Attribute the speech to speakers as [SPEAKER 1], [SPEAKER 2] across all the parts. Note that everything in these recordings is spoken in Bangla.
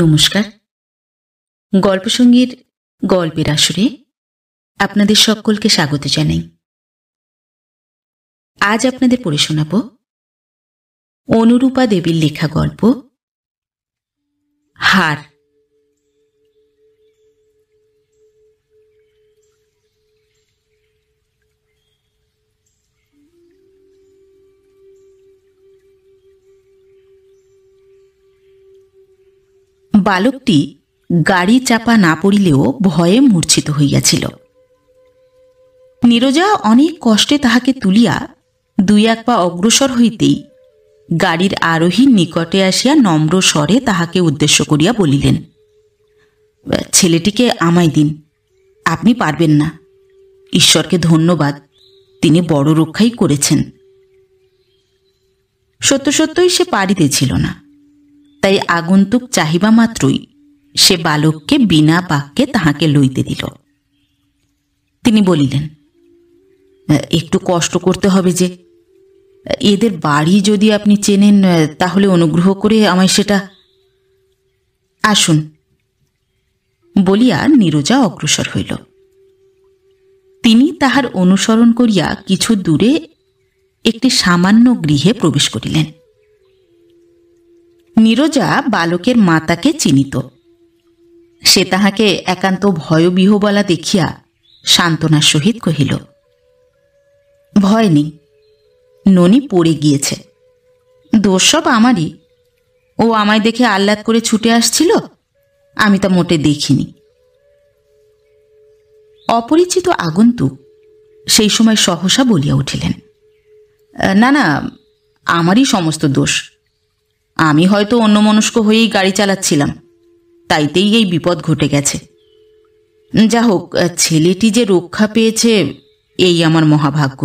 [SPEAKER 1] নমস্কার গল্পসঙ্গীর গল্পের আসরে আপনাদের সকলকে স্বাগত জানাই আজ আপনাদের পড়ে শোনাব অনুরূপা দেবীর লেখা গল্প হার বালকটি গাড়ি চাপা না পড়িলেও ভয়ে মূর্ছিত হইয়াছিল নীরজা অনেক কষ্টে তাহাকে তুলিয়া দুই এক পা অগ্রসর হইতেই গাড়ির আরোহী নিকটে আসিয়া নম্র স্বরে তাহাকে উদ্দেশ্য করিয়া বলিলেন ছেলেটিকে আমায় দিন আপনি পারবেন না ঈশ্বরকে ধন্যবাদ তিনি বড় রক্ষাই করেছেন সত্য সত্যই সে পারিতেছিল না তাই আগন্তুক চাহিবা মাত্রই সে বালককে বিনা বাক্যে তাহাকে লইতে দিল তিনি বলিলেন একটু কষ্ট করতে হবে যে এদের বাড়ি যদি আপনি চেনেন তাহলে অনুগ্রহ করে আমায় সেটা আসুন বলিয়া নীরজা অগ্রসর হইল তিনি তাহার অনুসরণ করিয়া কিছু দূরে একটি সামান্য গৃহে প্রবেশ করিলেন নীরজা বালকের মাতাকে চিনিত সে তাহাকে একান্ত বলা দেখিয়া সান্ত্বনার সহিত কহিল ভয় নেই ননি পড়ে গিয়েছে দোষ সব আমারই ও আমায় দেখে আহ্লাদ করে ছুটে আসছিল আমি তা মোটে দেখিনি অপরিচিত আগন্তুক সেই সময় সহসা বলিয়া উঠিলেন না না আমারই সমস্ত দোষ আমি হয়তো অন্যমনস্ক হয়েই গাড়ি চালাচ্ছিলাম তাইতেই এই বিপদ ঘটে গেছে যা হোক ছেলেটি যে রক্ষা পেয়েছে এই আমার মহাভাগ্য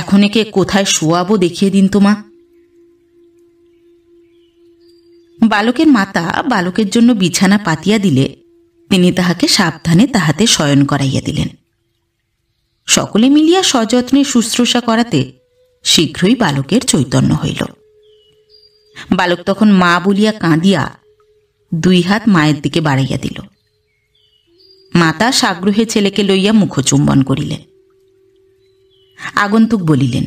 [SPEAKER 1] এখন একে কোথায় শোয়াবো দেখিয়ে দিন তোমা বালকের মাতা বালকের জন্য বিছানা পাতিয়া দিলে তিনি তাহাকে সাবধানে তাহাতে শয়ন করাইয়া দিলেন সকলে মিলিয়া সযত্নে শুশ্রূষা করাতে শীঘ্রই বালকের চৈতন্য হইল বালক তখন মা বলিয়া কাঁদিয়া দুই হাত মায়ের দিকে বাড়াইয়া দিল মাতা সাগ্রহে ছেলেকে লইয়া মুখ চুম্বন করিলেন আগন্তুক বলিলেন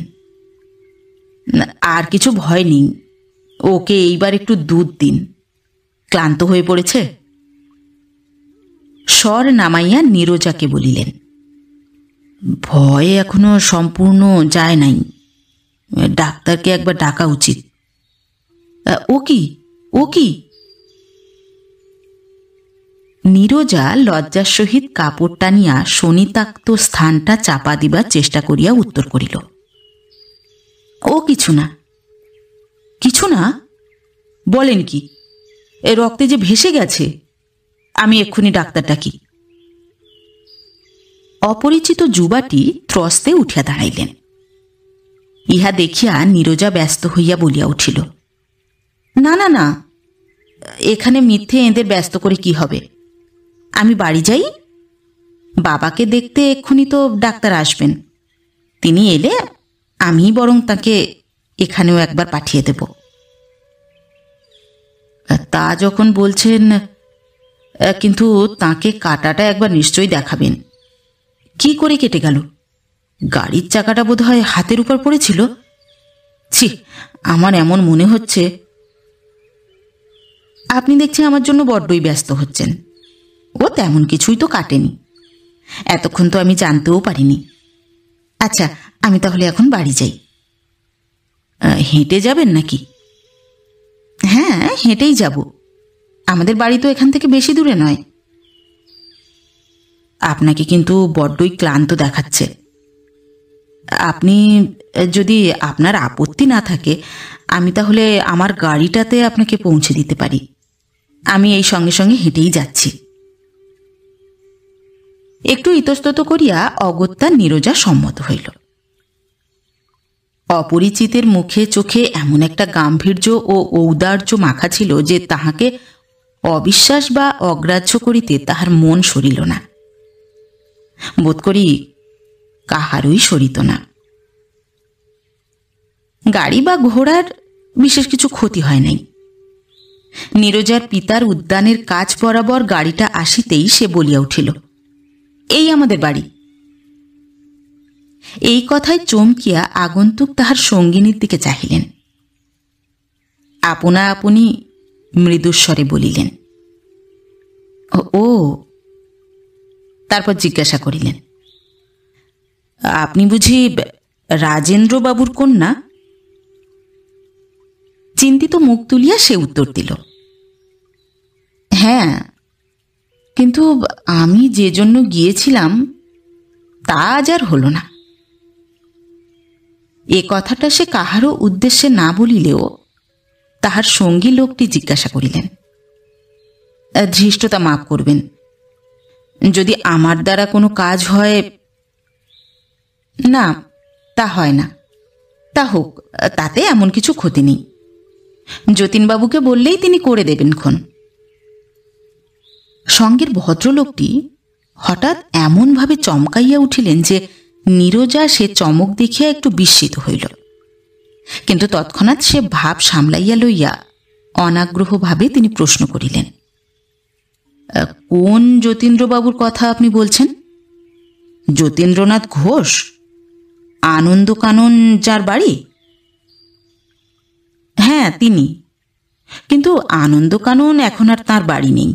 [SPEAKER 1] আর কিছু ভয় নেই ওকে এইবার একটু দুধ দিন ক্লান্ত হয়ে পড়েছে স্বর নামাইয়া নীরজাকে বলিলেন ভয় এখনো সম্পূর্ণ যায় নাই ডাক্তারকে একবার ডাকা উচিত ও কি ও কি নীরজা লজ্জার সহিত কাপড় টানিয়া শনিতাক্ত স্থানটা চাপা দিবার চেষ্টা করিয়া উত্তর করিল ও কিছু না কিছু না বলেন কি এ রক্তে যে ভেসে গেছে আমি এক্ষুনি ডাক্তার ডাকি অপরিচিত যুবাটি ত্রস্তে উঠিয়া দাঁড়াইলেন ইহা দেখিয়া নীরজা ব্যস্ত হইয়া বলিয়া উঠিল না না না এখানে মিথ্যে এঁদের ব্যস্ত করে কি হবে আমি বাড়ি যাই বাবাকে দেখতে এক্ষুনি তো ডাক্তার আসবেন তিনি এলে আমি বরং তাকে এখানেও একবার পাঠিয়ে দেব তা যখন বলছেন কিন্তু তাকে কাটাটা একবার নিশ্চয়ই দেখাবেন কি করে কেটে গেল গাড়ির চাকাটা বোধহয় হাতের উপর পড়েছিল ছি আমার এমন মনে হচ্ছে আপনি দেখছি আমার জন্য বড্ডই ব্যস্ত হচ্ছেন ও তেমন কিছুই তো কাটেনি এতক্ষণ তো আমি জানতেও পারিনি আচ্ছা আমি তাহলে এখন বাড়ি যাই হেঁটে যাবেন নাকি হ্যাঁ হেঁটেই যাব আমাদের বাড়ি তো এখান থেকে বেশি দূরে নয় আপনাকে কিন্তু বড্ডই ক্লান্ত দেখাচ্ছে আপনি যদি আপনার আপত্তি না থাকে আমি তাহলে আমার গাড়িটাতে আপনাকে পৌঁছে দিতে পারি আমি এই সঙ্গে সঙ্গে হেঁটেই যাচ্ছি একটু ইতস্তত করিয়া অগত্যা নীরজা সম্মত হইল অপরিচিতের মুখে চোখে এমন একটা গাম্ভীর্য ও ঔদার্য মাখা ছিল যে তাহাকে অবিশ্বাস বা অগ্রাহ্য করিতে তাহার মন সরিল না বোধ করি কাহারই সরিত না গাড়ি বা ঘোড়ার বিশেষ কিছু ক্ষতি হয় নাই নীরজার পিতার উদ্যানের কাজ বরাবর গাড়িটা আসিতেই সে বলিয়া উঠিল এই আমাদের বাড়ি এই কথায় চমকিয়া আগন্তুক তাহার সঙ্গিনীর দিকে চাহিলেন আপনা আপনি মৃদুস্বরে বলিলেন ও তারপর জিজ্ঞাসা করিলেন আপনি বুঝি রাজেন্দ্রবাবুর কন্যা চিন্তিত মুখ তুলিয়া সে উত্তর দিল হ্যাঁ কিন্তু আমি যে জন্য গিয়েছিলাম তা আজ আর হলো না এ কথাটা সে কাহারও উদ্দেশ্যে না বলিলেও তাহার সঙ্গী লোকটি জিজ্ঞাসা করিলেন ধৃষ্টতা মাফ করবেন যদি আমার দ্বারা কোনো কাজ হয় না তা হয় না তা হোক তাতে এমন কিছু ক্ষতি নেই যতীনবাবুকে বললেই তিনি করে দেবেন ক্ষণ সঙ্গের ভদ্রলোকটি হঠাৎ এমনভাবে চমকাইয়া উঠিলেন যে নীরজা সে চমক দেখিয়া একটু বিস্মিত হইল কিন্তু তৎক্ষণাৎ সে ভাব সামলাইয়া লইয়া অনাগ্রহভাবে তিনি প্রশ্ন করিলেন কোন যতীন্দ্রবাবুর কথা আপনি বলছেন যতীন্দ্রনাথ ঘোষ আনন্দকানন যার বাড়ি হ্যাঁ তিনি কিন্তু আনন্দ কানন এখন আর তার বাড়ি নেই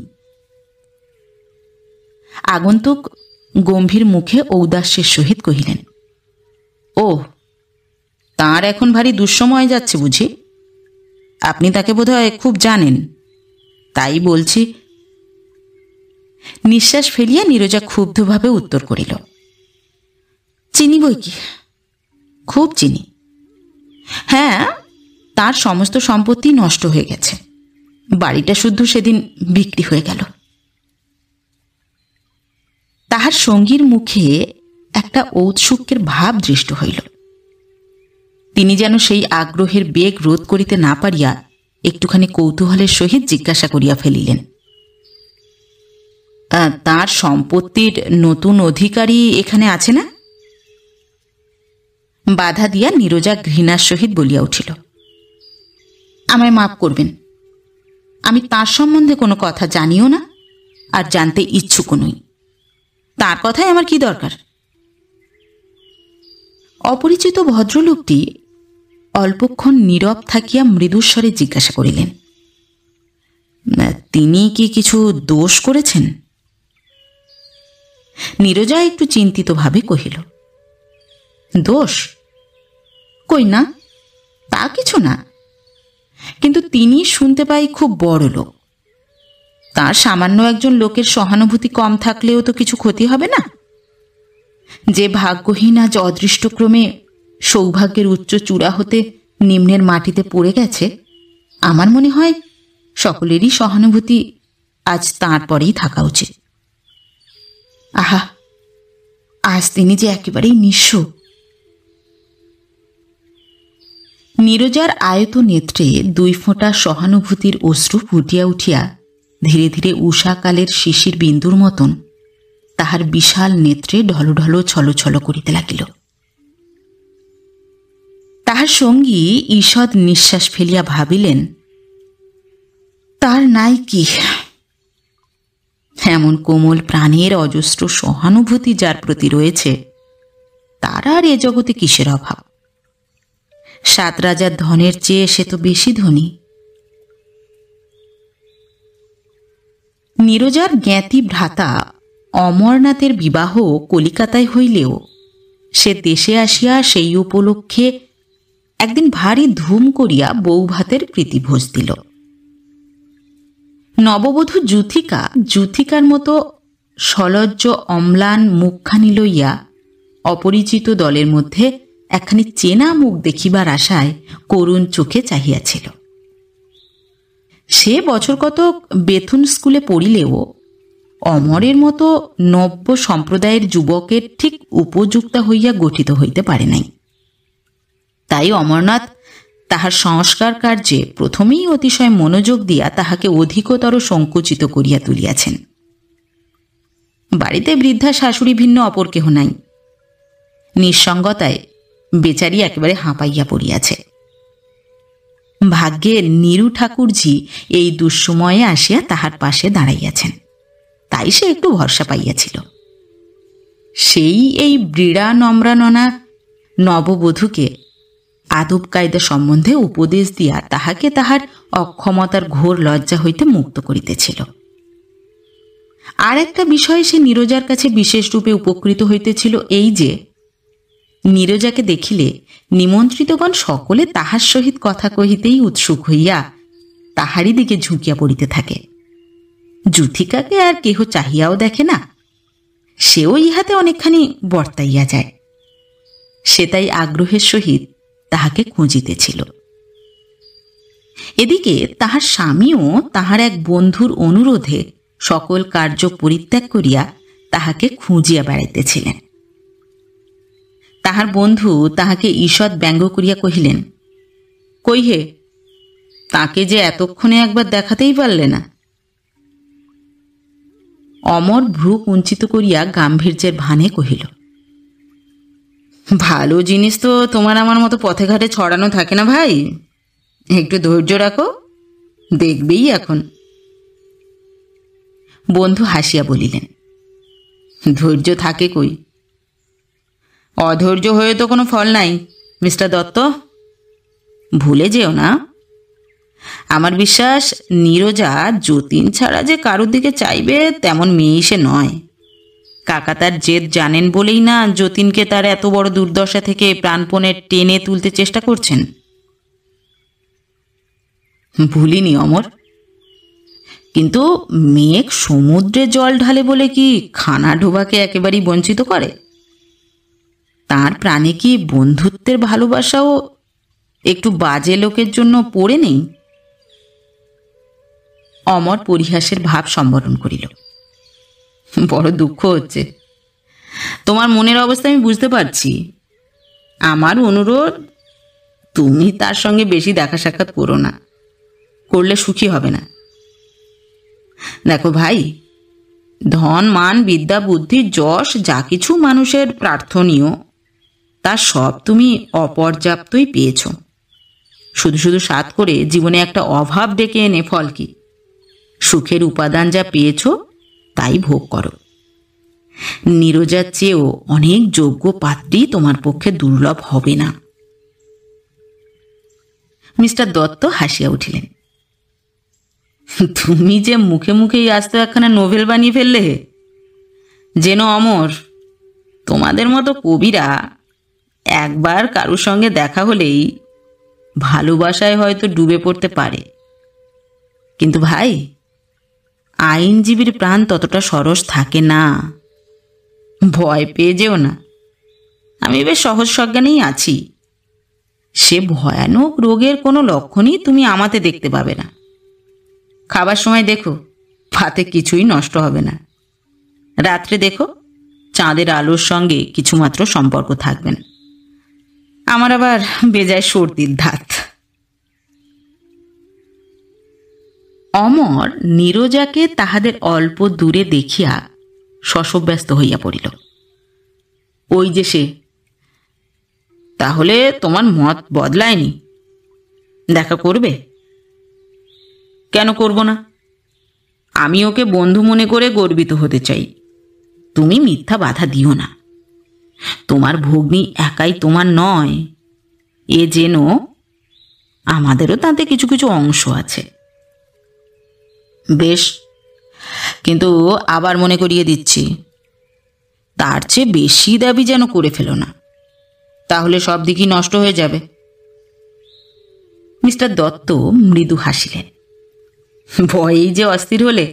[SPEAKER 1] আগন্তুক গম্ভীর মুখে ঔদাস্যের সহিত কহিলেন ও তার এখন ভারী দুঃসময় যাচ্ছে বুঝি আপনি তাকে বোধহয় খুব জানেন তাই বলছি নিঃশ্বাস ফেলিয়া নীরজা ক্ষুব্ধভাবে উত্তর করিল চিনি বই কি খুব চিনি হ্যাঁ তার সমস্ত সম্পত্তি নষ্ট হয়ে গেছে বাড়িটা শুদ্ধ সেদিন বিক্রি হয়ে গেল তাহার সঙ্গীর মুখে একটা ঔৎসুক্যের ভাব দৃষ্ট হইল তিনি যেন সেই আগ্রহের বেগ রোধ করিতে না পারিয়া একটুখানি কৌতূহলের সহিত জিজ্ঞাসা করিয়া ফেলিলেন তার সম্পত্তির নতুন অধিকারী এখানে আছে না বাধা দিয়া নীরজা ঘৃণার সহিত বলিয়া উঠিল আমায় মাফ করবেন আমি তার সম্বন্ধে কোনো কথা জানিও না আর জানতে ইচ্ছুক নই তার কথায় আমার কি দরকার অপরিচিত ভদ্রলোকটি অল্পক্ষণ নীরব থাকিয়া মৃদুস্বরে জিজ্ঞাসা করিলেন তিনি কি কিছু দোষ করেছেন নীরজা একটু চিন্তিতভাবে কহিল দোষ কই না তা কিছু না কিন্তু তিনি শুনতে পাই খুব বড় লোক তার সামান্য একজন লোকের সহানুভূতি কম থাকলেও তো কিছু ক্ষতি হবে না যে ভাগ্যহীন আজ অদৃষ্টক্রমে সৌভাগ্যের উচ্চ চূড়া হতে নিম্নের মাটিতে পড়ে গেছে আমার মনে হয় সকলেরই সহানুভূতি আজ তাঁর পরেই থাকা উচিত আহা আজ তিনি যে একেবারেই নিঃস্ব নীরজার আয়ত নেত্রে দুই ফোঁটা সহানুভূতির অশ্রু ফুটিয়া উঠিয়া ধীরে ধীরে উষাকালের শিশির বিন্দুর মতন তাহার বিশাল নেত্রে ঢলঢল ছলছল করিতে লাগিল তাহার সঙ্গী ঈষৎ নিঃশ্বাস ফেলিয়া ভাবিলেন তার নাই কি এমন কোমল প্রাণীর অজস্র সহানুভূতি যার প্রতি রয়েছে তার আর এ জগতে কিসের অভাব সাত রাজার ধনের চেয়ে সে তো বেশি ধনী নীরজার জ্ঞাতি ভ্রাতা অমরনাথের বিবাহ কলিকাতায় হইলেও সে দেশে আসিয়া সেই উপলক্ষে একদিন ভারী ধুম করিয়া বৌভাতের প্রীতিভোজ দিল নববধূ যুথিকা যুথিকার মতো সলজ্জ অম্লান মুখখানি লইয়া অপরিচিত দলের মধ্যে একখানি চেনা মুখ দেখিবার আশায় করুণ চোখে চাহিয়াছিল সে বছর কতক বেথুন স্কুলে পড়িলেও অমরের মতো নব্য সম্প্রদায়ের যুবকের ঠিক উপযুক্ত হইয়া গঠিত হইতে পারে নাই তাই অমরনাথ তাহার সংস্কার কার্যে প্রথমেই অতিশয় মনোযোগ দিয়া তাহাকে অধিকতর সংকুচিত করিয়া তুলিয়াছেন বাড়িতে বৃদ্ধা শাশুড়ি ভিন্ন অপর কেহ নাই নিঃসঙ্গতায় বেচারি একেবারে হাঁপাইয়া পড়িয়াছে ভাগ্যে নীরু ঠাকুরজি এই দুঃসময়ে আসিয়া তাহার পাশে দাঁড়াইয়াছেন তাই সে একটু ভরসা পাইয়াছিল সেই এই ব্রীড়া নম্রাননা নববধূকে আদব কায়দা সম্বন্ধে উপদেশ দিয়া তাহাকে তাহার অক্ষমতার ঘোর লজ্জা হইতে মুক্ত করিতেছিল আর একটা বিষয়ে সে নীরজার কাছে বিশেষরূপে উপকৃত হইতেছিল এই যে নীরজাকে দেখিলে নিমন্ত্রিতগণ সকলে তাহার সহিত কথা কহিতেই উৎসুক হইয়া তাহারই দিকে ঝুঁকিয়া পড়িতে থাকে যুথিকাকে আর কেহ চাহিয়াও দেখে না সেও ইহাতে অনেকখানি বর্তাইয়া যায় সে তাই আগ্রহের সহিত তাহাকে খুঁজিতেছিল এদিকে তাহার স্বামীও তাহার এক বন্ধুর অনুরোধে সকল কার্য পরিত্যাগ করিয়া তাহাকে খুঁজিয়া বেড়াইতেছিলেন তাহার বন্ধু তাহাকে ঈষৎ ব্যঙ্গ করিয়া কহিলেন কই হে তাকে যে এতক্ষণে একবার দেখাতেই পারলে না অমর ভ্রু কুঞ্চিত করিয়া গাম্ভীর্যের ভানে কহিল ভালো জিনিস তো তোমার আমার মতো পথে ঘাটে ছড়ানো থাকে না ভাই একটু ধৈর্য রাখো দেখবেই এখন বন্ধু হাসিয়া বলিলেন ধৈর্য থাকে কই অধৈর্য হয়ে তো কোনো ফল নাই মিস্টার দত্ত ভুলে যেও না আমার বিশ্বাস নীরজা যতীন ছাড়া যে কারোর দিকে চাইবে তেমন মেয়ে সে নয় কাকা তার জেদ জানেন বলেই না যতীনকে তার এত বড় দুর্দশা থেকে প্রাণপণে টেনে তুলতে চেষ্টা করছেন ভুলিনি অমর কিন্তু মেঘ সমুদ্রে জল ঢালে বলে কি খানা ডোবাকে একেবারেই বঞ্চিত করে তার প্রাণে কি বন্ধুত্বের ভালোবাসাও একটু বাজে লোকের জন্য পড়ে নেই অমর পরিহাসের ভাব সম্বরণ করিল বড় দুঃখ হচ্ছে তোমার মনের অবস্থা আমি বুঝতে পারছি আমার অনুরোধ তুমি তার সঙ্গে বেশি দেখা সাক্ষাৎ করো না করলে সুখী হবে না দেখো ভাই ধন মান বিদ্যা বুদ্ধি যশ যা কিছু মানুষের প্রার্থনীয় তা সব তুমি অপর্যাপ্তই পেয়েছ শুধু শুধু সাত করে জীবনে একটা অভাব ডেকে এনে ফল কি সুখের উপাদান যা পেয়েছ তাই ভোগ করো নীরজার চেয়েও অনেক যোগ্য পাত্রী তোমার পক্ষে দুর্লভ হবে না মিস্টার দত্ত হাসিয়া উঠিলেন তুমি যে মুখে মুখেই আসতে একখানা নোভেল বানিয়ে ফেললে যেন অমর তোমাদের মতো কবিরা একবার কারুর সঙ্গে দেখা হলেই ভালোবাসায় হয়তো ডুবে পড়তে পারে কিন্তু ভাই আইনজীবীর প্রাণ ততটা সরস থাকে না ভয় পেয়ে যেও না আমি বেশ সহজ সজ্ঞানেই আছি সে ভয়ানক রোগের কোনো লক্ষণই তুমি আমাতে দেখতে পাবে না খাবার সময় দেখো ভাতে কিছুই নষ্ট হবে না রাত্রে দেখো চাঁদের আলোর সঙ্গে কিছুমাত্র সম্পর্ক থাকবে না আমার আবার বেজায় সর্দির ধাত অমর নীরজাকে তাহাদের অল্প দূরে দেখিয়া শশব্যস্ত হইয়া পড়িল ওই যে সে তাহলে তোমার মত বদলায়নি দেখা করবে কেন করব না আমি ওকে বন্ধু মনে করে গর্বিত হতে চাই তুমি মিথ্যা বাধা দিও না তোমার ভগ্নি একাই তোমার নয় এ যেন আমাদেরও তাতে কিছু কিছু অংশ আছে বেশ কিন্তু আবার মনে করিয়ে দিচ্ছি তার চেয়ে বেশি দাবি যেন করে ফেলো না তাহলে সব দিকই নষ্ট হয়ে যাবে মিস্টার দত্ত মৃদু হাসিলেন ভয়েই যে অস্থির হলে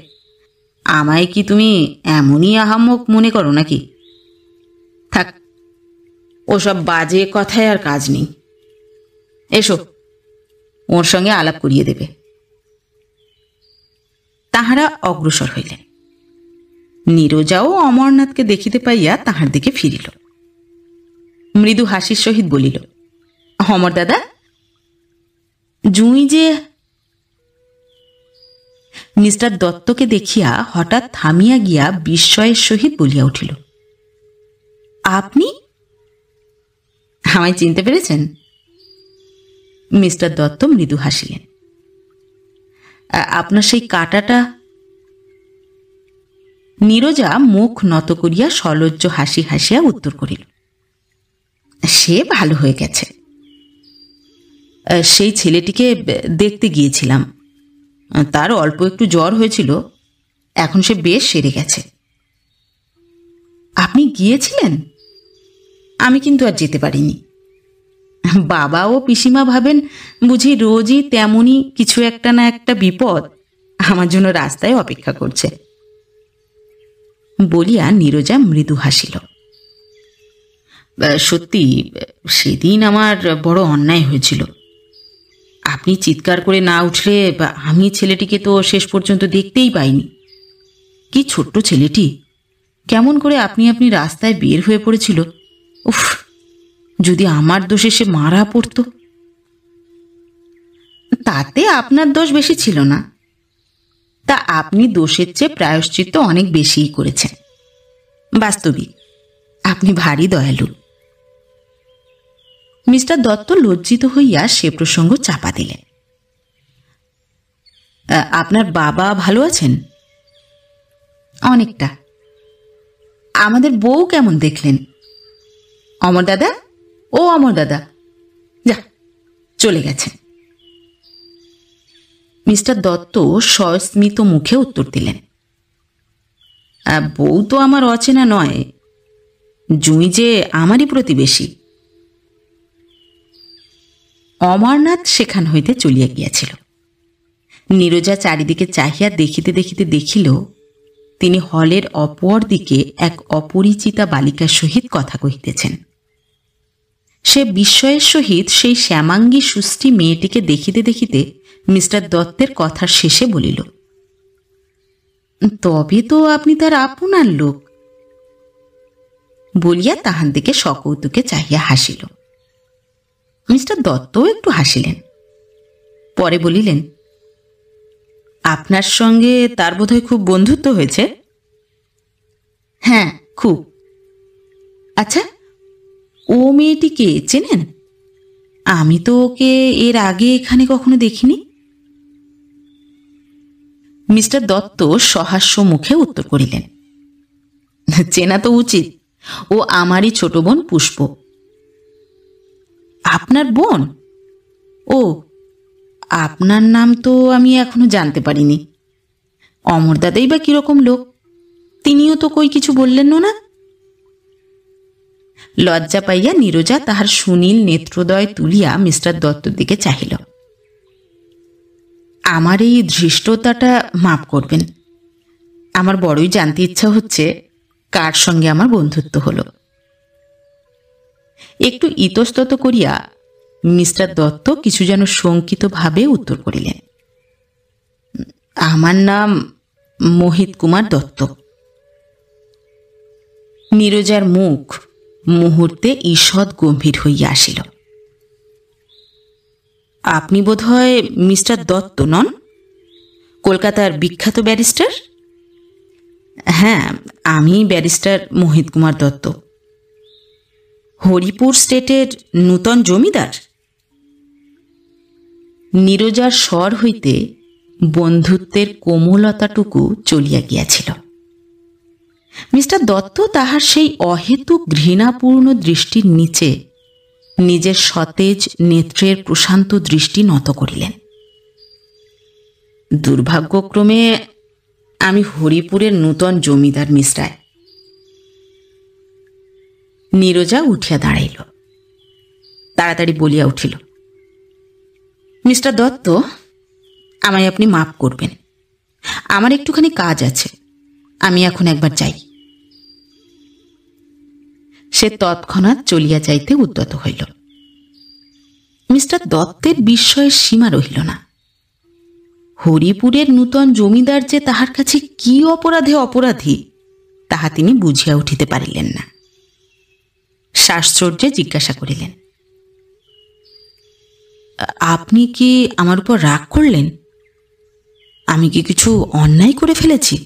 [SPEAKER 1] আমায় কি তুমি এমনই আহাম্মক মনে করো নাকি ওসব বাজে কথায় আর কাজ নেই এসো ওর সঙ্গে আলাপ করিয়ে দেবে তাহারা অগ্রসর হইলেন নীরজাও অমরনাথকে দেখিতে পাইয়া তাহার দিকে ফিরিল মৃদু হাসির সহিত বলিল অমর দাদা জুঁই যে মিস্টার দত্তকে দেখিয়া হঠাৎ থামিয়া গিয়া বিস্ময়ের সহিত বলিয়া উঠিল আপনি আমায় চিনতে পেরেছেন মিস্টার দত্ত মৃদু হাসিলেন আপনার সেই কাটাটা নীরজা মুখ নত করিয়া সলজ্জ হাসি হাসিয়া উত্তর করিল সে ভালো হয়ে গেছে সেই ছেলেটিকে দেখতে গিয়েছিলাম তার অল্প একটু জ্বর হয়েছিল এখন সে বেশ সেরে গেছে আপনি গিয়েছিলেন আমি কিন্তু আর যেতে পারিনি বাবা ও পিসিমা ভাবেন বুঝি রোজই তেমনই কিছু একটা না একটা বিপদ আমার জন্য রাস্তায় অপেক্ষা করছে বলিয়া নীরজা মৃদু হাসিল সত্যি সেদিন আমার বড় অন্যায় হয়েছিল আপনি চিৎকার করে না উঠলে আমি ছেলেটিকে তো শেষ পর্যন্ত দেখতেই পাইনি কি ছোট্ট ছেলেটি কেমন করে আপনি আপনি রাস্তায় বের হয়ে পড়েছিল উফ যদি আমার দোষে সে মারা পড়ত তাতে আপনার দোষ বেশি ছিল না তা আপনি দোষের চেয়ে প্রায়শ্চিত্ত অনেক বেশিই করেছেন বাস্তবিক আপনি ভারী দয়ালু মিস্টার দত্ত লজ্জিত হইয়া সে প্রসঙ্গ চাপা দিলেন আপনার বাবা ভালো আছেন অনেকটা আমাদের বউ কেমন দেখলেন অমর দাদা ও অমর দাদা যা চলে গেছে মিস্টার দত্ত সস্মিত মুখে উত্তর দিলেন বউ তো আমার অচেনা নয় জুঁই যে আমারই প্রতিবেশী অমরনাথ সেখান হইতে চলিয়া গিয়াছিল নীরজা চারিদিকে চাহিয়া দেখিতে দেখিতে দেখিল তিনি হলের অপর দিকে এক অপরিচিতা বালিকার সহিত কথা কহিতেছেন সে বিস্ময়ের সহিত সেই শ্যামাঙ্গী সুষ্ঠী মেয়েটিকে দেখিতে দেখিতে মিস্টার দত্তের কথার শেষে বলিল তবে তো আপনি তার আপনার লোক বলিয়া তাহার দিকে সকৌতুকে চাহিয়া হাসিল মিস্টার দত্তও একটু হাসিলেন পরে বলিলেন আপনার সঙ্গে তার বোধহয় খুব বন্ধুত্ব হয়েছে হ্যাঁ খুব আচ্ছা ও মেয়েটি কে চেনেন আমি তো ওকে এর আগে এখানে কখনো দেখিনি মিস্টার দত্ত সহাস্য মুখে উত্তর করিলেন চেনা তো উচিত ও আমারই ছোট বোন পুষ্প আপনার বোন ও আপনার নাম তো আমি এখনো জানতে পারিনি অমরদাদাই বা কীরকম লোক তিনিও তো কই কিছু বললেন না লজ্জা পাইয়া নীরজা তাহার সুনীল নেত্রদয় তুলিয়া মিস্টার দত্তর দিকে চাহিল আমার এই ধৃষ্টতাটা মাপ করবেন আমার বড়ই জানতে ইচ্ছা হচ্ছে কার সঙ্গে আমার বন্ধুত্ব হলো একটু ইতস্তত করিয়া মিস্টার দত্ত কিছু যেন শঙ্কিত ভাবে উত্তর করিলেন আমার নাম মোহিত কুমার দত্ত নীরজার মুখ মুহূর্তে ঈষৎ গম্ভীর হইয়া আসিল আপনি বোধহয় মিস্টার দত্ত নন কলকাতার বিখ্যাত ব্যারিস্টার হ্যাঁ আমি ব্যারিস্টার মোহিত কুমার দত্ত হরিপুর স্টেটের নূতন জমিদার নীরজার স্বর হইতে বন্ধুত্বের কোমলতাটুকু চলিয়া গিয়াছিল মিস্টার দত্ত তাহার সেই অহেতুক ঘৃণাপূর্ণ দৃষ্টির নিচে নিজের সতেজ নেত্রের প্রশান্ত দৃষ্টি নত করিলেন দুর্ভাগ্যক্রমে আমি হরিপুরের নূতন জমিদার মিশ্রায় নীরজা উঠিয়া দাঁড়াইল তাড়াতাড়ি বলিয়া উঠিল মিস্টার দত্ত আমায় আপনি মাপ করবেন আমার একটুখানি কাজ আছে আমি এখন একবার যাই সে তৎক্ষণাৎ চলিয়া যাইতে উদ্যত হইল মিস্টার দত্তের বিস্ময়ের সীমা রহিল না হরিপুরের নূতন জমিদার যে তাহার কাছে কি অপরাধে অপরাধী তাহা তিনি বুঝিয়া উঠিতে পারিলেন না শাশ্চর্যে জিজ্ঞাসা করিলেন আপনি কি আমার উপর রাগ করলেন আমি কি কিছু অন্যায় করে ফেলেছি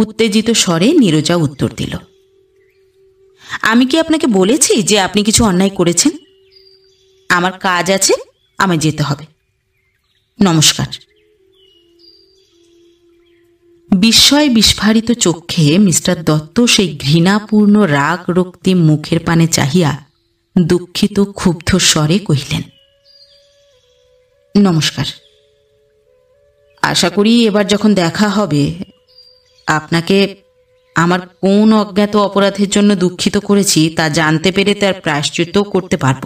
[SPEAKER 1] উত্তেজিত স্বরে নীরজা উত্তর দিল আমি কি আপনাকে বলেছি যে আপনি কিছু অন্যায় করেছেন আমার কাজ আছে আমায় যেতে হবে নমস্কার বিস্ময় বিস্ফারিত চক্ষে মিস্টার দত্ত সেই ঘৃণাপূর্ণ রাগ রক্তিম মুখের পানে চাহিয়া দুঃখিত ক্ষুব্ধ স্বরে কহিলেন নমস্কার আশা করি এবার যখন দেখা হবে আপনাকে আমার কোন অজ্ঞাত অপরাধের জন্য দুঃখিত করেছি তা জানতে পেরে তার প্রায়শ্চিত করতে পারব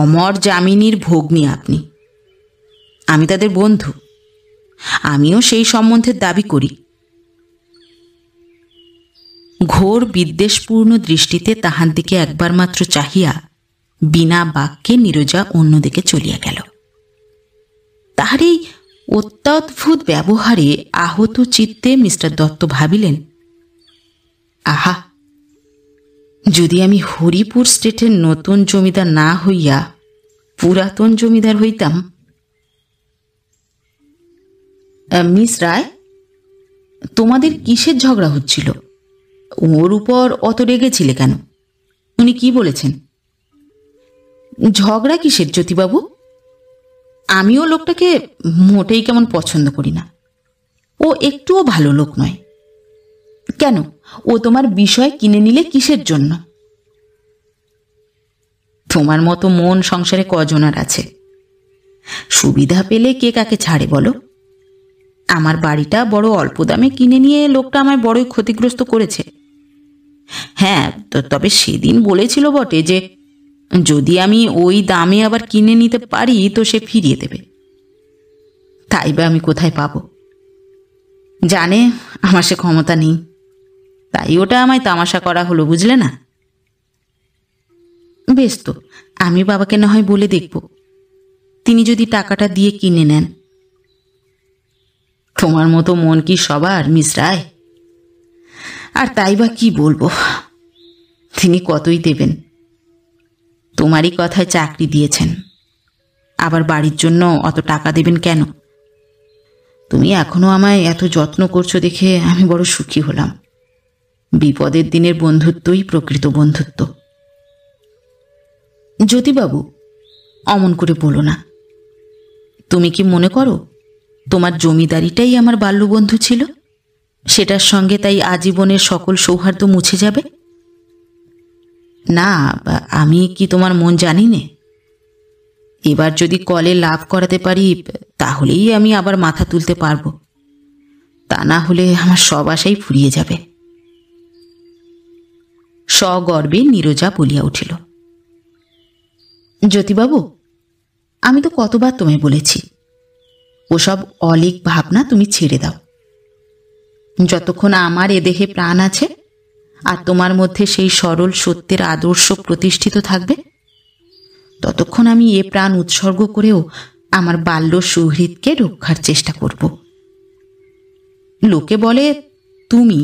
[SPEAKER 1] অমর যামিনীর ভগ্নী আপনি আমি তাদের বন্ধু আমিও সেই সম্বন্ধে দাবি করি ঘোর বিদ্বেষপূর্ণ দৃষ্টিতে তাহার দিকে একবার মাত্র চাহিয়া বিনা বাক্যে নীরজা অন্যদিকে চলিয়া গেল তাহার এই অত্যদ্ভুত ব্যবহারে আহত চিত্তে মিস্টার দত্ত ভাবিলেন আহা যদি আমি হরিপুর স্টেটের নতুন জমিদার না হইয়া পুরাতন জমিদার হইতাম মিস রায় তোমাদের কিসের ঝগড়া হচ্ছিল ওর উপর অত রেগেছিলে কেন উনি কি বলেছেন ঝগড়া কিসের জ্যোতিবাবু আমিও লোকটাকে মোটেই কেমন পছন্দ করি না ও একটুও ভালো লোক নয় কেন ও তোমার বিষয় কিনে নিলে কিসের জন্য তোমার মতো মন সংসারে কজনার আছে সুবিধা পেলে কে কাকে ছাড়ে বলো আমার বাড়িটা বড় অল্প দামে কিনে নিয়ে লোকটা আমায় বড়ই ক্ষতিগ্রস্ত করেছে হ্যাঁ তবে সেদিন বলেছিল বটে যে যদি আমি ওই দামে আবার কিনে নিতে পারি তো সে ফিরিয়ে দেবে তাই বা আমি কোথায় পাব জানে আমার সে ক্ষমতা নেই তাই ওটা আমায় তামাশা করা হলো বুঝলে না বেশ তো আমি বাবাকে না হয় বলে দেখব তিনি যদি টাকাটা দিয়ে কিনে নেন তোমার মতো মন কি সবার মিস রায় আর তাই বা কি বলবো তিনি কতই দেবেন তোমারই কথায় চাকরি দিয়েছেন আবার বাড়ির জন্য অত টাকা দেবেন কেন তুমি এখনও আমায় এত যত্ন করছো দেখে আমি বড় সুখী হলাম বিপদের দিনের বন্ধুত্বই প্রকৃত বন্ধুত্ব জ্যোতিবাবু অমন করে বলো না তুমি কি মনে করো তোমার জমিদারিটাই আমার বাল্যবন্ধু ছিল সেটার সঙ্গে তাই আজীবনের সকল সৌহার্দ্য মুছে যাবে না আমি কি তোমার মন জানি নে এবার যদি কলে লাভ করাতে পারি তাহলেই আমি আবার মাথা তুলতে পারবো তা না হলে আমার সব আশাই ফুরিয়ে যাবে সগর্বে নীরজা বলিয়া উঠিল জ্যোতিবাবু আমি তো কতবার তোমায় বলেছি ওসব অলিক ভাবনা তুমি ছেড়ে দাও যতক্ষণ আমার এ দেহে প্রাণ আছে আর তোমার মধ্যে সেই সরল সত্যের আদর্শ প্রতিষ্ঠিত থাকবে ততক্ষণ আমি এ প্রাণ উৎসর্গ করেও আমার বাল্য সুহৃদকে রক্ষার চেষ্টা করব লোকে বলে তুমি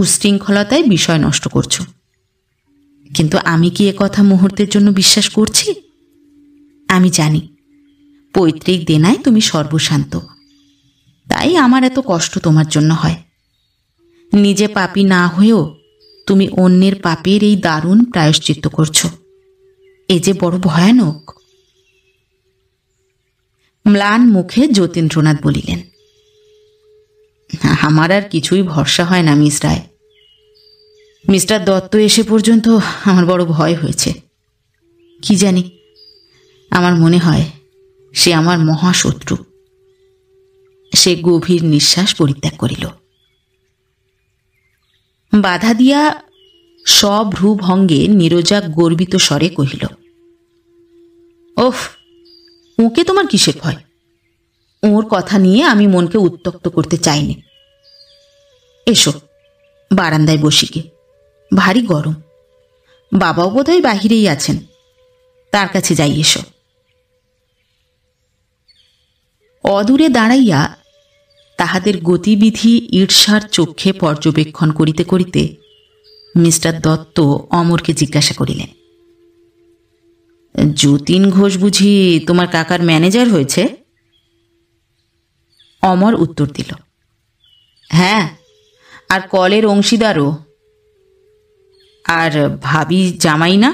[SPEAKER 1] উশৃঙ্খলতায় বিষয় নষ্ট করছো কিন্তু আমি কি এ কথা মুহূর্তের জন্য বিশ্বাস করছি আমি জানি পৈতৃক দেনায় তুমি সর্বশান্ত তাই আমার এত কষ্ট তোমার জন্য হয় নিজে পাপি না হয়েও তুমি অন্যের পাপের এই দারুণ প্রায়শ্চিত্ত করছো এ যে বড় ভয়ানক ম্লান মুখে যতীন্দ্রনাথ বলিলেন আমার আর কিছুই ভরসা হয় না মিস রায় মিস্টার দত্ত এসে পর্যন্ত আমার বড় ভয় হয়েছে কি জানি আমার মনে হয় সে আমার মহাশত্রু সে গভীর নিঃশ্বাস পরিত্যাগ করিল বাধা দিয়া সভ্রুভঙ্গে নীরজা গর্বিত স্বরে কহিল ওফ ওকে তোমার কিসের ভয় ওর কথা নিয়ে আমি মনকে উত্তক্ত করতে চাইনি এসো বারান্দায় বসিকে ভারী গরম বাবাও বোধহয় বাহিরেই আছেন তার কাছে যাই এসো অদূরে দাঁড়াইয়া তাহাদের গতিবিধি ঈর্ষার চক্ষে পর্যবেক্ষণ করিতে করিতে মিস্টার দত্ত অমরকে জিজ্ঞাসা করিলেন যতীন ঘোষ বুঝি তোমার কাকার ম্যানেজার হয়েছে অমর উত্তর দিল হ্যাঁ আর কলের অংশীদারও আর ভাবি জামাই না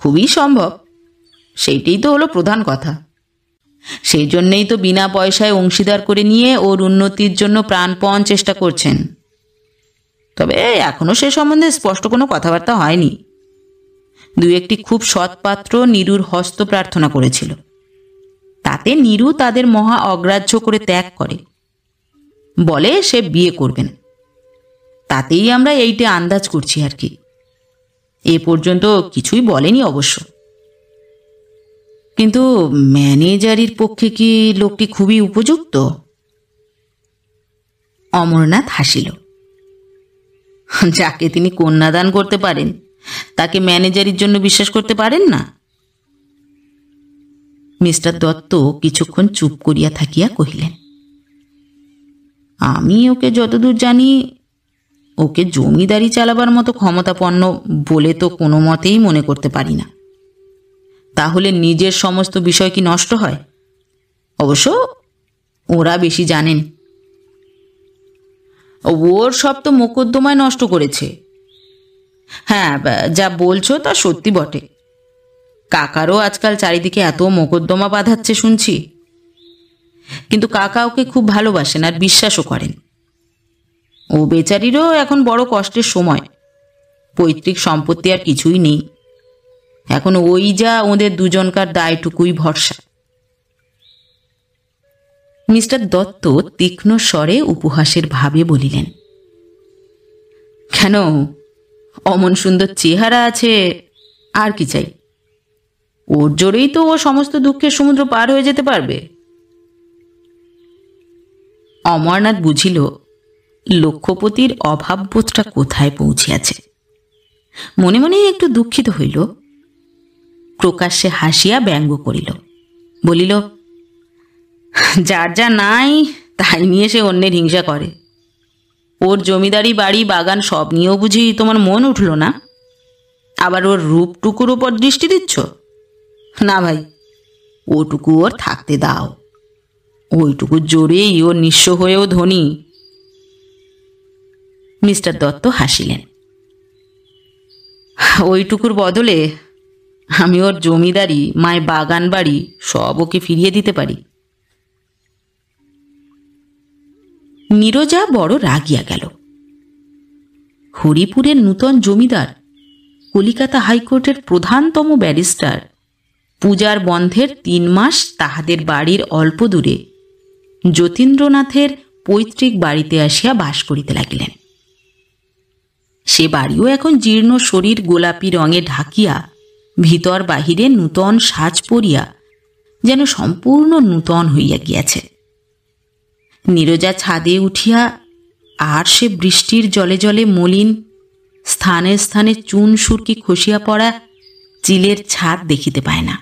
[SPEAKER 1] খুবই সম্ভব সেইটাই তো হলো প্রধান কথা সেই জন্যেই তো বিনা পয়সায় অংশীদার করে নিয়ে ওর উন্নতির জন্য প্রাণপণ চেষ্টা করছেন তবে এখনও সে সম্বন্ধে স্পষ্ট কোনো কথাবার্তা হয়নি দু একটি খুব সৎপাত্র নিরুর হস্ত প্রার্থনা করেছিল তাতে নিরু তাদের মহা অগ্রাহ্য করে ত্যাগ করে বলে সে বিয়ে করবেন তাতেই আমরা এইটা আন্দাজ করছি আর কি এ পর্যন্ত কিছুই বলেনি অবশ্য কিন্তু ম্যানেজারির পক্ষে কি লোকটি খুবই উপযুক্ত অমরনাথ হাসিল যাকে তিনি কন্যাদান করতে পারেন তাকে ম্যানেজারির জন্য বিশ্বাস করতে পারেন না মিস্টার দত্ত কিছুক্ষণ চুপ করিয়া থাকিয়া কহিলেন আমি ওকে যতদূর জানি ওকে জমিদারি চালাবার মতো ক্ষমতাপন্ন বলে তো কোনো মতেই মনে করতে পারি না তাহলে নিজের সমস্ত বিষয় কি নষ্ট হয় অবশ্য ওরা বেশি জানেন ওর সব তো মোকদ্দমায় নষ্ট করেছে হ্যাঁ যা বলছো তা সত্যি বটে কাকারও আজকাল চারিদিকে এত মোকদ্দমা বাঁধাচ্ছে শুনছি কিন্তু কাকা ওকে খুব ভালোবাসেন আর বিশ্বাসও করেন ও বেচারিরও এখন বড় কষ্টের সময় পৈতৃক সম্পত্তি আর কিছুই নেই এখন ওই যা ওদের দুজনকার দায়টুকুই ভরসা মিস্টার দত্ত তীক্ষ্ণ স্বরে উপহাসের ভাবে বলিলেন কেন অমন সুন্দর চেহারা আছে আর কি চাই ওর জোরেই তো ও সমস্ত দুঃখের সমুদ্র পার হয়ে যেতে পারবে অমরনাথ বুঝিল লক্ষ্যপতির অভাববোধটা কোথায় পৌঁছিয়াছে মনে মনে একটু দুঃখিত হইল প্রকাশ্যে হাসিয়া ব্যঙ্গ করিল বলিল যার যা নাই তাই নিয়ে সে অন্যের হিংসা করে ওর জমিদারি বাড়ি বাগান সব নিয়েও বুঝি তোমার মন উঠল না আবার ওর রূপটুকুর উপর দৃষ্টি দিচ্ছ না ভাই ওটুকু ওর থাকতে দাও ওইটুকু জোরেই ও নিঃস্ব হয়েও ধনী মিস্টার দত্ত হাসিলেন ওইটুকুর বদলে আমি ওর জমিদারি মায় বাগান বাড়ি সব ওকে ফিরিয়ে দিতে পারি নীরজা বড় রাগিয়া গেল হরিপুরের নূতন জমিদার কলিকাতা হাইকোর্টের প্রধানতম ব্যারিস্টার পূজার বন্ধের তিন মাস তাহাদের বাড়ির অল্প দূরে যতীন্দ্রনাথের পৈতৃক বাড়িতে আসিয়া বাস করিতে লাগিলেন সে বাড়িও এখন জীর্ণ শরীর গোলাপি রঙে ঢাকিয়া ভিতর বাহিরে নূতন সাজ পরিয়া যেন সম্পূর্ণ নূতন হইয়া গিয়াছে নীরজা ছাদে উঠিয়া আর সে বৃষ্টির জলে জলে মলিন স্থানে স্থানে চুন সুরকি খসিয়া পড়া চিলের ছাদ দেখিতে পায় না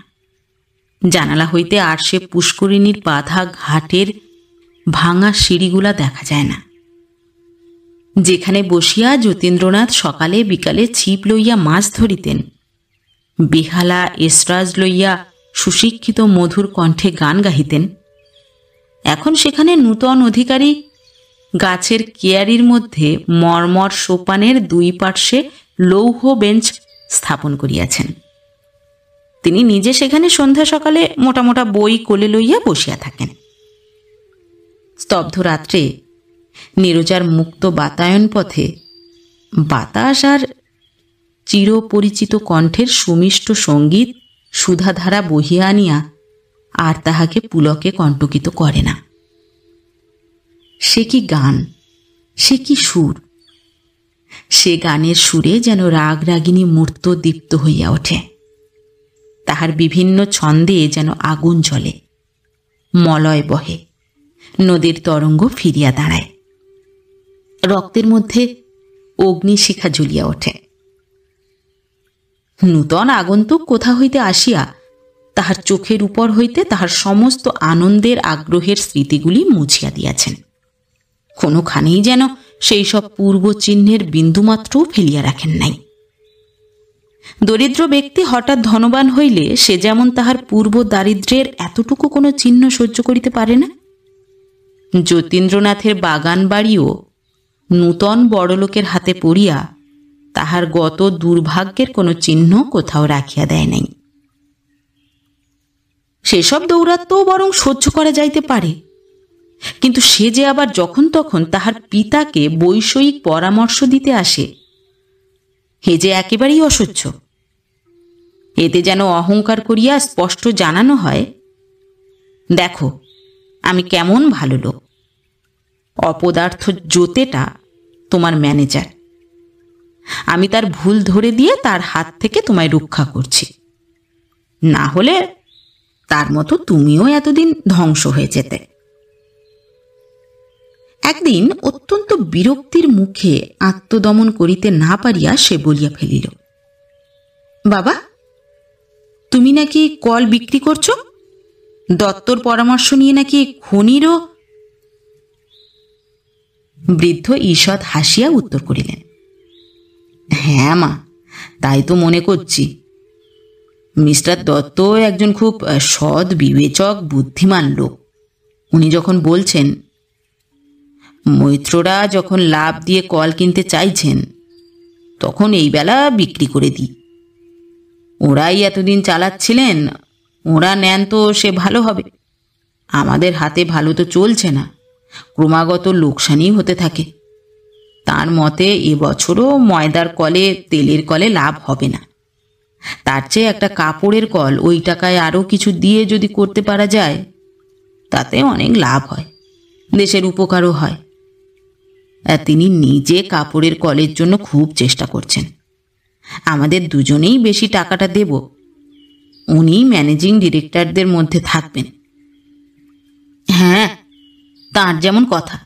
[SPEAKER 1] জানালা হইতে আর সে পুষ্করিণীর বাধা ঘাটের ভাঙা সিঁড়িগুলা দেখা যায় না যেখানে বসিয়া যতীন্দ্রনাথ সকালে বিকালে ছিপ লইয়া মাছ ধরিতেন বেহালা এসরাজ লইয়া সুশিক্ষিত মধুর কণ্ঠে গান গাহিতেন এখন সেখানে নূতন অধিকারী গাছের কেয়ারির মধ্যে মর্মর সোপানের দুই পার্শ্বে লৌহ বেঞ্চ স্থাপন করিয়াছেন তিনি নিজে সেখানে সন্ধ্যা সকালে মোটা মোটা বই কোলে লইয়া বসিয়া থাকেন স্তব্ধ রাত্রে নীরজার মুক্ত বাতায়ন পথে বাতাস আর চিরপরিচিত কণ্ঠের সুমিষ্ট সঙ্গীত সুধাধারা বহিয়া আনিয়া আর তাহাকে পুলকে কণ্টকিত করে না সে কি গান সে কি সুর সে গানের সুরে যেন রাগ রাগিনী মূর্ত দীপ্ত হইয়া ওঠে তাহার বিভিন্ন ছন্দে যেন আগুন জ্বলে মলয় বহে নদীর তরঙ্গ ফিরিয়া দাঁড়ায় রক্তের মধ্যে অগ্নিশিখা ঝুলিয়া ওঠে নূতন আগন্তুক কোথা হইতে আসিয়া তাহার চোখের উপর হইতে তাহার সমস্ত আনন্দের আগ্রহের স্মৃতিগুলি মুছিয়া দিয়াছেন কোনোখানেই যেন সেই সব পূর্ব চিহ্নের বিন্দুমাত্রও ফেলিয়া রাখেন নাই দরিদ্র ব্যক্তি হঠাৎ ধনবান হইলে সে যেমন তাহার পূর্ব দারিদ্রের এতটুকু কোনো চিহ্ন সহ্য করিতে পারে না যতীন্দ্রনাথের বাগান বাড়িও নূতন বড়লোকের হাতে পড়িয়া তাহার গত দুর্ভাগ্যের কোনো চিহ্ন কোথাও রাখিয়া দেয় নাই সেসব দৌরাত্ম বরং সহ্য করা যাইতে পারে কিন্তু সে যে আবার যখন তখন তাহার পিতাকে বৈষয়িক পরামর্শ দিতে আসে হে যে একেবারেই অসহ্য এতে যেন অহংকার করিয়া স্পষ্ট জানানো হয় দেখো আমি কেমন ভালো লোক অপদার্থ জোতেটা তোমার ম্যানেজার আমি তার ভুল ধরে দিয়ে তার হাত থেকে তোমায় রক্ষা করছি না হলে তার মতো তুমিও এতদিন ধ্বংস হয়ে যেতে একদিন অত্যন্ত বিরক্তির মুখে আত্মদমন করিতে না পারিয়া সে বলিয়া ফেলিল বাবা তুমি নাকি কল বিক্রি করছো দত্তর পরামর্শ নিয়ে নাকি খনিরও বৃদ্ধ ঈষৎ হাসিয়া উত্তর করিলেন হ্যাঁ মা তাই তো মনে করছি মিস্টার দত্ত একজন খুব সৎ বিবেচক বুদ্ধিমান লোক উনি যখন বলছেন মৈত্ররা যখন লাভ দিয়ে কল কিনতে চাইছেন তখন এই বেলা বিক্রি করে দিই ওরাই এতদিন চালাচ্ছিলেন ওরা নেন তো সে ভালো হবে আমাদের হাতে ভালো তো চলছে না ক্রমাগত লোকসানই হতে থাকে তার মতে এবছরও ময়দার কলে তেলের কলে লাভ হবে না তার চেয়ে একটা কাপড়ের কল ওই টাকায় আরও কিছু দিয়ে যদি করতে পারা যায় তাতে অনেক লাভ হয় দেশের উপকারও হয় আর তিনি নিজে কাপড়ের কলের জন্য খুব চেষ্টা করছেন আমাদের দুজনেই বেশি টাকাটা দেব উনি ম্যানেজিং ডিরেক্টরদের মধ্যে থাকবেন হ্যাঁ তার যেমন কথা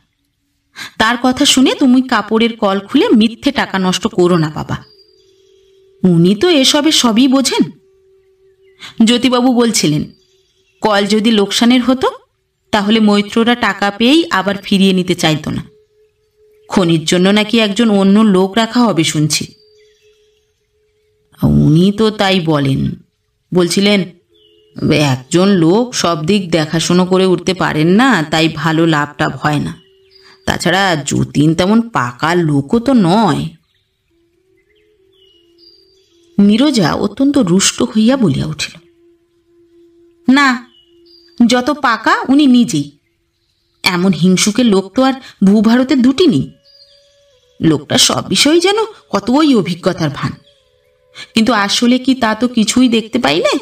[SPEAKER 1] তার কথা শুনে তুমি কাপড়ের কল খুলে মিথ্যে টাকা নষ্ট করো না বাবা উনি তো এসবে সবই বোঝেন জ্যোতিবাবু বলছিলেন কল যদি লোকসানের হতো তাহলে মৈত্ররা টাকা পেয়েই আবার ফিরিয়ে নিতে চাইত না খনির জন্য নাকি একজন অন্য লোক রাখা হবে শুনছি উনি তো তাই বলেন বলছিলেন একজন লোক সব দিক দেখাশুনো করে উঠতে পারেন না তাই ভালো লাভটা হয় না তাছাড়া যতীন তেমন পাকা লোকও তো নয় নীরজা অত্যন্ত রুষ্ট হইয়া বলিয়া উঠিল না যত পাকা উনি নিজেই এমন হিংসুকে লোক তো আর ভূভারতের দুটি নেই লোকটা সব বিষয়েই যেন কত ওই অভিজ্ঞতার ভান কিন্তু আসলে কি তা তো কিছুই দেখতে পাইলে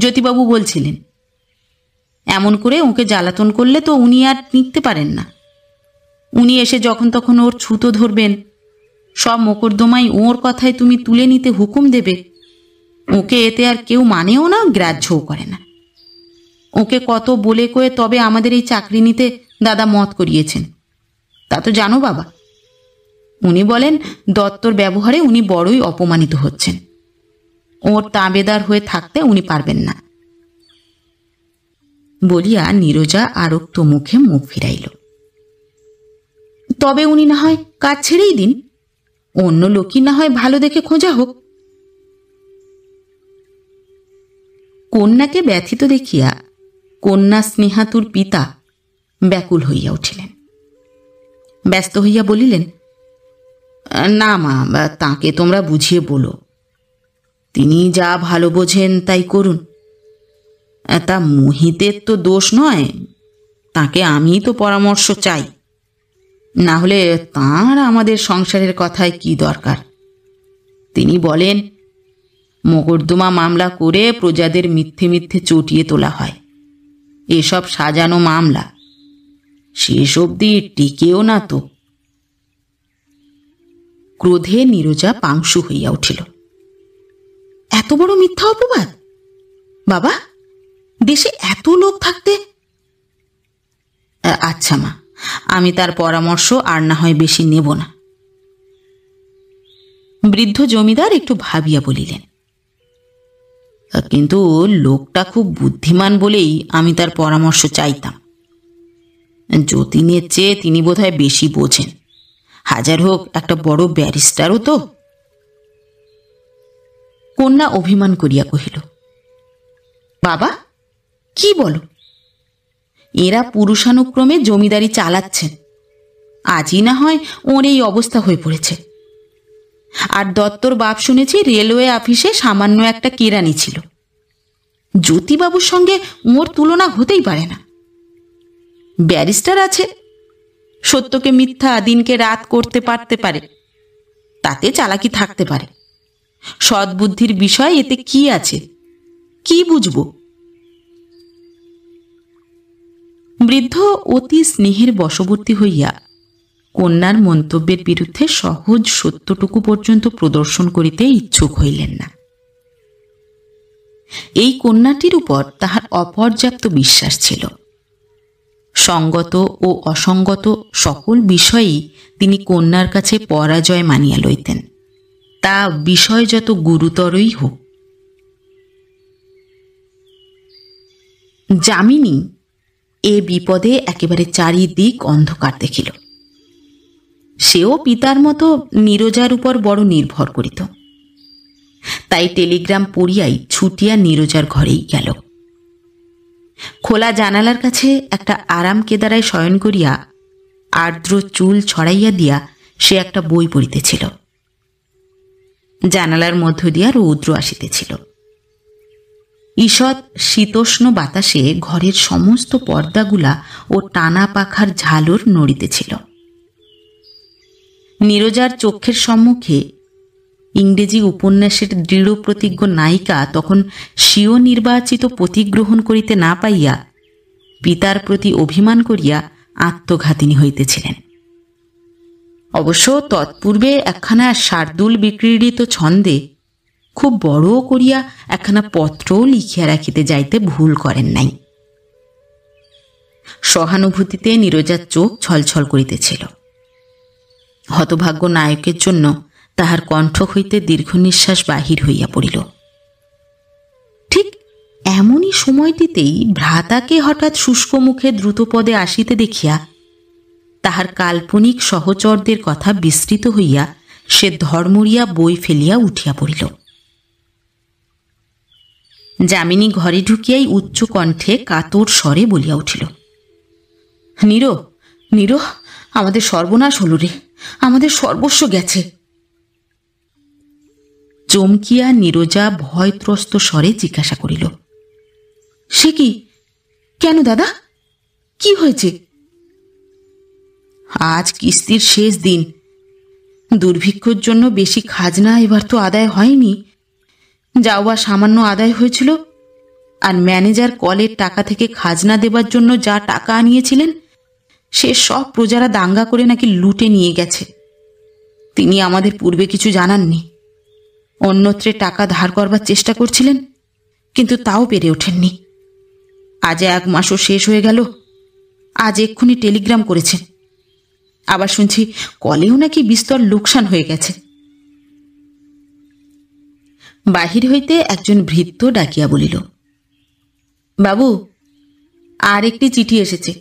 [SPEAKER 1] জ্যোতিবাবু বলছিলেন এমন করে ওকে জ্বালাতন করলে তো উনি আর টিকতে পারেন না উনি এসে যখন তখন ওর ছুতো ধরবেন সব মোকদ্দমাই ওর কথায় তুমি তুলে নিতে হুকুম দেবে ওকে এতে আর কেউ মানেও না গ্রাহ্যও করে না ওকে কত বলে কয়ে তবে আমাদের এই চাকরি নিতে দাদা মত করিয়েছেন তা তো জানো বাবা উনি বলেন দত্তর ব্যবহারে উনি বড়ই অপমানিত হচ্ছেন ওর তাবেদার হয়ে থাকতে উনি পারবেন না বলিয়া নীরজা আরক্ত মুখে মুখ ফিরাইল তবে উনি না হয় কাজ ছেড়েই দিন অন্য লোকই না হয় ভালো দেখে খোঁজা হোক কন্যাকে ব্যথিত দেখিয়া কন্যা স্নেহাতুর পিতা ব্যাকুল হইয়া উঠিলেন ব্যস্ত হইয়া বলিলেন না মা তাকে তোমরা বুঝিয়ে বলো তিনি যা ভালো বোঝেন তাই করুন তা মোহিতের তো দোষ নয় তাকে আমি তো পরামর্শ চাই না হলে তাঁর আমাদের সংসারের কথায় কি দরকার তিনি বলেন মোকদ্দমা মামলা করে প্রজাদের মিথ্যে মিথ্যে চটিয়ে তোলা হয় এসব সাজানো মামলা শেষ অবধি টিকেও না তো ক্রোধে নীরজা পাংশু হইয়া উঠিল এত বড় মিথ্যা অপবাদ বাবা দেশে এত লোক থাকতে আচ্ছা মা আমি তার পরামর্শ আর না হয় বেশি নেব না বৃদ্ধ জমিদার একটু ভাবিয়া বলিলেন কিন্তু লোকটা খুব বুদ্ধিমান বলেই আমি তার পরামর্শ চাইতাম যতীনের চেয়ে তিনি বোধহয় বেশি বোঝেন হাজার হোক একটা বড় ব্যারিস্টারও তো কন্যা অভিমান করিয়া কহিল বাবা কি বলো এরা পুরুষানুক্রমে জমিদারি চালাচ্ছেন আজই না হয় ওর এই অবস্থা হয়ে পড়েছে আর দত্তর বাপ শুনেছি রেলওয়ে অফিসে সামান্য একটা কেরানি ছিল জ্যোতিবাবুর সঙ্গে ওর তুলনা হতেই পারে না ব্যারিস্টার আছে সত্যকে মিথ্যা দিনকে রাত করতে পারতে পারে তাতে চালাকি থাকতে পারে সদ্বুদ্ধির বিষয় এতে কি আছে কি বুঝবো বৃদ্ধ অতি স্নেহের বশবর্তী হইয়া কন্যার মন্তব্যের বিরুদ্ধে সহজ সত্যটুকু পর্যন্ত প্রদর্শন করিতে ইচ্ছুক হইলেন না এই কন্যাটির উপর তাহার অপর্যাপ্ত বিশ্বাস ছিল সঙ্গত ও অসঙ্গত সকল বিষয়েই তিনি কন্যার কাছে পরাজয় মানিয়া লইতেন তা বিষয় যত গুরুতরই হোক যামিনী এ বিপদে একেবারে চারিদিক অন্ধকার দেখিল সেও পিতার মতো নীরজার উপর বড় নির্ভর করিত তাই টেলিগ্রাম পড়িয়াই ছুটিয়া নীরজার ঘরেই গেল খোলা জানালার কাছে একটা আরাম কেদারায় শয়ন করিয়া আর্দ্র চুল ছড়াইয়া দিয়া সে একটা বই পড়িতেছিল জানালার মধ্য দিয়া রৌদ্র আসিতেছিল ঈষৎ শীতোষ্ণ বাতাসে ঘরের সমস্ত পর্দাগুলা ও টানা পাখার ঝালর নড়িতেছিল নীরজার চক্ষের সম্মুখে ইংরেজি উপন্যাসের দৃঢ় প্রতিজ্ঞ নায়িকা তখন স্বীয় নির্বাচিত পতিগ্রহণ করিতে না পাইয়া পিতার প্রতি অভিমান করিয়া আত্মঘাতিনী হইতেছিলেন অবশ্য তৎপূর্বে একখানা শার্দুল বিক্রীড়িত ছন্দে খুব বড় করিয়া একখানা পত্রও লিখিয়া রাখিতে যাইতে ভুল করেন নাই সহানুভূতিতে নীরজার চোখ ছলছল করিতেছিল হতভাগ্য নায়কের জন্য তাহার কণ্ঠ হইতে দীর্ঘ নিঃশ্বাস বাহির হইয়া পড়িল ঠিক এমনই সময়টিতেই ভ্রাতাকে হঠাৎ শুষ্ক মুখে দ্রুতপদে আসিতে দেখিয়া তাহার কাল্পনিক সহচরদের কথা বিস্তৃত হইয়া সে ধর্মরিয়া বই ফেলিয়া উঠিয়া পড়িল যামিনী ঘরে ঢুকিয়াই উচ্চ কণ্ঠে কাতর স্বরে বলিয়া উঠিল নির নির আমাদের সর্বনাশ হল রে আমাদের সর্বস্ব গেছে চমকিয়া নীরজা ভয়ত্রস্ত স্বরে জিজ্ঞাসা করিল সে কি কেন দাদা কি হয়েছে আজ কিস্তির শেষ দিন দুর্ভিক্ষর জন্য বেশি খাজনা এবার তো আদায় হয়নি যাওয়া সামান্য আদায় হয়েছিল আর ম্যানেজার কলের টাকা থেকে খাজনা দেবার জন্য যা টাকা আনিয়েছিলেন সে সব প্রজারা দাঙ্গা করে নাকি লুটে নিয়ে গেছে তিনি আমাদের পূর্বে কিছু জানাননি অন্যত্রে টাকা ধার করবার চেষ্টা করছিলেন কিন্তু তাও পেরে ওঠেননি আজ এক মাসও শেষ হয়ে গেল আজ এক্ষুনি টেলিগ্রাম করেছেন আবার শুনছি কলেও নাকি বিস্তর লোকসান হয়ে গেছে বাহির হইতে একজন ভৃত্য ডাকিয়া বলিল বাবু আর একটি চিঠি এসেছে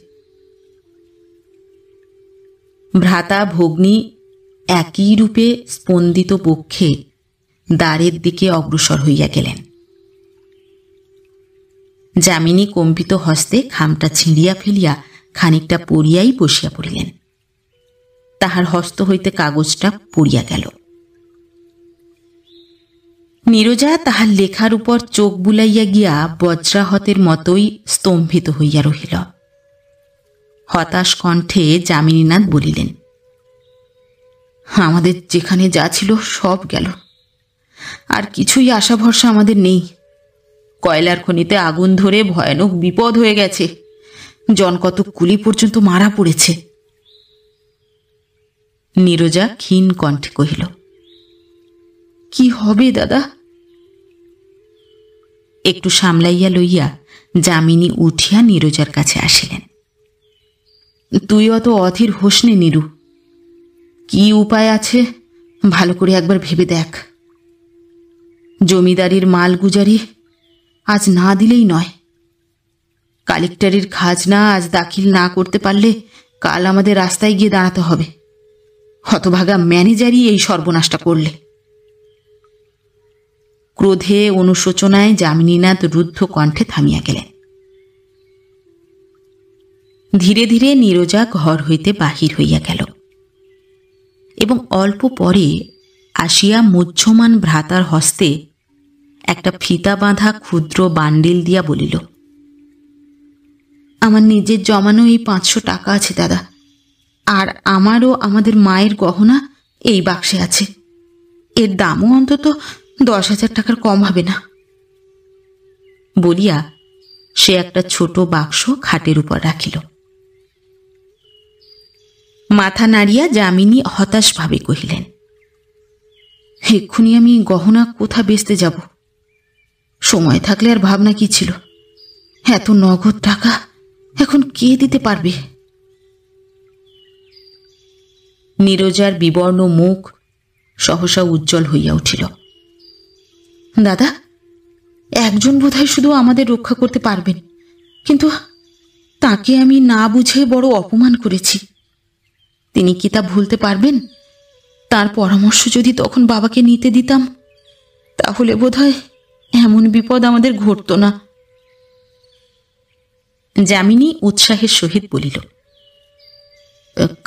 [SPEAKER 1] ভ্রাতা ভগ্নী একই রূপে স্পন্দিত পক্ষে দ্বারের দিকে অগ্রসর হইয়া গেলেন যামিনী কম্পিত হস্তে খামটা ছিঁড়িয়া ফেলিয়া খানিকটা পড়িয়াই বসিয়া পড়িলেন তাহার হস্ত হইতে কাগজটা পড়িয়া গেল নীরজা তাহার লেখার উপর চোখ বুলাইয়া গিয়া বজ্রাহতের মতোই স্তম্ভিত হইয়া রহিল হতাশ কণ্ঠে যামিনীনাথ বলিলেন আমাদের যেখানে যা ছিল সব গেল আর কিছুই আশা ভরসা আমাদের নেই কয়লার খনিতে আগুন ধরে ভয়ানক বিপদ হয়ে গেছে জন কত কুলি পর্যন্ত মারা পড়েছে নীরজা ক্ষীণ কণ্ঠে কহিল কি হবে দাদা একটু সামলাইয়া লইয়া যামিনী উঠিয়া নীরজার কাছে আসিলেন তুই অত অধীর হোস নে নিরু কি উপায় আছে ভালো করে একবার ভেবে দেখ জমিদারির মালগুজারি আজ না দিলেই নয় কালেক্টরের খাজনা আজ দাখিল না করতে পারলে কাল আমাদের রাস্তায় গিয়ে দাঁড়াতে হবে হতভাগা ম্যানেজারই এই সর্বনাশটা করলে ক্রোধে অনুশোচনায় যামিনীনাথ রুদ্ধ কণ্ঠে থামিয়া গেলেন ধীরে ধীরে নীরজা ঘর হইতে বাহির হইয়া গেল এবং অল্প পরে আসিয়া মুচ্ছমান ভ্রাতার হস্তে একটা ফিতা বাঁধা ক্ষুদ্র বান্ডিল দিয়া বলিল আমার নিজের জমানো এই পাঁচশো টাকা আছে দাদা আর আমারও আমাদের মায়ের গহনা এই বাক্সে আছে এর দামও অন্তত দশ হাজার টাকার কম হবে না বলিয়া সে একটা ছোট বাক্স খাটের উপর রাখিল মাথা নাড়িয়া যামিনী হতাশভাবে কহিলেন এক্ষুনি আমি গহনা কোথা বেচতে যাব সময় থাকলে আর ভাবনা কি ছিল এত নগদ টাকা এখন কে দিতে পারবে নীরজার বিবর্ণ মুখ সহসা উজ্জ্বল হইয়া উঠিল দাদা একজন বোধহয় শুধু আমাদের রক্ষা করতে পারবেন কিন্তু তাকে আমি না বুঝে বড় অপমান করেছি তিনি কি তা ভুলতে পারবেন তার পরামর্শ যদি তখন বাবাকে নিতে দিতাম তাহলে বোধ এমন বিপদ আমাদের ঘটত না যামিনী উৎসাহের সহিত বলিল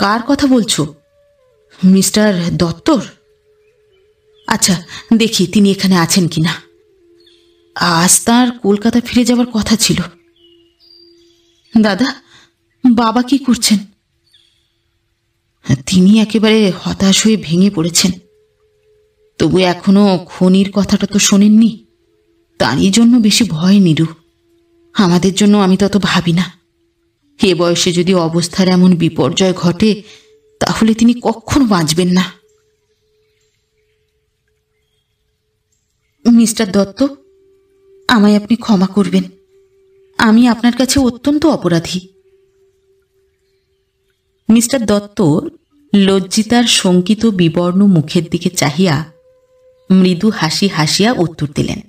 [SPEAKER 1] কার কথা বলছো মিস্টার দত্তর আচ্ছা দেখি তিনি এখানে আছেন কি না আজ তাঁর কলকাতা ফিরে যাওয়ার কথা ছিল দাদা বাবা কি করছেন তিনি একেবারে হতাশ হয়ে ভেঙে পড়েছেন তবু এখনো খনির কথাটা তো শোনেননি তারই জন্য বেশি ভয় নিরু আমাদের জন্য আমি তত ভাবি না এ বয়সে যদি অবস্থার এমন বিপর্যয় ঘটে তাহলে তিনি কখনো বাঁচবেন না মিস্টার দত্ত আমায় আপনি ক্ষমা করবেন আমি আপনার কাছে অত্যন্ত অপরাধী মিস্টার দত্ত লজ্জিতার শঙ্কিত বিবর্ণ মুখের দিকে চাহিয়া মৃদু হাসি হাসিয়া উত্তর দিলেন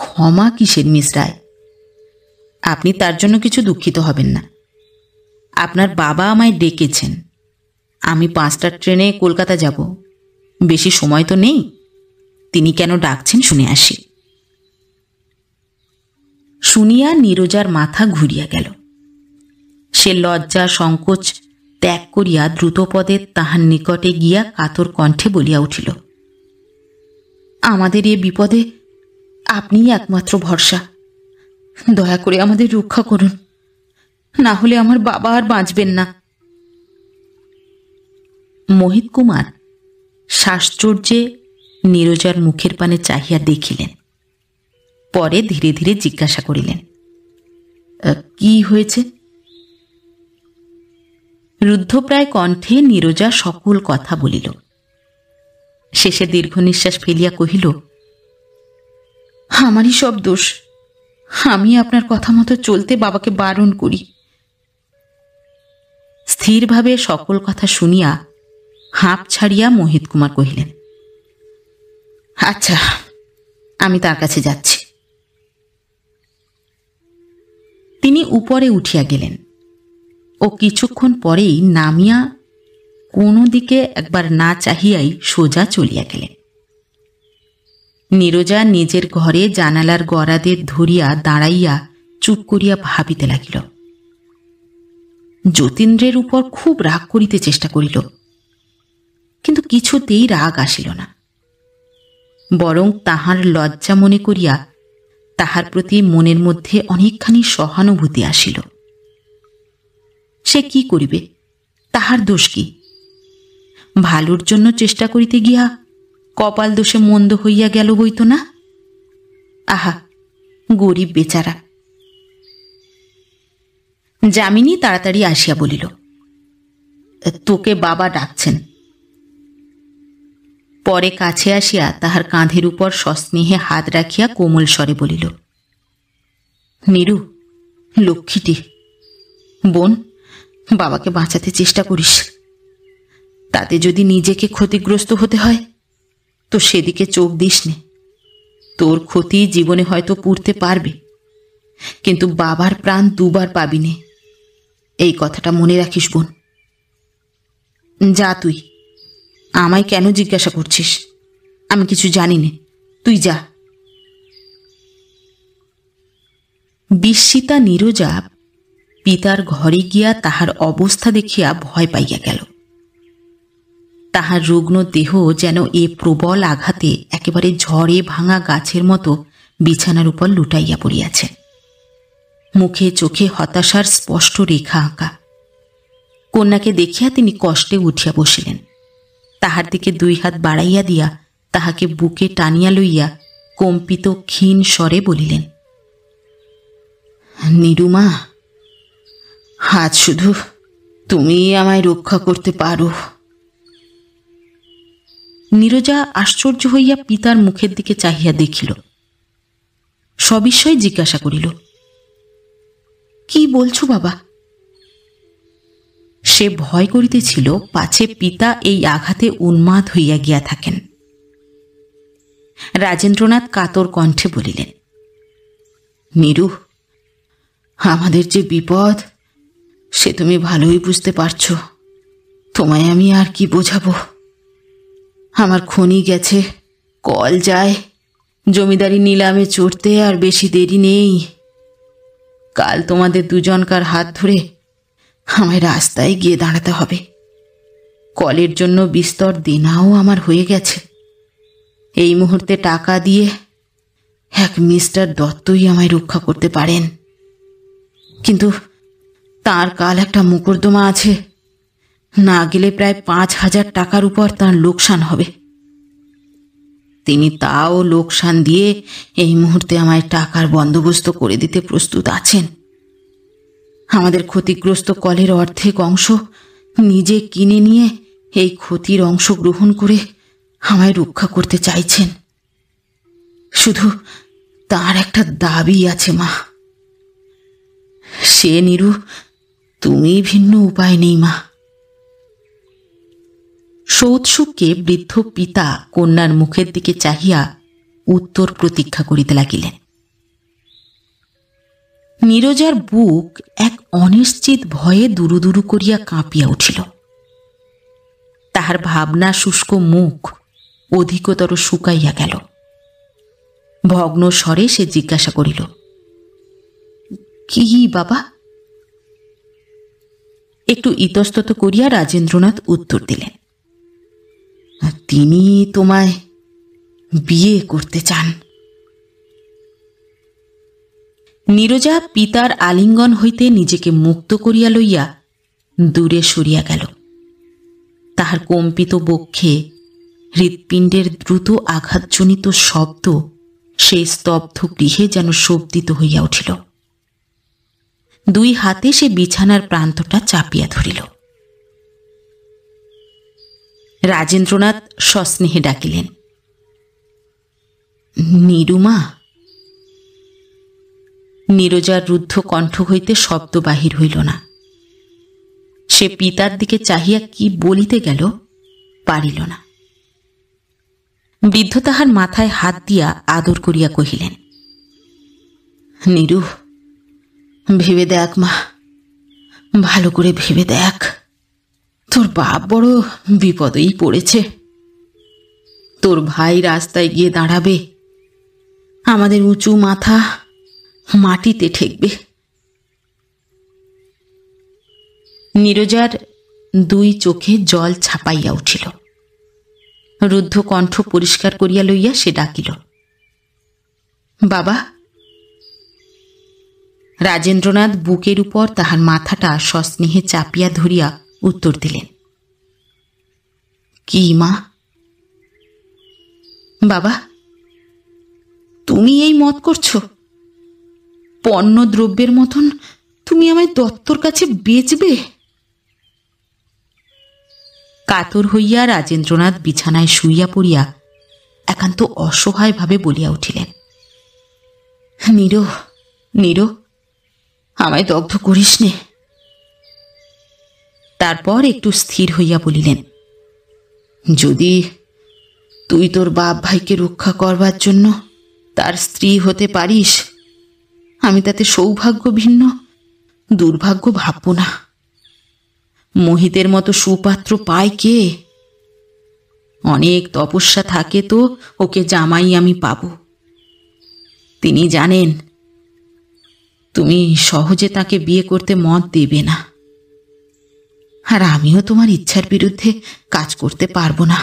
[SPEAKER 1] ক্ষমা কিসের মিস রায় আপনি তার জন্য কিছু দুঃখিত হবেন না আপনার বাবা আমায় ডেকেছেন আমি পাঁচটার ট্রেনে কলকাতা যাব বেশি সময় তো নেই তিনি কেন ডাকছেন শুনে আসি শুনিয়া নীরজার মাথা ঘুরিয়া গেল সে লজ্জা সংকোচ ত্যাগ করিয়া দ্রুতপদে তাহার নিকটে গিয়া কাতর কণ্ঠে বলিয়া উঠিল আমাদের এ বিপদে আপনিই একমাত্র ভরসা দয়া করে আমাদের রক্ষা করুন না হলে আমার বাবা আর বাঁচবেন না মোহিত কুমার শাশ্চর্যে নীরজার মুখের পানে চাহিয়া দেখিলেন পরে ধীরে ধীরে জিজ্ঞাসা করিলেন কি হয়েছে রুদ্ধপ্রায় কণ্ঠে নীরজা সকল কথা বলিল শেষে দীর্ঘ নিঃশ্বাস ফেলিয়া কহিল আমারই সব দোষ আমি আপনার কথা মতো চলতে বাবাকে বারণ করি স্থিরভাবে সকল কথা শুনিয়া হাঁপ ছাড়িয়া মোহিত কুমার কহিলেন আচ্ছা আমি তার কাছে যাচ্ছি তিনি উপরে উঠিয়া গেলেন ও কিছুক্ষণ পরেই নামিয়া কোনো দিকে একবার না চাহিয়াই সোজা চলিয়া গেলেন নীরজা নিজের ঘরে জানালার গড়াদের ধরিয়া দাঁড়াইয়া চুপ করিয়া ভাবিতে লাগিল যতীন্দ্রের উপর খুব রাগ করিতে চেষ্টা করিল কিন্তু কিছুতেই রাগ আসিল না বরং তাহার লজ্জা মনে করিয়া তাহার প্রতি মনের মধ্যে অনেকখানি সহানুভূতি আসিল সে কি করিবে তাহার দোষ কি ভালোর জন্য চেষ্টা করিতে গিয়া কপাল দোষে মন্দ হইয়া গেল বইত না আহা গরিব বেচারা যামিনী তাড়াতাড়ি আসিয়া বলিল তোকে বাবা ডাকছেন পরে কাছে আসিয়া তাহার কাঁধের উপর সস্নেহে হাত রাখিয়া কোমল স্বরে বলিল নিরু লক্ষ্মীটি বোন বাবাকে বাঁচাতে চেষ্টা করিস তাতে যদি নিজেকে ক্ষতিগ্রস্ত হতে হয় তো সেদিকে চোখ দিস নে তোর ক্ষতি জীবনে হয়তো পুড়তে পারবে কিন্তু বাবার প্রাণ দুবার পাবি নে এই কথাটা মনে রাখিস বোন যা তুই আমায় কেন জিজ্ঞাসা করছিস আমি কিছু জানি নে তুই যা বিস্মিতা নীরজা পিতার ঘরে গিয়া তাহার অবস্থা দেখিয়া ভয় পাইয়া গেল তাহার রুগ্ন দেহ যেন এ প্রবল আঘাতে একেবারে ঝড়ে ভাঙা গাছের মতো বিছানার উপর লুটাইয়া পড়িয়াছে মুখে চোখে হতাশার স্পষ্ট রেখা আঁকা কন্যাকে দেখিয়া তিনি কষ্টে উঠিয়া বসিলেন তাহার দিকে দুই হাত বাড়াইয়া দিয়া তাহাকে বুকে টানিয়া লইয়া কম্পিত ক্ষীণ স্বরে বলিলেন নিরুমা হাত শুধু তুমি আমায় রক্ষা করতে পারো নীরজা আশ্চর্য হইয়া পিতার মুখের দিকে চাহিয়া দেখিল সবিস্ময় জিজ্ঞাসা করিল কি বলছো বাবা সে ভয় করিতেছিল পাছে পিতা এই আঘাতে উন্মাদ হইয়া গিয়া থাকেন রাজেন্দ্রনাথ কাতর কণ্ঠে বলিলেন নিরু আমাদের যে বিপদ সে তুমি ভালোই বুঝতে পারছ তোমায় আমি আর কি বোঝাবো আমার খনি গেছে কল যায় জমিদারি নিলামে চড়তে আর বেশি দেরি নেই কাল তোমাদের দুজনকার হাত ধরে আমায় রাস্তায় গিয়ে দাঁড়াতে হবে কলের জন্য বিস্তর দেনাও আমার হয়ে গেছে এই মুহূর্তে টাকা দিয়ে এক মিস্টার দত্তই আমায় রক্ষা করতে পারেন কিন্তু তার কাল একটা মুকর্দমা আছে না গেলে প্রায় পাঁচ হাজার টাকার উপর তার লোকসান হবে তিনি তাও লোকসান দিয়ে এই মুহূর্তে আমায় টাকার বন্দোবস্ত করে দিতে প্রস্তুত আছেন আমাদের ক্ষতিগ্রস্ত কলের অর্ধেক অংশ নিজে কিনে নিয়ে এই ক্ষতির অংশ গ্রহণ করে আমায় রক্ষা করতে চাইছেন শুধু তার একটা দাবি আছে মা সে নিরু তুমি ভিন্ন উপায় নেই মা সৌৎসুককে বৃদ্ধ পিতা কন্যার মুখের দিকে চাহিয়া উত্তর প্রতীক্ষা করিতে লাগিলেন নীরজার বুক এক অনিশ্চিত ভয়ে দুরুদুরু করিয়া কাঁপিয়া উঠিল তাহার ভাবনা শুষ্ক মুখ অধিকতর শুকাইয়া গেল ভগ্ন স্বরে সে জিজ্ঞাসা করিল কি বাবা একটু ইতস্তত করিয়া রাজেন্দ্রনাথ উত্তর দিলেন তিনি তোমায় বিয়ে করতে চান নীরজা পিতার আলিঙ্গন হইতে নিজেকে মুক্ত করিয়া লইয়া দূরে সরিয়া গেল তাহার কম্পিত বক্ষে হৃৎপিণ্ডের দ্রুত আঘাতজনিত শব্দ সেই স্তব্ধ গৃহে যেন শব্দিত হইয়া উঠিল দুই হাতে সে বিছানার প্রান্তটা চাপিয়া ধরিল রাজেন্দ্রনাথ সস্নেহে ডাকিলেন নিরুমা নীরজার রুদ্ধ কণ্ঠ হইতে শব্দ বাহির হইল না সে পিতার দিকে চাহিয়া কি বলিতে গেল পারিল না বৃদ্ধ তাহার মাথায় হাত দিয়া আদর করিয়া কহিলেন নিরু ভেবে দেখ মা ভালো করে ভেবে দেখ তোর বাপ বড় বিপদেই পড়েছে তোর ভাই রাস্তায় গিয়ে দাঁড়াবে আমাদের উঁচু মাথা মাটিতে ঠেকবে নীরজার দুই চোখে জল ছাপাইয়া উঠিল রুদ্ধ কণ্ঠ পরিষ্কার করিয়া লইয়া সে ডাকিল বাবা রাজেন্দ্রনাথ বুকের উপর তাহার মাথাটা সস্নেহে চাপিয়া ধরিয়া উত্তর দিলেন কি মা বাবা তুমি এই মত করছো পণ্য দ্রব্যের মতন তুমি আমায় দত্তর কাছে বেচবে কাতর হইয়া রাজেন্দ্রনাথ বিছানায় শুইয়া পড়িয়া একান্ত অসহায়ভাবে বলিয়া উঠিলেন নির নির আমায় দগ্ধ করিস নে তারপর একটু স্থির হইয়া বলিলেন যদি তুই তোর বাপ ভাইকে রক্ষা করবার জন্য তার স্ত্রী হতে পারিস আমি তাতে সৌভাগ্য ভিন্ন দুর্ভাগ্য ভাবব না মোহিতের মতো সুপাত্র পায় কে অনেক তপস্যা থাকে তো ওকে জামাই আমি পাব তিনি জানেন তুমি সহজে তাকে বিয়ে করতে মত দেবে না আর আমিও তোমার ইচ্ছার বিরুদ্ধে কাজ করতে পারবো না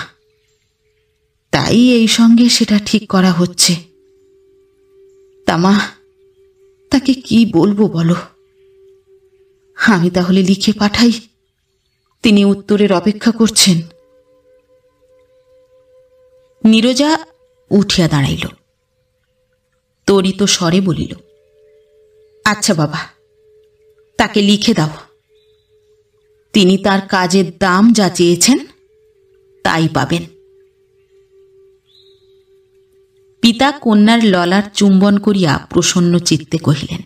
[SPEAKER 1] তাই এই সঙ্গে সেটা ঠিক করা হচ্ছে তামা তাকে কি বলবো বলো আমি তাহলে লিখে পাঠাই তিনি উত্তরের অপেক্ষা করছেন নীরজা উঠিয়া দাঁড়াইল তরিত স্বরে বলিল আচ্ছা বাবা তাকে লিখে দাও তিনি তার কাজের দাম যা চেয়েছেন তাই পাবেন পিতা কন্যার ললার চুম্বন করিয়া প্রসন্ন চিত্তে কহিলেন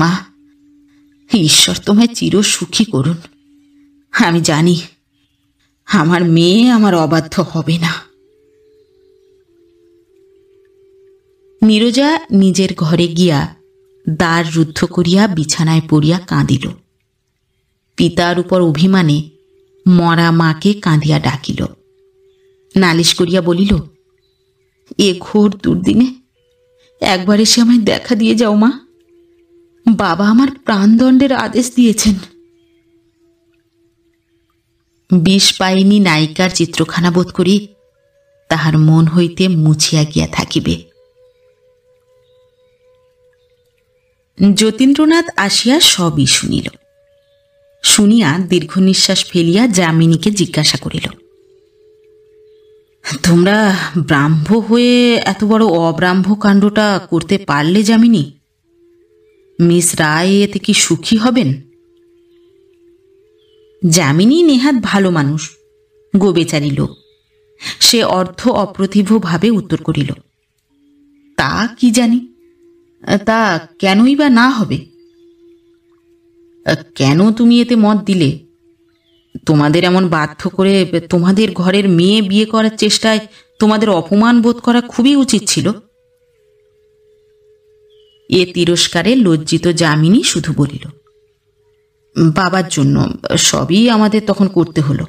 [SPEAKER 1] মা ঈশ্বর তোমায় চির সুখী করুন আমি জানি আমার মেয়ে আমার অবাধ্য হবে না নীরজা নিজের ঘরে গিয়া দ্বার রুদ্ধ করিয়া বিছানায় পড়িয়া কাঁদিল পিতার উপর অভিমানে মরা মাকে কাঁদিয়া ডাকিল নালিশ করিয়া বলিল এ ঘোর দুর্দিনে একবার এসে আমায় দেখা দিয়ে যাও মা বাবা আমার প্রাণদণ্ডের আদেশ দিয়েছেন বিষ পাইনি নায়িকার চিত্রখানা বোধ করি তাহার মন হইতে মুছিয়া গিয়া থাকিবে যতীন্দ্রনাথ আসিয়া সবই শুনিল শুনিয়া দীর্ঘ নিঃশ্বাস ফেলিয়া যামিনীকে জিজ্ঞাসা করিল তোমরা ব্রাহ্ম হয়ে এত বড় অব্রাহ্ম কাণ্ডটা করতে পারলে যামিনি মিস রায় এতে কি সুখী হবেন যামিনী নেহাত ভালো মানুষ গোবেচারি লোক সে অর্থ অপ্রতিভভাবে উত্তর করিল তা কি জানি তা কেনই বা না হবে কেন তুমি এতে মত দিলে তোমাদের এমন বাধ্য করে তোমাদের ঘরের মেয়ে বিয়ে করার চেষ্টায় তোমাদের অপমান বোধ করা খুবই উচিত ছিল এ তিরস্কারে লজ্জিত যামিনী শুধু বলিল বাবার জন্য সবই আমাদের তখন করতে হলো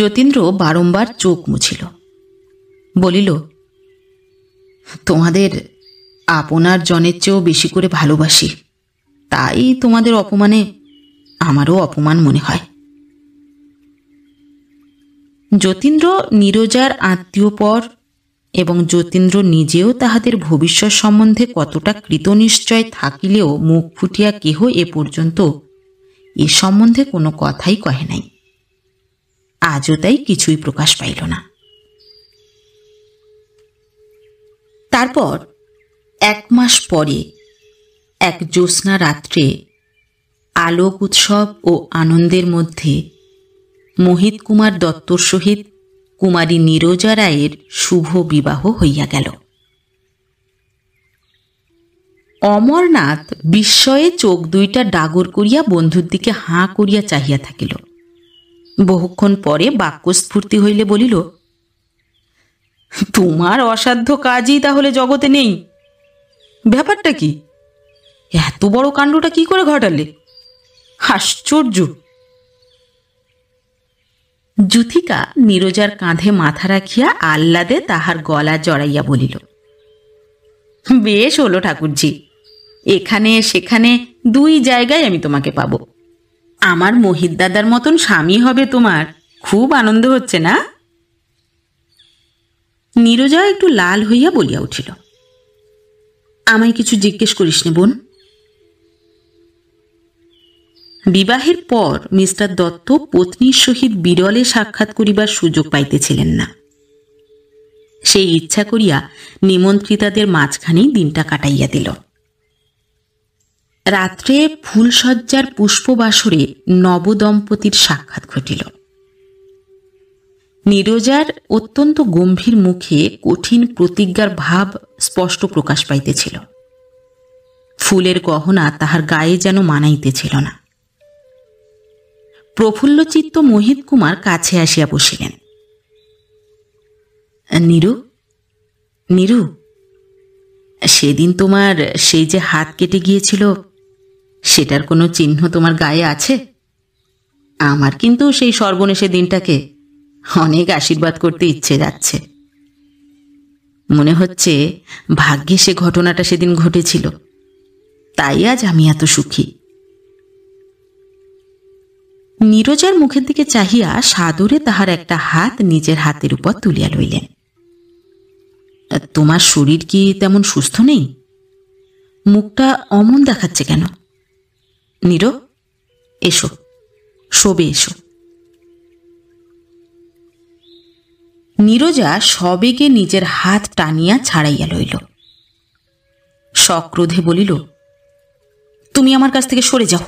[SPEAKER 1] যতীন্দ্র বারংবার চোখ মুছিল বলিল তোমাদের আপনার জনের চেয়েও বেশি করে ভালোবাসি তাই তোমাদের অপমানে আমারও অপমান মনে হয় যতীন্দ্র নীরজার আত্মীয় পর এবং যতীন্দ্র নিজেও তাহাদের ভবিষ্যৎ সম্বন্ধে কতটা কৃতনিশ্চয় থাকিলেও মুখ ফুটিয়া কেহ এ পর্যন্ত এ সম্বন্ধে কোনো কথাই কহে নাই আজও তাই কিছুই প্রকাশ পাইল না তারপর এক মাস পরে এক জ্যোৎস্না রাত্রে আলোক উৎসব ও আনন্দের মধ্যে মোহিত কুমার দত্তর সহিত কুমারী নীরজা রায়ের শুভ বিবাহ হইয়া গেল অমরনাথ বিস্ময়ে চোখ দুইটা ডাগর করিয়া বন্ধুর দিকে হাঁ করিয়া চাহিয়া থাকিল বহুক্ষণ পরে বাক্যস্ফূর্তি হইলে বলিল তোমার অসাধ্য কাজই তাহলে জগতে নেই ব্যাপারটা কি এত বড় কাণ্ডটা কি করে ঘটালে আশ্চর্য যুথিকা নীরজার কাঁধে মাথা রাখিয়া আহ্লাদে তাহার গলা জড়াইয়া বলিল বেশ হলো ঠাকুরজি এখানে সেখানে দুই জায়গায় আমি তোমাকে পাব আমার মহিত দাদার মতন স্বামী হবে তোমার খুব আনন্দ হচ্ছে না নীরজা একটু লাল হইয়া বলিয়া উঠিল আমায় কিছু জিজ্ঞেস করিস নে বোন বিবাহের পর মিস্টার দত্ত পত্নীর সহিত বিরলে সাক্ষাৎ করিবার সুযোগ পাইতেছিলেন না সেই ইচ্ছা করিয়া নিমন্ত্রিতাদের মাঝখানেই দিনটা কাটাইয়া দিল রাত্রে ফুলসজ্জার পুষ্পবাসরে নবদম্পতির সাক্ষাৎ ঘটিল নীরজার অত্যন্ত গম্ভীর মুখে কঠিন প্রতিজ্ঞার ভাব স্পষ্ট প্রকাশ পাইতেছিল ফুলের গহনা তাহার গায়ে যেন মানাইতেছিল না প্রফুল্লচিত্ত মোহিত কুমার কাছে আসিয়া বসিলেন নীরু নীরু সেদিন তোমার সেই যে হাত কেটে গিয়েছিল সেটার কোনো চিহ্ন তোমার গায়ে আছে আমার কিন্তু সেই সর্বনেশে দিনটাকে অনেক আশীর্বাদ করতে ইচ্ছে যাচ্ছে মনে হচ্ছে ভাগ্যে সে ঘটনাটা সেদিন ঘটেছিল তাই আজ আমি এত সুখী নীরজার মুখের দিকে চাহিয়া সাদরে তাহার একটা হাত নিজের হাতের উপর তুলিয়া লইলেন তোমার শরীর কি তেমন সুস্থ নেই মুখটা অমন দেখাচ্ছে কেন নীরব এসো সবে এসো নীরজা সবেগে নিজের হাত টানিয়া ছাড়াইয়া লইল সক্রোধে বলিল তুমি আমার কাছ থেকে সরে যাও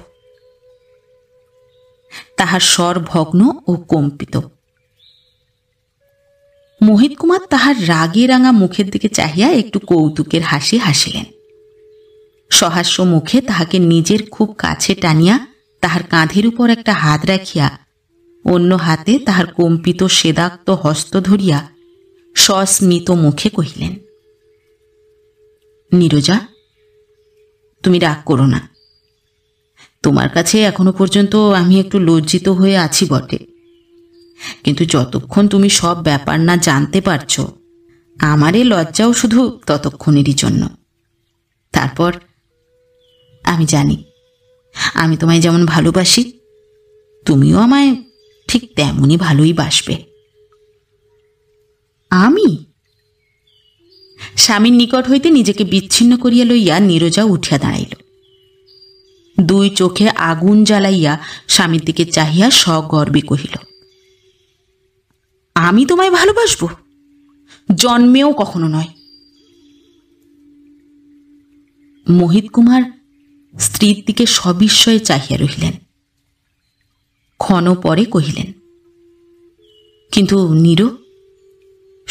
[SPEAKER 1] তাহার স্বর ভগ্ন ও কম্পিত মোহিত কুমার তাহার রাগে রাঙা মুখের দিকে চাহিয়া একটু কৌতুকের হাসি হাসিলেন সহাস্য মুখে তাহাকে নিজের খুব কাছে টানিয়া তাহার কাঁধের উপর একটা হাত রাখিয়া অন্য হাতে তাহার কম্পিত সেদাক্ত হস্ত ধরিয়া সস্মিত মুখে কহিলেন নীরজা তুমি রাগ করো না তোমার কাছে এখনো পর্যন্ত আমি একটু লজ্জিত হয়ে আছি বটে কিন্তু যতক্ষণ তুমি সব ব্যাপার না জানতে পারছ আমার এই লজ্জাও শুধু ততক্ষণেরই জন্য তারপর আমি জানি আমি তোমায় যেমন ভালোবাসি তুমিও আমায় ঠিক তেমনই ভালোই বাসবে আমি স্বামীর নিকট হইতে নিজেকে বিচ্ছিন্ন করিয়া লইয়া নীরজা উঠিয়া দাঁড়াইল দুই চোখে আগুন জ্বালাইয়া স্বামীর দিকে চাহিয়া সগর্বে কহিল আমি তোমায় ভালোবাসব জন্মেও কখনো নয় মোহিত কুমার স্ত্রীর দিকে সবিস্ময়ে চাহিয়া রহিলেন ক্ষণ পরে কহিলেন কিন্তু নির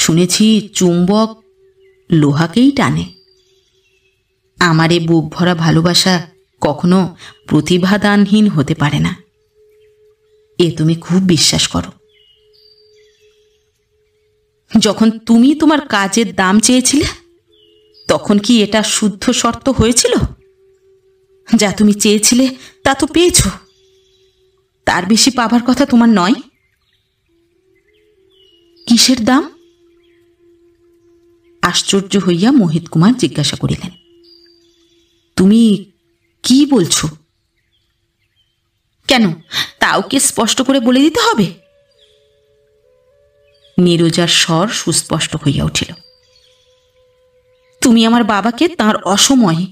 [SPEAKER 1] শুনেছি চুম্বক লোহাকেই টানে আমার এ বুক ভরা ভালোবাসা কখনো প্রতিভাদানহীন হতে পারে না এ তুমি খুব বিশ্বাস করো যখন তুমি তোমার কাজের দাম চেয়েছিলে তখন কি এটা শুদ্ধ শর্ত হয়েছিল যা তুমি চেয়েছিলে তা তো পেয়েছ তার বেশি পাবার কথা তোমার নয় কিসের দাম আশ্চর্য হইয়া মোহিত কুমার জিজ্ঞাসা করিলেন তুমি কি বলছো কেন তাও কি স্পষ্ট করে বলে দিতে হবে নীরজার স্বর সুস্পষ্ট হইয়া উঠিল তুমি আমার বাবাকে তার অসময়ে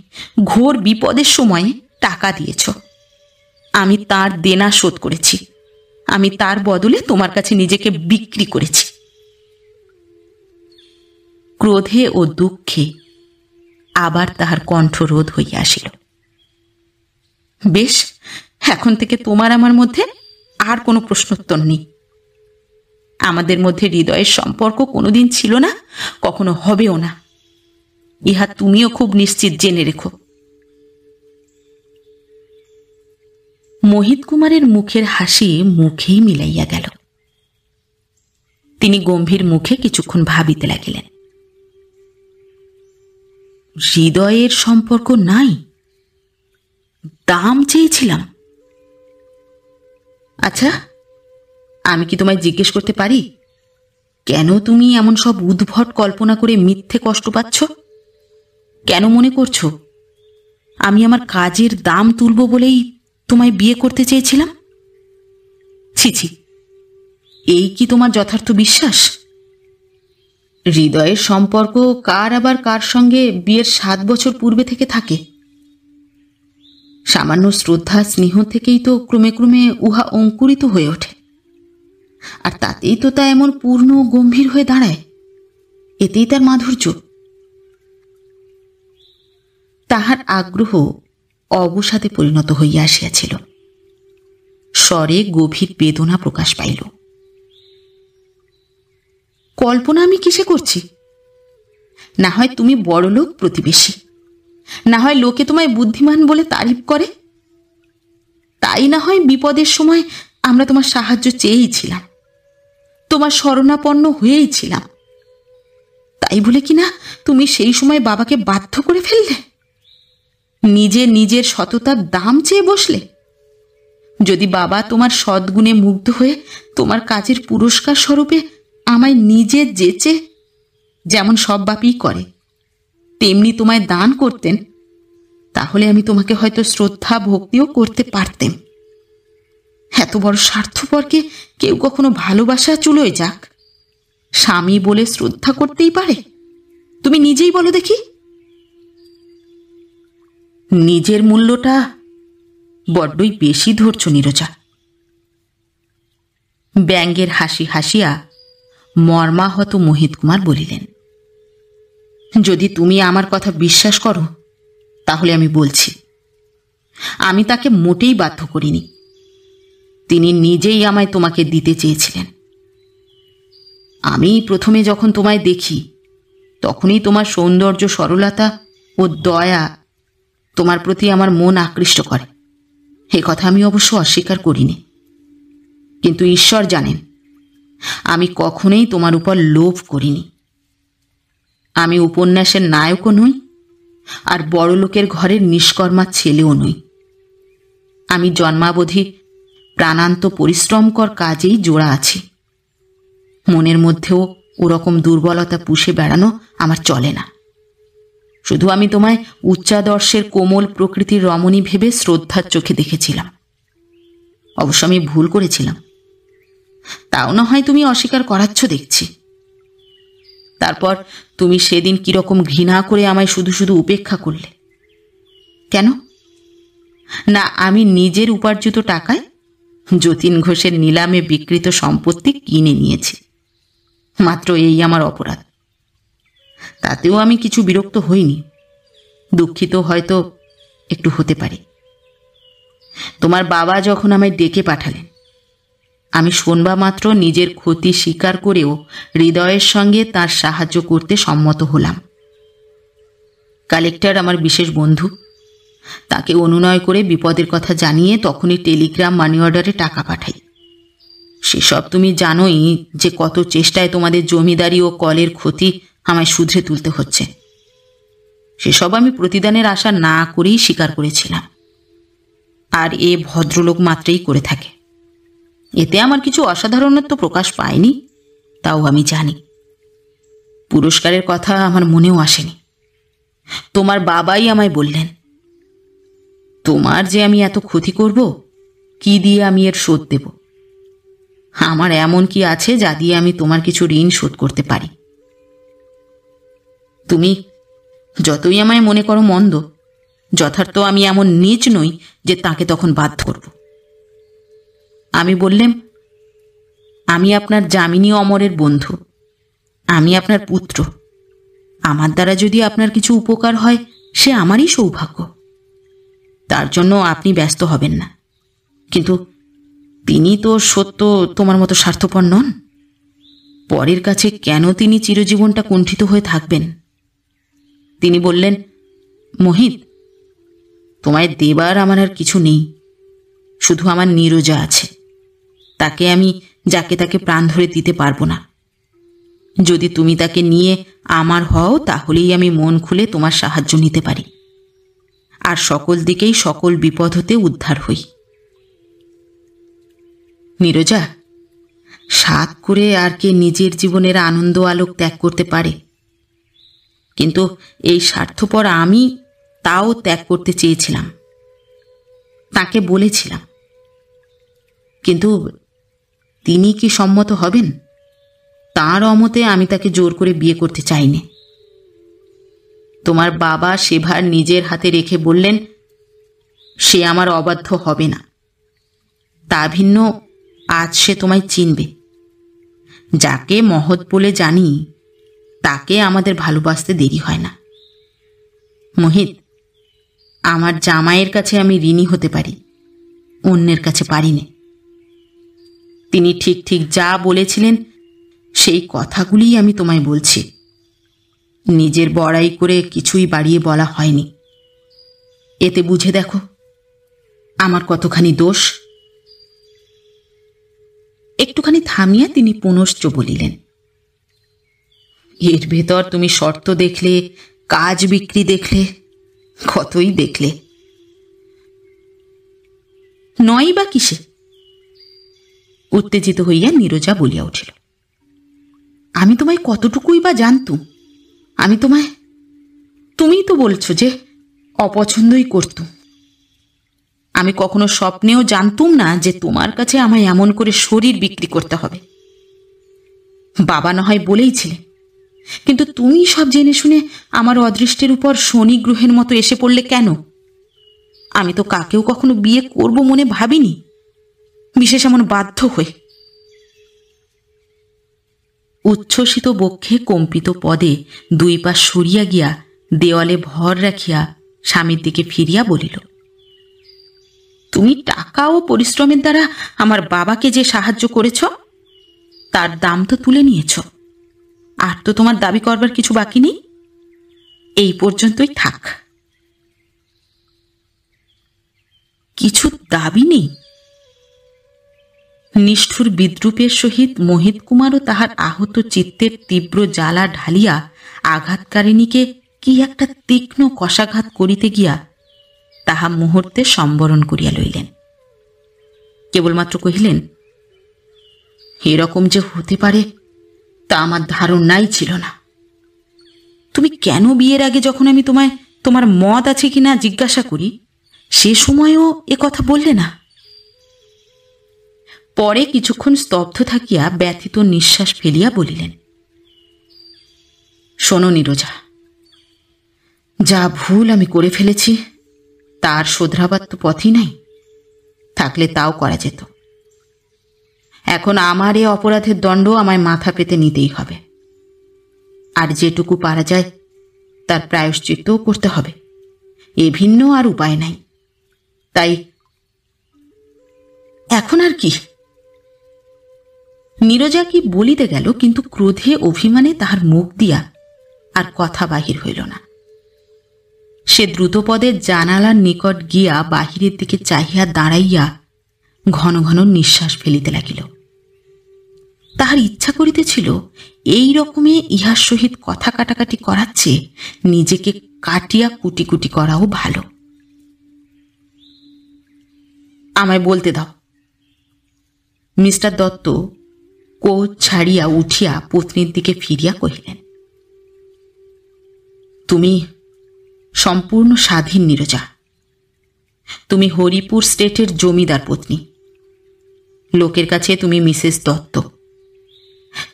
[SPEAKER 1] ঘোর বিপদের সময়ে টাকা দিয়েছ আমি তার দেনা শোধ করেছি আমি তার বদলে তোমার কাছে নিজেকে বিক্রি করেছি ক্রোধে ও দুঃখে আবার তাহার কণ্ঠ রোধ হইয়া আসিল বেশ এখন থেকে তোমার আমার মধ্যে আর কোনো প্রশ্নোত্তর নেই আমাদের মধ্যে হৃদয়ের সম্পর্ক কোনোদিন ছিল না কখনো হবেও না ইহা তুমিও খুব নিশ্চিত জেনে রেখো মোহিত কুমারের মুখের হাসি মুখেই মিলাইয়া গেল তিনি গম্ভীর মুখে কিছুক্ষণ ভাবিতে লাগিলেন হৃদয়ের সম্পর্ক নাই দাম চেয়েছিলাম আচ্ছা আমি কি তোমায় জিজ্ঞেস করতে পারি কেন তুমি এমন সব উদ্ভট কল্পনা করে মিথ্যে কষ্ট পাচ্ছ কেন মনে করছো আমি আমার কাজের দাম তুলব বলেই তোমায় বিয়ে করতে চেয়েছিলাম ছি ছি এই কি তোমার যথার্থ বিশ্বাস হৃদয়ের সম্পর্ক কার আবার কার সঙ্গে বিয়ের সাত বছর পূর্বে থেকে থাকে সামান্য শ্রদ্ধা স্নেহ থেকেই তো ক্রমে ক্রমে উহা অঙ্কুরিত হয়ে ওঠে আর তাতেই তো তা এমন পূর্ণ গম্ভীর হয়ে দাঁড়ায় এতেই তার মাধুর্য তাহার আগ্রহ অবসাদে পরিণত হইয়া আসিয়াছিল স্বরে গভীর বেদনা প্রকাশ পাইল কল্পনা আমি কিসে করছি না হয় তুমি বড়লোক প্রতিবেশী না হয় লোকে তোমায় বুদ্ধিমান বলে তারিফ করে তাই না হয় বিপদের সময় আমরা তোমার সাহায্য চেয়েইছিলাম তোমার শরণাপন্ন হয়েইছিলাম তাই বলে কি না তুমি সেই সময় বাবাকে বাধ্য করে ফেললে নিজে নিজের সততার দাম চেয়ে বসলে যদি বাবা তোমার সদ্গুণে মুগ্ধ হয়ে তোমার কাজের পুরস্কার স্বরূপে আমায় নিজে যেচে যেমন সব বাপই করে তেমনি তোমায় দান করতেন তাহলে আমি তোমাকে হয়তো শ্রদ্ধা ভক্তিও করতে পারতেন এত বড় স্বার্থপরকে কেউ কখনো ভালোবাসা চুলোয় যাক স্বামী বলে শ্রদ্ধা করতেই পারে তুমি নিজেই বলো দেখি নিজের মূল্যটা বড্ডই বেশি ধরছ নীরজা ব্যাঙ্গের হাসি হাসিয়া মর্মাহত মোহিত কুমার বলিলেন যদি তুমি আমার কথা বিশ্বাস করো তাহলে আমি বলছি আমি তাকে মোটেই বাধ্য করিনি তিনি নিজেই আমায় তোমাকে দিতে চেয়েছিলেন আমি প্রথমে যখন তোমায় দেখি তখনই তোমার সৌন্দর্য সরলতা ও দয়া তোমার প্রতি আমার মন আকৃষ্ট করে এ কথা আমি অবশ্য অস্বীকার করিনি কিন্তু ঈশ্বর জানেন আমি কখনোই তোমার উপর লোভ করিনি আমি উপন্যাসের নায়কও নই আর বড়লোকের ঘরের নিষ্কর্মা ছেলেও নই আমি জন্মাবধি প্রাণান্ত পরিশ্রমকর কাজেই জোড়া আছি মনের মধ্যেও ওরকম দুর্বলতা পুষে বেড়ানো আমার চলে না শুধু আমি তোমায় উচ্চাদর্শের কোমল প্রকৃতির রমণী ভেবে শ্রদ্ধার চোখে দেখেছিলাম অবশ্য আমি ভুল করেছিলাম তাও না হয় তুমি অস্বীকার করাচ্ছ দেখছি তারপর তুমি সেদিন কীরকম ঘৃণা করে আমায় শুধু শুধু উপেক্ষা করলে কেন না আমি নিজের উপার্জিত টাকায় যতীন ঘোষের নিলামে বিকৃত সম্পত্তি কিনে নিয়েছি মাত্র এই আমার অপরাধ তাতেও আমি কিছু বিরক্ত হইনি দুঃখিত হয়তো একটু হতে পারে তোমার বাবা যখন আমায় ডেকে পাঠালেন আমি শুনবা মাত্র নিজের ক্ষতি স্বীকার করেও হৃদয়ের সঙ্গে তার সাহায্য করতে সম্মত হলাম কালেক্টর আমার বিশেষ বন্ধু তাকে অনুনয় করে বিপদের কথা জানিয়ে তখনই টেলিগ্রাম মানি অর্ডারে টাকা পাঠাই সেসব তুমি জানোই যে কত চেষ্টায় তোমাদের জমিদারি ও কলের ক্ষতি আমায় শুধরে তুলতে হচ্ছে সেসব আমি প্রতিদানের আশা না করেই স্বীকার করেছিলাম আর এ ভদ্রলোক মাত্রেই করে থাকে এতে আমার কিছু অসাধারণত্ব প্রকাশ পায়নি তাও আমি জানি পুরস্কারের কথা আমার মনেও আসেনি তোমার বাবাই আমায় বললেন তোমার যে আমি এত ক্ষতি করব কি দিয়ে আমি এর শোধ দেব আমার এমন কি আছে যা দিয়ে আমি তোমার কিছু ঋণ শোধ করতে পারি তুমি যতই আমায় মনে করো মন্দ যথার্থ আমি এমন নিচ নই যে তাকে তখন বাধ্য করবো আমি বললেম আমি আপনার জামিনী অমরের বন্ধু আমি আপনার পুত্র আমার দ্বারা যদি আপনার কিছু উপকার হয় সে আমারই সৌভাগ্য তার জন্য আপনি ব্যস্ত হবেন না কিন্তু তিনি তো সত্য তোমার মতো স্বার্থপর নন পরের কাছে কেন তিনি চিরজীবনটা কুণ্ঠিত হয়ে থাকবেন তিনি বললেন মোহিত তোমায় দেবার আমার আর কিছু নেই শুধু আমার নীরজা আছে তাকে আমি যাকে তাকে প্রাণ ধরে দিতে পারবো না যদি তুমি তাকে নিয়ে আমার হও তাহলেই আমি মন খুলে তোমার সাহায্য নিতে পারি আর সকল দিকেই সকল বিপদ হতে উদ্ধার হই নীরজা সাত করে আর কে নিজের জীবনের আনন্দ আলোক ত্যাগ করতে পারে কিন্তু এই স্বার্থপর আমি তাও ত্যাগ করতে চেয়েছিলাম তাকে বলেছিলাম কিন্তু তিনি কি সম্মত হবেন তার অমতে আমি তাকে জোর করে বিয়ে করতে চাইনি তোমার বাবা সেভার নিজের হাতে রেখে বললেন সে আমার অবাধ্য হবে না তা ভিন্ন আজ সে তোমায় চিনবে যাকে মহৎ বলে জানি তাকে আমাদের ভালোবাসতে দেরি হয় না মোহিত আমার জামাইয়ের কাছে আমি ঋণী হতে পারি অন্যের কাছে পারি না তিনি ঠিক ঠিক যা বলেছিলেন সেই কথাগুলিই আমি তোমায় বলছি নিজের বড়াই করে কিছুই বাড়িয়ে বলা হয়নি এতে বুঝে দেখো আমার কতখানি দোষ একটুখানি থামিয়া তিনি পুনশ্চ বলিলেন এর ভেতর তুমি শর্ত দেখলে কাজ বিক্রি দেখলে কতই দেখলে নয় বা কিসে উত্তেজিত হইয়া নীরজা বলিয়া উঠিল আমি তোমায় কতটুকুই বা জানতুম আমি তোমায় তুমিই তো বলছো যে অপছন্দই করতুম আমি কখনো স্বপ্নেও জানতুম না যে তোমার কাছে আমায় এমন করে শরীর বিক্রি করতে হবে বাবা না হয় বলেইছিলে কিন্তু তুমি সব জেনে শুনে আমার অদৃষ্টের উপর শনি গ্রহের মতো এসে পড়লে কেন আমি তো কাকেও কখনো বিয়ে করব মনে ভাবিনি বিশেষ এমন বাধ্য হয়ে উচ্ছ্বসিত বক্ষে কম্পিত পদে দুই পা সরিয়া গিয়া দেওয়ালে ভর রাখিয়া স্বামীর দিকে ফিরিয়া বলিল তুমি টাকা ও পরিশ্রমের দ্বারা আমার বাবাকে যে সাহায্য করেছ তার দাম তো তুলে নিয়েছ আর তো তোমার দাবি করবার কিছু বাকি নেই এই পর্যন্তই থাক কিছু দাবি নেই নিষ্ঠুর বিদ্রুপের সহিত মোহিত কুমারও তাহার আহত চিত্তের তীব্র জ্বালা ঢালিয়া আঘাতকারিণীকে কি একটা তীক্ষ্ণ কষাঘাত করিতে গিয়া তাহা মুহূর্তে সম্বরণ করিয়া লইলেন কেবলমাত্র কহিলেন এরকম যে হতে পারে তা আমার ধারণাই ছিল না তুমি কেন বিয়ের আগে যখন আমি তোমায় তোমার মত আছে কিনা জিজ্ঞাসা করি সে সময়ও এ কথা বললে না পরে কিছুক্ষণ স্তব্ধ থাকিয়া ব্যথিত নিঃশ্বাস ফেলিয়া বলিলেন শোনো নীরজা যা ভুল আমি করে ফেলেছি তার শোধরাবার তো পথই নাই থাকলে তাও করা যেত এখন আমার এ অপরাধের দণ্ড আমায় মাথা পেতে নিতেই হবে আর যেটুকু পারা যায় তার প্রায়শ্চিত্তও করতে হবে এ ভিন্ন আর উপায় নাই তাই এখন আর কি নীরজা কি বলিতে গেল কিন্তু ক্রোধে অভিমানে তাহার মুখ দিয়া আর কথা বাহির হইল না সে দ্রুতপদে জানালার নিকট গিয়া বাহিরের দিকে চাহিয়া দাঁড়াইয়া ঘন ঘন নিঃশ্বাস ফেলিতে লাগিল তাহার ইচ্ছা করিতেছিল এই রকমে ইহার সহিত কথা কাটাকাটি করাচ্ছে নিজেকে কাটিয়া কুটি কুটি করাও ভালো আমায় বলতে দাও মিস্টার দত্ত কোচ ছাড়িয়া উঠিয়া পত্নীর দিকে ফিরিয়া কহিলেন তুমি সম্পূর্ণ স্বাধীন নীরজা তুমি হরিপুর স্টেটের জমিদার পত্নী লোকের কাছে তুমি মিসেস দত্ত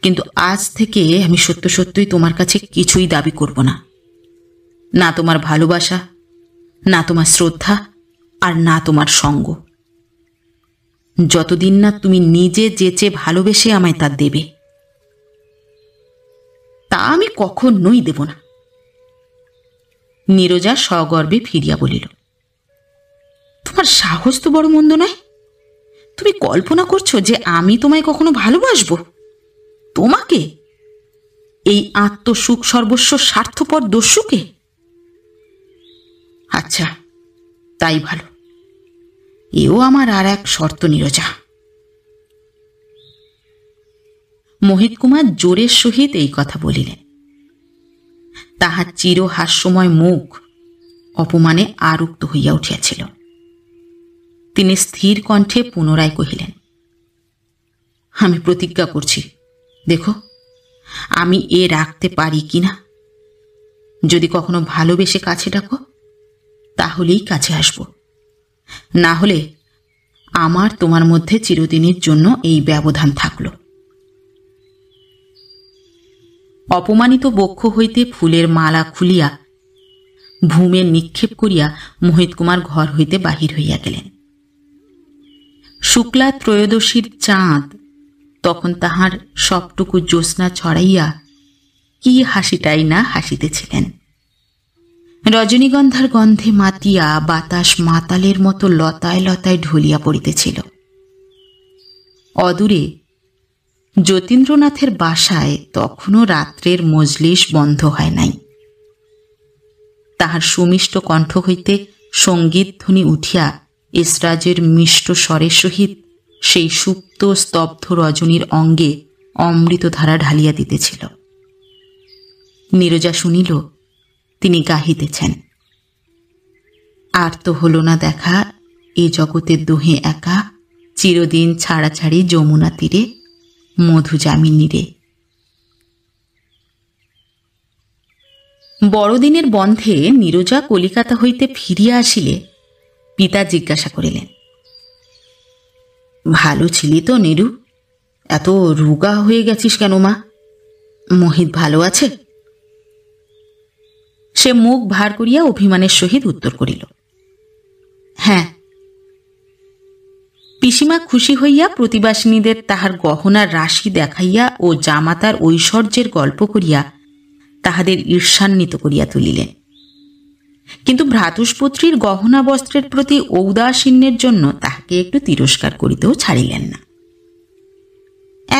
[SPEAKER 1] কিন্তু আজ থেকে আমি সত্য সত্যই তোমার কাছে কিছুই দাবি করব না না তোমার ভালোবাসা না তোমার শ্রদ্ধা আর না তোমার সঙ্গ যতদিন না তুমি নিজে যেচে ভালোবেসে আমায় তা দেবে তা আমি কখনোই দেব না নীরজা সগর্বে ফিরিয়া বলিল তোমার সাহস তো বড় মন্দ নয় তুমি কল্পনা করছো যে আমি তোমায় কখনো ভালোবাসব তোমাকে এই আত্মসুখ সর্বস্ব স্বার্থপর দস্যুকে আচ্ছা তাই ভালো এও আমার আর এক শর্ত নীরজা মোহিত কুমার জোরের সহিত এই কথা বলিলেন তাহার চির হাস্যময় মুখ অপমানে আরুক্ত হইয়া উঠিয়াছিল তিনি স্থির কণ্ঠে পুনরায় কহিলেন আমি প্রতিজ্ঞা করছি দেখো আমি এ রাখতে পারি কি না যদি কখনো ভালোবেসে কাছে ডাকো তাহলেই কাছে আসব না হলে আমার তোমার মধ্যে চিরদিনের জন্য এই ব্যবধান থাকল অপমানিত বক্ষ হইতে ফুলের মালা খুলিয়া ভূমে নিক্ষেপ করিয়া মোহিত কুমার ঘর হইতে বাহির হইয়া গেলেন শুক্লা ত্রয়োদশীর চাঁদ তখন তাহার সবটুকু জ্যোৎস্না ছড়াইয়া কি হাসিটাই না হাসিতেছিলেন রজনীগন্ধার গন্ধে মাতিয়া বাতাস মাতালের মতো লতায় লতায় ঢুলিয়া পড়িতেছিল অদূরে যতীন্দ্রনাথের বাসায় তখনও রাত্রের মজলিস বন্ধ হয় নাই তাহার সুমিষ্ট কণ্ঠ হইতে সঙ্গীত ধ্বনি উঠিয়া ইসরাজের মিষ্ট স্বরের সহিত সেই সুপ্ত স্তব্ধ রজনীর অঙ্গে অমৃতধারা ঢালিয়া দিতেছিল নীরজা শুনিল তিনি গাহিতেছেন আর তো হল না দেখা এ জগতের দোহে একা চিরদিন ছাড়াছাড়ি যমুনা তীরে মধু জামিনীরে বড়দিনের বন্ধে নীরজা কলিকাতা হইতে ফিরিয়া আসিলে পিতা জিজ্ঞাসা করিলেন ভালো ছিলি তো নিরু এত রুগা হয়ে গেছিস কেন মা মোহিত ভালো আছে সে মুখ ভার করিয়া অভিমানের সহিত উত্তর করিল হ্যাঁ পিসিমা খুশি হইয়া প্রতিবাসিনীদের তাহার গহনার রাশি দেখাইয়া ও জামাতার ঐশ্বর্যের গল্প করিয়া তাহাদের ঈর্ষান্বিত করিয়া তুলিলেন কিন্তু ভ্রাতুষ্পুত্রীর গহনা বস্ত্রের প্রতি ঔদাসীন্যের জন্য তাহাকে একটু তিরস্কার করিতেও ছাড়িলেন না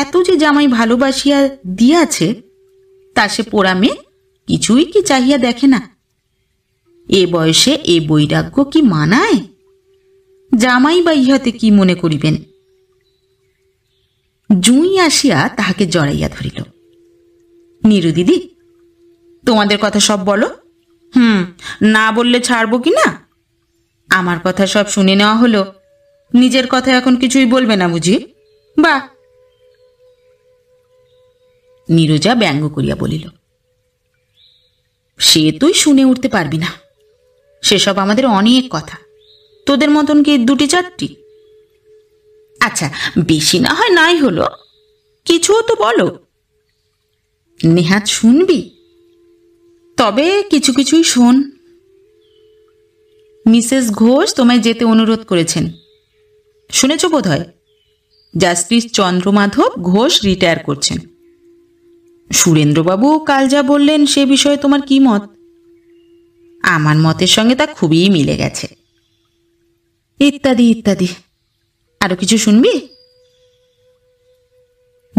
[SPEAKER 1] এত যে জামাই ভালোবাসিয়া দিয়াছে তা সে পোড়া মেয়ে কিছুই কি চাহিয়া দেখে না এ বয়সে এ বৈরাগ্য কি মানায় জামাই বা ইহাতে কি মনে করিবেন জুঁই আসিয়া তাহাকে জড়াইয়া ধরিল নিরু দিদি তোমাদের কথা সব বলো হুম না বললে ছাড়বো কি না আমার কথা সব শুনে নেওয়া হলো নিজের কথা এখন কিছুই বলবে না বুঝি বা নীরজা ব্যঙ্গ করিয়া বলিল সে তুই শুনে উঠতে পারবি না সেসব আমাদের অনেক কথা তোদের মতন কি দুটি চারটি আচ্ছা বেশি না হয় নাই হলো কিছুও তো বলো নেহাত শুনবি তবে কিছু কিছুই শোন মিসেস ঘোষ তোমায় যেতে অনুরোধ করেছেন শুনেছ বোধ হয় জাস্টিস চন্দ্রমাধব ঘোষ রিটায়ার করছেন সুরেন্দ্রবাবু কাল যা বললেন সে বিষয়ে তোমার কি মত আমার মতের সঙ্গে তা খুবই মিলে গেছে ইত্যাদি ইত্যাদি আরো কিছু শুনবি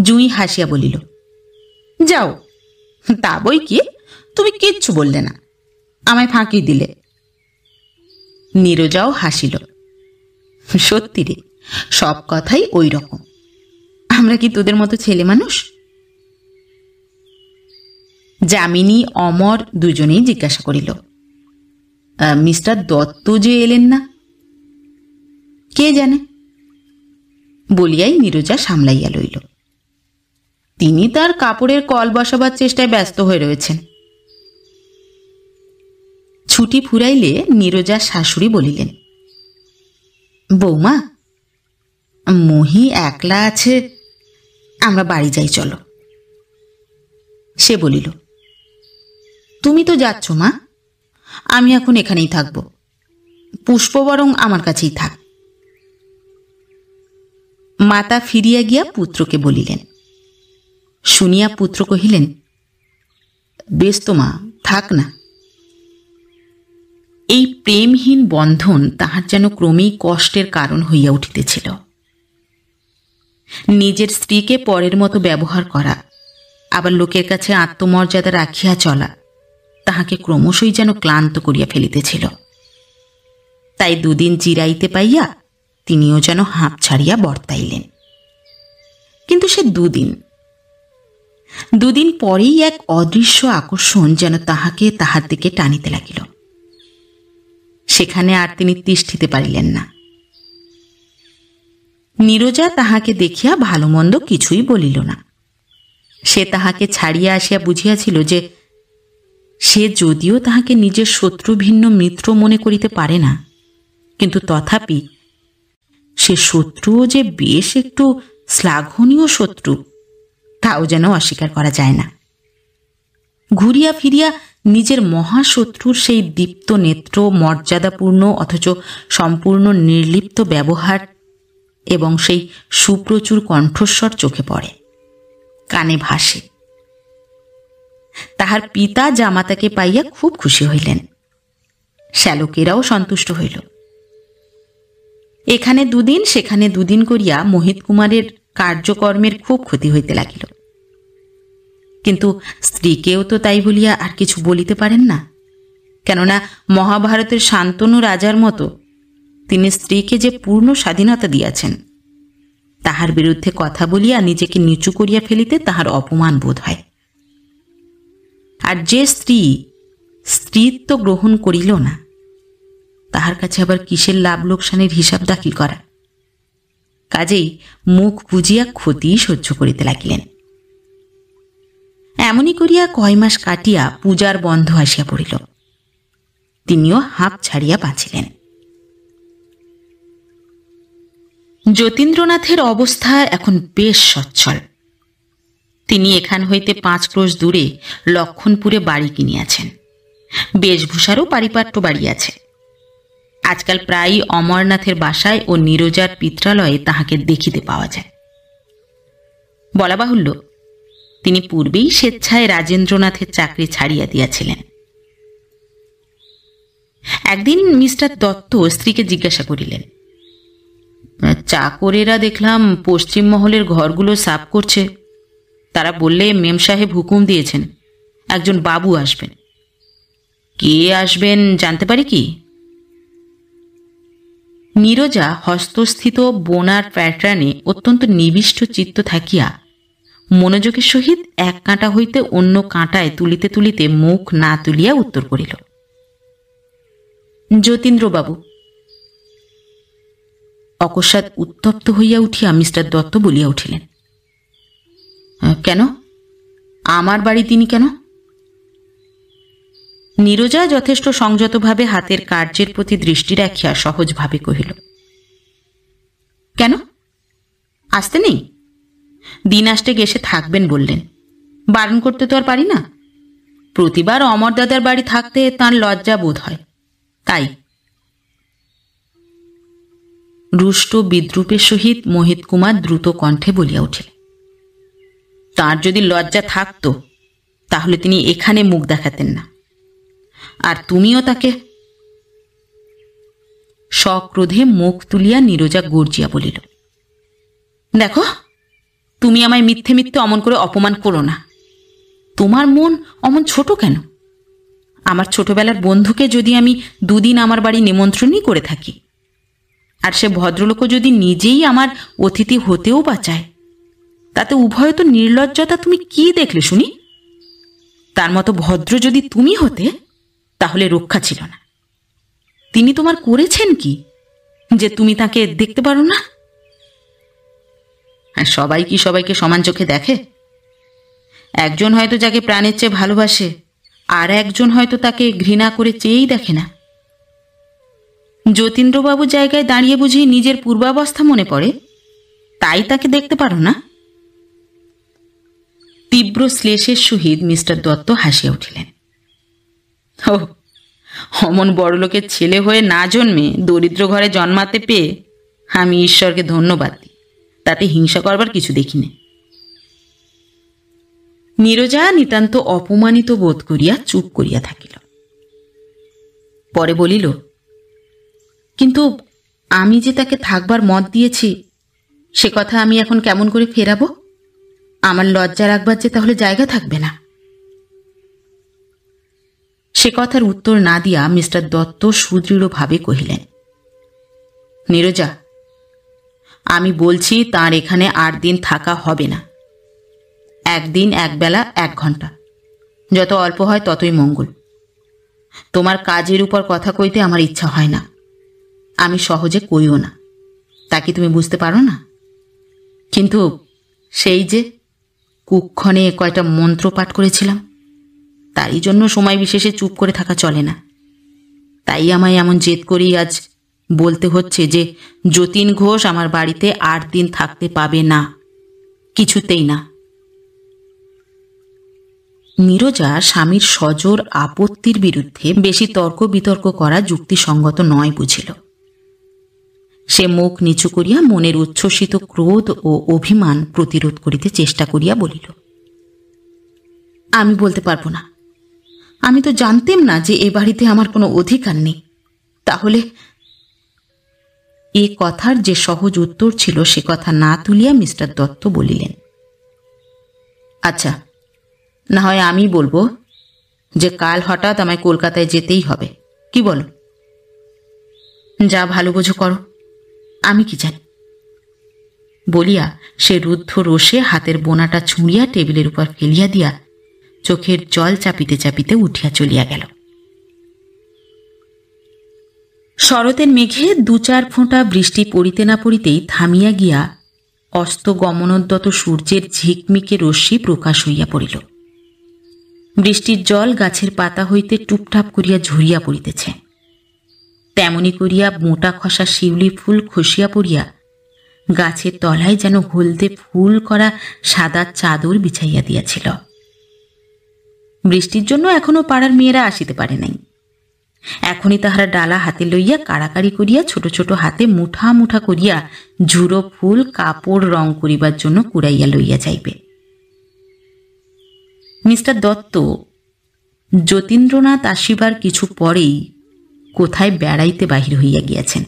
[SPEAKER 1] জুঁই হাসিয়া বলিল যাও তা বই কি তুমি কিচ্ছু বললে না আমায় ফাঁকি দিলে নীরজাও হাসিল সত্যি রে সব কথাই ওই রকম আমরা কি তোদের মতো ছেলে মানুষ যামিনী অমর দুজনেই জিজ্ঞাসা করিল মিস্টার দত্ত যে এলেন না কে জানে বলিয়াই নীরজা সামলাইয়া লইল তিনি তার কাপড়ের কল বসাবার চেষ্টায় ব্যস্ত হয়ে রয়েছেন ছুটি ফুরাইলে নীরজার শাশুড়ি বলিলেন বৌমা মহি একলা আছে আমরা বাড়ি যাই চলো সে বলিল তুমি তো যাচ্ছ মা আমি এখন এখানেই থাকব পুষ্প বরং আমার কাছেই থাক মাতা ফিরিয়া গিয়া পুত্রকে বলিলেন শুনিয়া পুত্র কহিলেন বেশ তো মা থাক না এই প্রেমহীন বন্ধন তাহার যেন ক্রমেই কষ্টের কারণ হইয়া উঠিতেছিল নিজের স্ত্রীকে পরের মতো ব্যবহার করা আবার লোকের কাছে আত্মমর্যাদা রাখিয়া চলা তাহাকে ক্রমশই যেন ক্লান্ত করিয়া ফেলিতেছিল তাই দুদিন জিরাইতে পাইয়া তিনিও যেন হাঁপ ছাড়িয়া বর্তাইলেন কিন্তু সে দুদিন দুদিন পরেই এক অদৃশ্য আকর্ষণ যেন তাহাকে তাহার দিকে টানিতে লাগিল সেখানে আর তিনি তিষ্ঠিতে পারিলেন না নীরজা তাহাকে দেখিয়া ভালো মন্দ কিছুই বলিল না সে তাহাকে ছাড়িয়া আসিয়া বুঝিয়াছিল যে সে যদিও তাহাকে নিজের শত্রু ভিন্ন মিত্র মনে করিতে পারে না কিন্তু তথাপি সে শত্রুও যে বেশ একটু শ্লাঘনীয় শত্রু তাও যেন অস্বীকার করা যায় না ঘুরিয়া ফিরিয়া নিজের মহাশত্রুর সেই দীপ্ত নেত্র মর্যাদাপূর্ণ অথচ সম্পূর্ণ নির্লিপ্ত ব্যবহার এবং সেই সুপ্রচুর কণ্ঠস্বর চোখে পড়ে কানে ভাসে তাহার পিতা জামাতাকে পাইয়া খুব খুশি হইলেন শ্যালকেরাও সন্তুষ্ট হইল এখানে দুদিন সেখানে দুদিন করিয়া মোহিত কুমারের কার্যকর্মের খুব ক্ষতি হইতে লাগিল কিন্তু স্ত্রীকেও তো তাই বলিয়া আর কিছু বলিতে পারেন না কেননা মহাভারতের শান্তনু রাজার মতো তিনি স্ত্রীকে যে পূর্ণ স্বাধীনতা দিয়াছেন তাহার বিরুদ্ধে কথা বলিয়া নিজেকে নিচু করিয়া ফেলিতে তাহার অপমান বোধ হয় আর যে স্ত্রী স্ত্রীত্ব গ্রহণ করিল না তাহার কাছে আবার কিসের লাভ লোকসানের হিসাব দাখিল করা কাজেই মুখ বুঝিয়া ক্ষতি সহ্য করিতে লাগিলেন এমনই করিয়া কয় মাস কাটিয়া পূজার বন্ধ আসিয়া পড়িল তিনিও হাঁপ ছাড়িয়া বাঁচিলেন যতীন্দ্রনাথের অবস্থা এখন বেশ সচ্ছল তিনি এখান হইতে পাঁচ ক্রোশ দূরে লক্ষণপুরে বাড়ি কিনিয়াছেন বেশভূষারও পারিপাট্য বাড়ি আছে আজকাল প্রায়ই অমরনাথের বাসায় ও নীরজার পিত্রালয়ে তাহাকে দেখিতে পাওয়া যায় বলা বাহুল্য তিনি পূর্বেই স্বেচ্ছায় রাজেন্দ্রনাথের চাকরি ছাড়িয়া দিয়াছিলেন একদিন মিস্টার দত্ত স্ত্রীকে জিজ্ঞাসা করিলেন চাকরেরা দেখলাম পশ্চিম মহলের ঘরগুলো সাফ করছে তারা বললে মেম সাহেব হুকুম দিয়েছেন একজন বাবু আসবেন কে আসবেন জানতে পারি কি নীরজা হস্তস্থিত বোনার প্যাটার্নে অত্যন্ত নিবিষ্ট চিত্ত থাকিয়া মনোযোগের সহিত এক কাঁটা হইতে অন্য কাঁটায় তুলিতে তুলিতে মুখ না তুলিয়া উত্তর করিল যতীন্দ্রবাবু অকস্মাৎ উত্তপ্ত হইয়া উঠিয়া মিস্টার দত্ত বলিয়া উঠিলেন কেন আমার বাড়ি তিনি কেন নীরজা যথেষ্ট সংযতভাবে হাতের কার্যের প্রতি দৃষ্টি রাখিয়া সহজভাবে কহিল কেন আসতে নেই দিন আসতে গেসে থাকবেন বললেন বারণ করতে তো আর পারি না প্রতিবার অমরদাদার বাড়ি থাকতে তার লজ্জা বোধ হয় তাই রুষ্ট বিদ্রুপের সহিত মোহিত কুমার দ্রুত কণ্ঠে বলিয়া উঠিলেন তার যদি লজ্জা থাকতো তাহলে তিনি এখানে মুখ দেখাতেন না আর তুমিও তাকে সক্রোধে মুখ তুলিয়া নীরজা গর্জিয়া বলিল দেখো তুমি আমায় মিথ্যে মিথ্যে অমন করে অপমান করো না তোমার মন অমন ছোট কেন আমার ছোটবেলার বন্ধুকে যদি আমি দুদিন আমার বাড়ি নিমন্ত্রণই করে থাকি আর সে ভদ্রলোকও যদি নিজেই আমার অতিথি হতেও বাঁচায় তাতে উভয় তো নির্লজ্জতা তুমি কি দেখলে শুনি তার মতো ভদ্র যদি তুমি হতে তাহলে রক্ষা ছিল না তিনি তোমার করেছেন কি যে তুমি তাকে দেখতে পারো না আর সবাই কি সবাইকে সমান চোখে দেখে একজন হয়তো যাকে প্রাণের চেয়ে ভালোবাসে আর একজন হয়তো তাকে ঘৃণা করে চেয়েই দেখে না যতীন্দ্রবাবু জায়গায় দাঁড়িয়ে বুঝি নিজের পূর্বাবস্থা মনে পড়ে তাই তাকে দেখতে পারো না তীব্র শ্লেষের সহিত মিস্টার দত্ত হাসিয়া উঠিলেন ও অমন বড়লোকের ছেলে হয়ে না জন্মে দরিদ্র ঘরে জন্মাতে পেয়ে আমি ঈশ্বরকে ধন্যবাদ দিই তাতে হিংসা করবার কিছু দেখি নে নীরজা নিতান্ত অপমানিত বোধ করিয়া চুপ করিয়া থাকিল পরে বলিল কিন্তু আমি যে তাকে থাকবার মত দিয়েছি সে কথা আমি এখন কেমন করে ফেরাবো আমার লজ্জা রাখবার যে তাহলে জায়গা থাকবে না সে কথার উত্তর না দিয়া মিস্টার দত্ত সুদৃঢ়ভাবে কহিলেন নীরজা আমি বলছি তার এখানে আট দিন থাকা হবে না একদিন একবেলা এক ঘন্টা যত অল্প হয় ততই মঙ্গল তোমার কাজের উপর কথা কইতে আমার ইচ্ছা হয় না আমি সহজে কইও না তা কি তুমি বুঝতে পারো না কিন্তু সেই যে কুক্ষণে কয়টা মন্ত্র পাঠ করেছিলাম তাই জন্য সময় বিশেষে চুপ করে থাকা চলে না তাই আমায় এমন জেদ করেই আজ বলতে হচ্ছে যে যতীন ঘোষ আমার বাড়িতে আট দিন থাকতে পাবে না কিছুতেই না নীরজা স্বামীর সজোর আপত্তির বিরুদ্ধে বেশি তর্ক বিতর্ক করা যুক্তিসঙ্গত নয় বুঝিল সে মুখ নিচু করিয়া মনের উচ্ছ্বসিত ক্রোধ ও অভিমান প্রতিরোধ করিতে চেষ্টা করিয়া বলিল আমি বলতে পারবো না আমি তো জানতেম না যে এ বাড়িতে আমার কোনো অধিকার নেই তাহলে এ কথার যে সহজ উত্তর ছিল সে কথা না তুলিয়া মিস্টার দত্ত বলিলেন আচ্ছা না হয় আমি বলবো যে কাল হঠাৎ আমায় কলকাতায় যেতেই হবে কি বলো যা ভালো বোঝো করো আমি কি জানি বলিয়া সে রুদ্ধ রোষে হাতের বোনাটা ছুঁড়িয়া টেবিলের উপর ফেলিয়া দিয়া চোখের জল চাপিতে চাপিতে উঠিয়া চলিয়া গেল শরতের মেঘে দু চার ফোঁটা বৃষ্টি পড়িতে না পড়িতেই থামিয়া গিয়া অস্ত গমনোদ্যত সূর্যের ঝিকমিকে রশ্মি প্রকাশ হইয়া পড়িল বৃষ্টির জল গাছের পাতা হইতে টুপটাপ করিয়া ঝরিয়া পড়িতেছে তেমনি করিয়া মোটা খসা শিউলি ফুল খসিয়া পড়িয়া গাছের তলায় যেন হলদে ফুল করা সাদা চাদর বিছাইয়া দিয়াছিল বৃষ্টির জন্য এখনো পাড়ার মেয়েরা আসিতে পারে নাই এখনই তাহারা ডালা হাতে লইয়া কাড়াকাড়ি করিয়া ছোট ছোট হাতে মুঠা মুঠা করিয়া ঝুড়ো ফুল কাপড় রং করিবার জন্য কুড়াইয়া লইয়া যাইবে মিস্টার দত্ত যতীন্দ্রনাথ আসিবার কিছু পরেই কোথায় বেড়াইতে বাহির হইয়া গিয়াছেন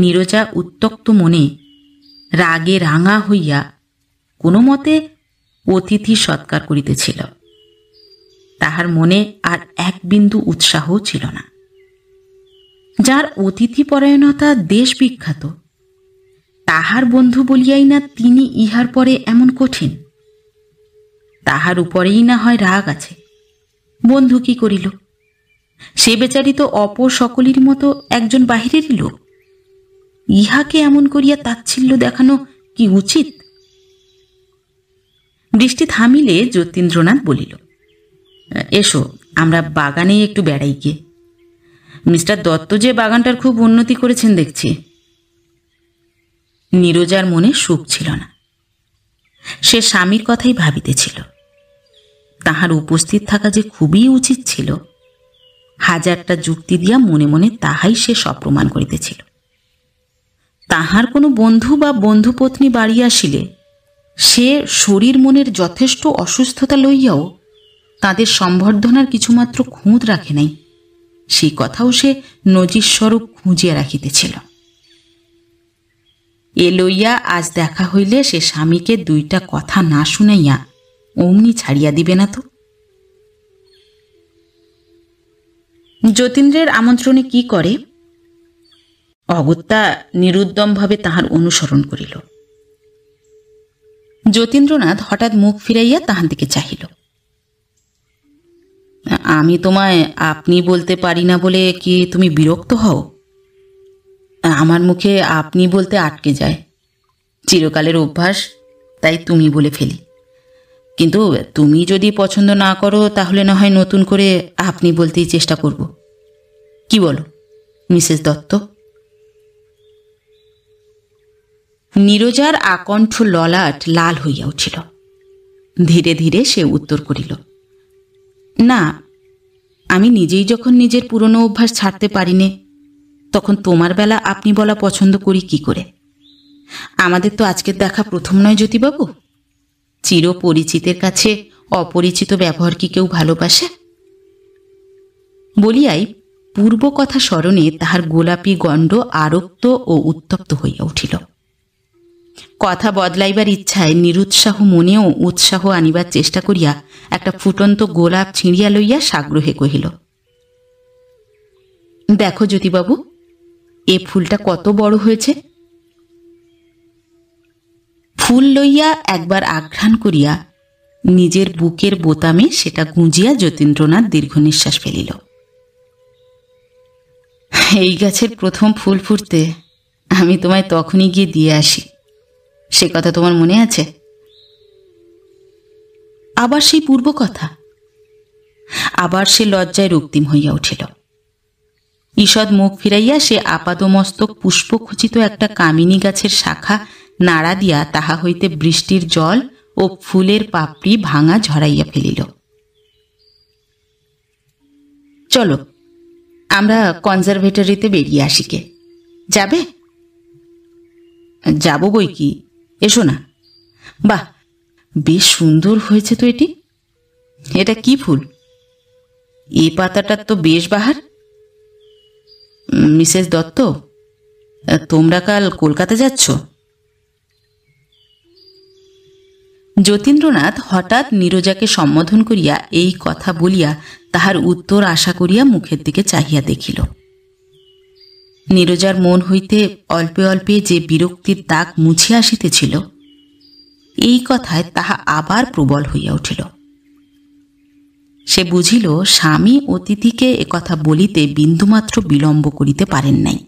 [SPEAKER 1] নীরজা উত্তক্ত মনে রাগে রাঙা হইয়া কোনো মতে অতিথি সৎকার করিতেছিল তাহার মনে আর এক বিন্দু উৎসাহ ছিল না যার অতিথি পরায়ণতা দেশ বিখ্যাত তাহার বন্ধু বলিয়াই না তিনি ইহার পরে এমন কঠিন তাহার উপরেই না হয় রাগ আছে বন্ধু কি করিল সে বেচারি তো অপর সকলের মতো একজন বাহিরের লোক ইহাকে এমন করিয়া তাচ্ছিল্য দেখানো কি উচিত বৃষ্টি থামিলে যতীন্দ্রনাথ বলিল এসো আমরা বাগানে একটু বেড়াই গিয়ে মিস্টার দত্ত যে বাগানটার খুব উন্নতি করেছেন দেখছি নীরজার মনে সুখ ছিল না সে স্বামীর কথাই ভাবিতেছিল তাহার উপস্থিত থাকা যে খুবই উচিত ছিল হাজারটা যুক্তি দিয়া মনে মনে তাহাই সে সপ্রমাণ করিতেছিল তাহার কোনো বন্ধু বা বন্ধুপত্নী বাড়ি আসিলে সে শরীর মনের যথেষ্ট অসুস্থতা লইয়াও তাদের সম্বর্ধনার কিছুমাত্র খুঁত রাখে নাই সেই কথাও সে নজিরস্বরূপ খুঁজিয়া রাখিতেছিল এ লইয়া আজ দেখা হইলে সে স্বামীকে দুইটা কথা না শুনাইয়া অমনি ছাড়িয়া দিবে না তো যতীন্দ্রের আমন্ত্রণে কি করে অগত্যা নিরুদ্যমভাবে তাহার অনুসরণ করিল যতীন্দ্রনাথ হঠাৎ মুখ ফিরাইয়া তাহার দিকে চাহিল আমি তোমায় আপনি বলতে পারি না বলে কি তুমি বিরক্ত হও আমার মুখে আপনি বলতে আটকে যায় চিরকালের অভ্যাস তাই তুমি বলে ফেলি কিন্তু তুমি যদি পছন্দ না করো তাহলে না হয় নতুন করে আপনি বলতেই চেষ্টা করব কি বলো মিসেস দত্ত নীরজার আকণ্ঠ ললাট লাল হইয়া উঠিল ধীরে ধীরে সে উত্তর করিল না আমি নিজেই যখন নিজের পুরনো অভ্যাস ছাড়তে পারিনে তখন তোমার বেলা আপনি বলা পছন্দ করি কি করে আমাদের তো আজকের দেখা প্রথম নয় জ্যোতিবাবু চিরপরিচিতের কাছে অপরিচিত ব্যবহার কি কেউ ভালোবাসে বলিয়াই পূর্ব কথা স্মরণে তাহার গোলাপী গণ্ড আরক্ত ও উত্তপ্ত হইয়া উঠিল কথা বদলাইবার ইচ্ছায় নিরুৎসাহ মনেও উৎসাহ আনিবার চেষ্টা করিয়া একটা ফুটন্ত গোলাপ ছিঁড়িয়া লইয়া সাগ্রহে কহিল দেখো জ্যোতিবাবু এ ফুলটা কত বড় হয়েছে ফুল লইয়া একবার আঘ্রাণ করিয়া নিজের বুকের বোতামে সেটা গুঁজিয়া যতীন্দ্রনাথ দীর্ঘ নিঃশ্বাস ফেলিল এই গাছের প্রথম ফুল ফুটতে আমি তোমায় তখনই গিয়ে দিয়ে আসি সে কথা তোমার মনে আছে আবার সেই পূর্ব কথা আবার সে লজ্জায় রক্তিম হইয়া উঠিল ঈষৎ মুখ ফিরাইয়া সে আপাদমস্তক পুষ্পখচিত একটা কামিনী গাছের শাখা নাড়া দিয়া তাহা হইতে বৃষ্টির জল ও ফুলের পাপড়ি ভাঙা ঝরাইয়া ফেলিল চলো আমরা কনজারভেটরিতে বেরিয়ে আসিকে যাবে যাব বই কি এসো না বাহ বেশ সুন্দর হয়েছে তো এটি এটা কি ফুল এ পাতাটার তো বেশ বাহার মিসেস দত্ত তোমরা কাল কলকাতা যাচ্ছ যতীন্দ্রনাথ হঠাৎ নীরজাকে সম্বোধন করিয়া এই কথা বলিয়া তাহার উত্তর আশা করিয়া মুখের দিকে চাহিয়া দেখিল নীরজার মন হইতে অল্পে অল্পে যে বিরক্তির দাগ মুছিয়া আসিতেছিল এই কথায় তাহা আবার প্রবল হইয়া উঠিল সে বুঝিল স্বামী অতিথিকে কথা বলিতে বিন্দুমাত্র বিলম্ব করিতে পারেন নাই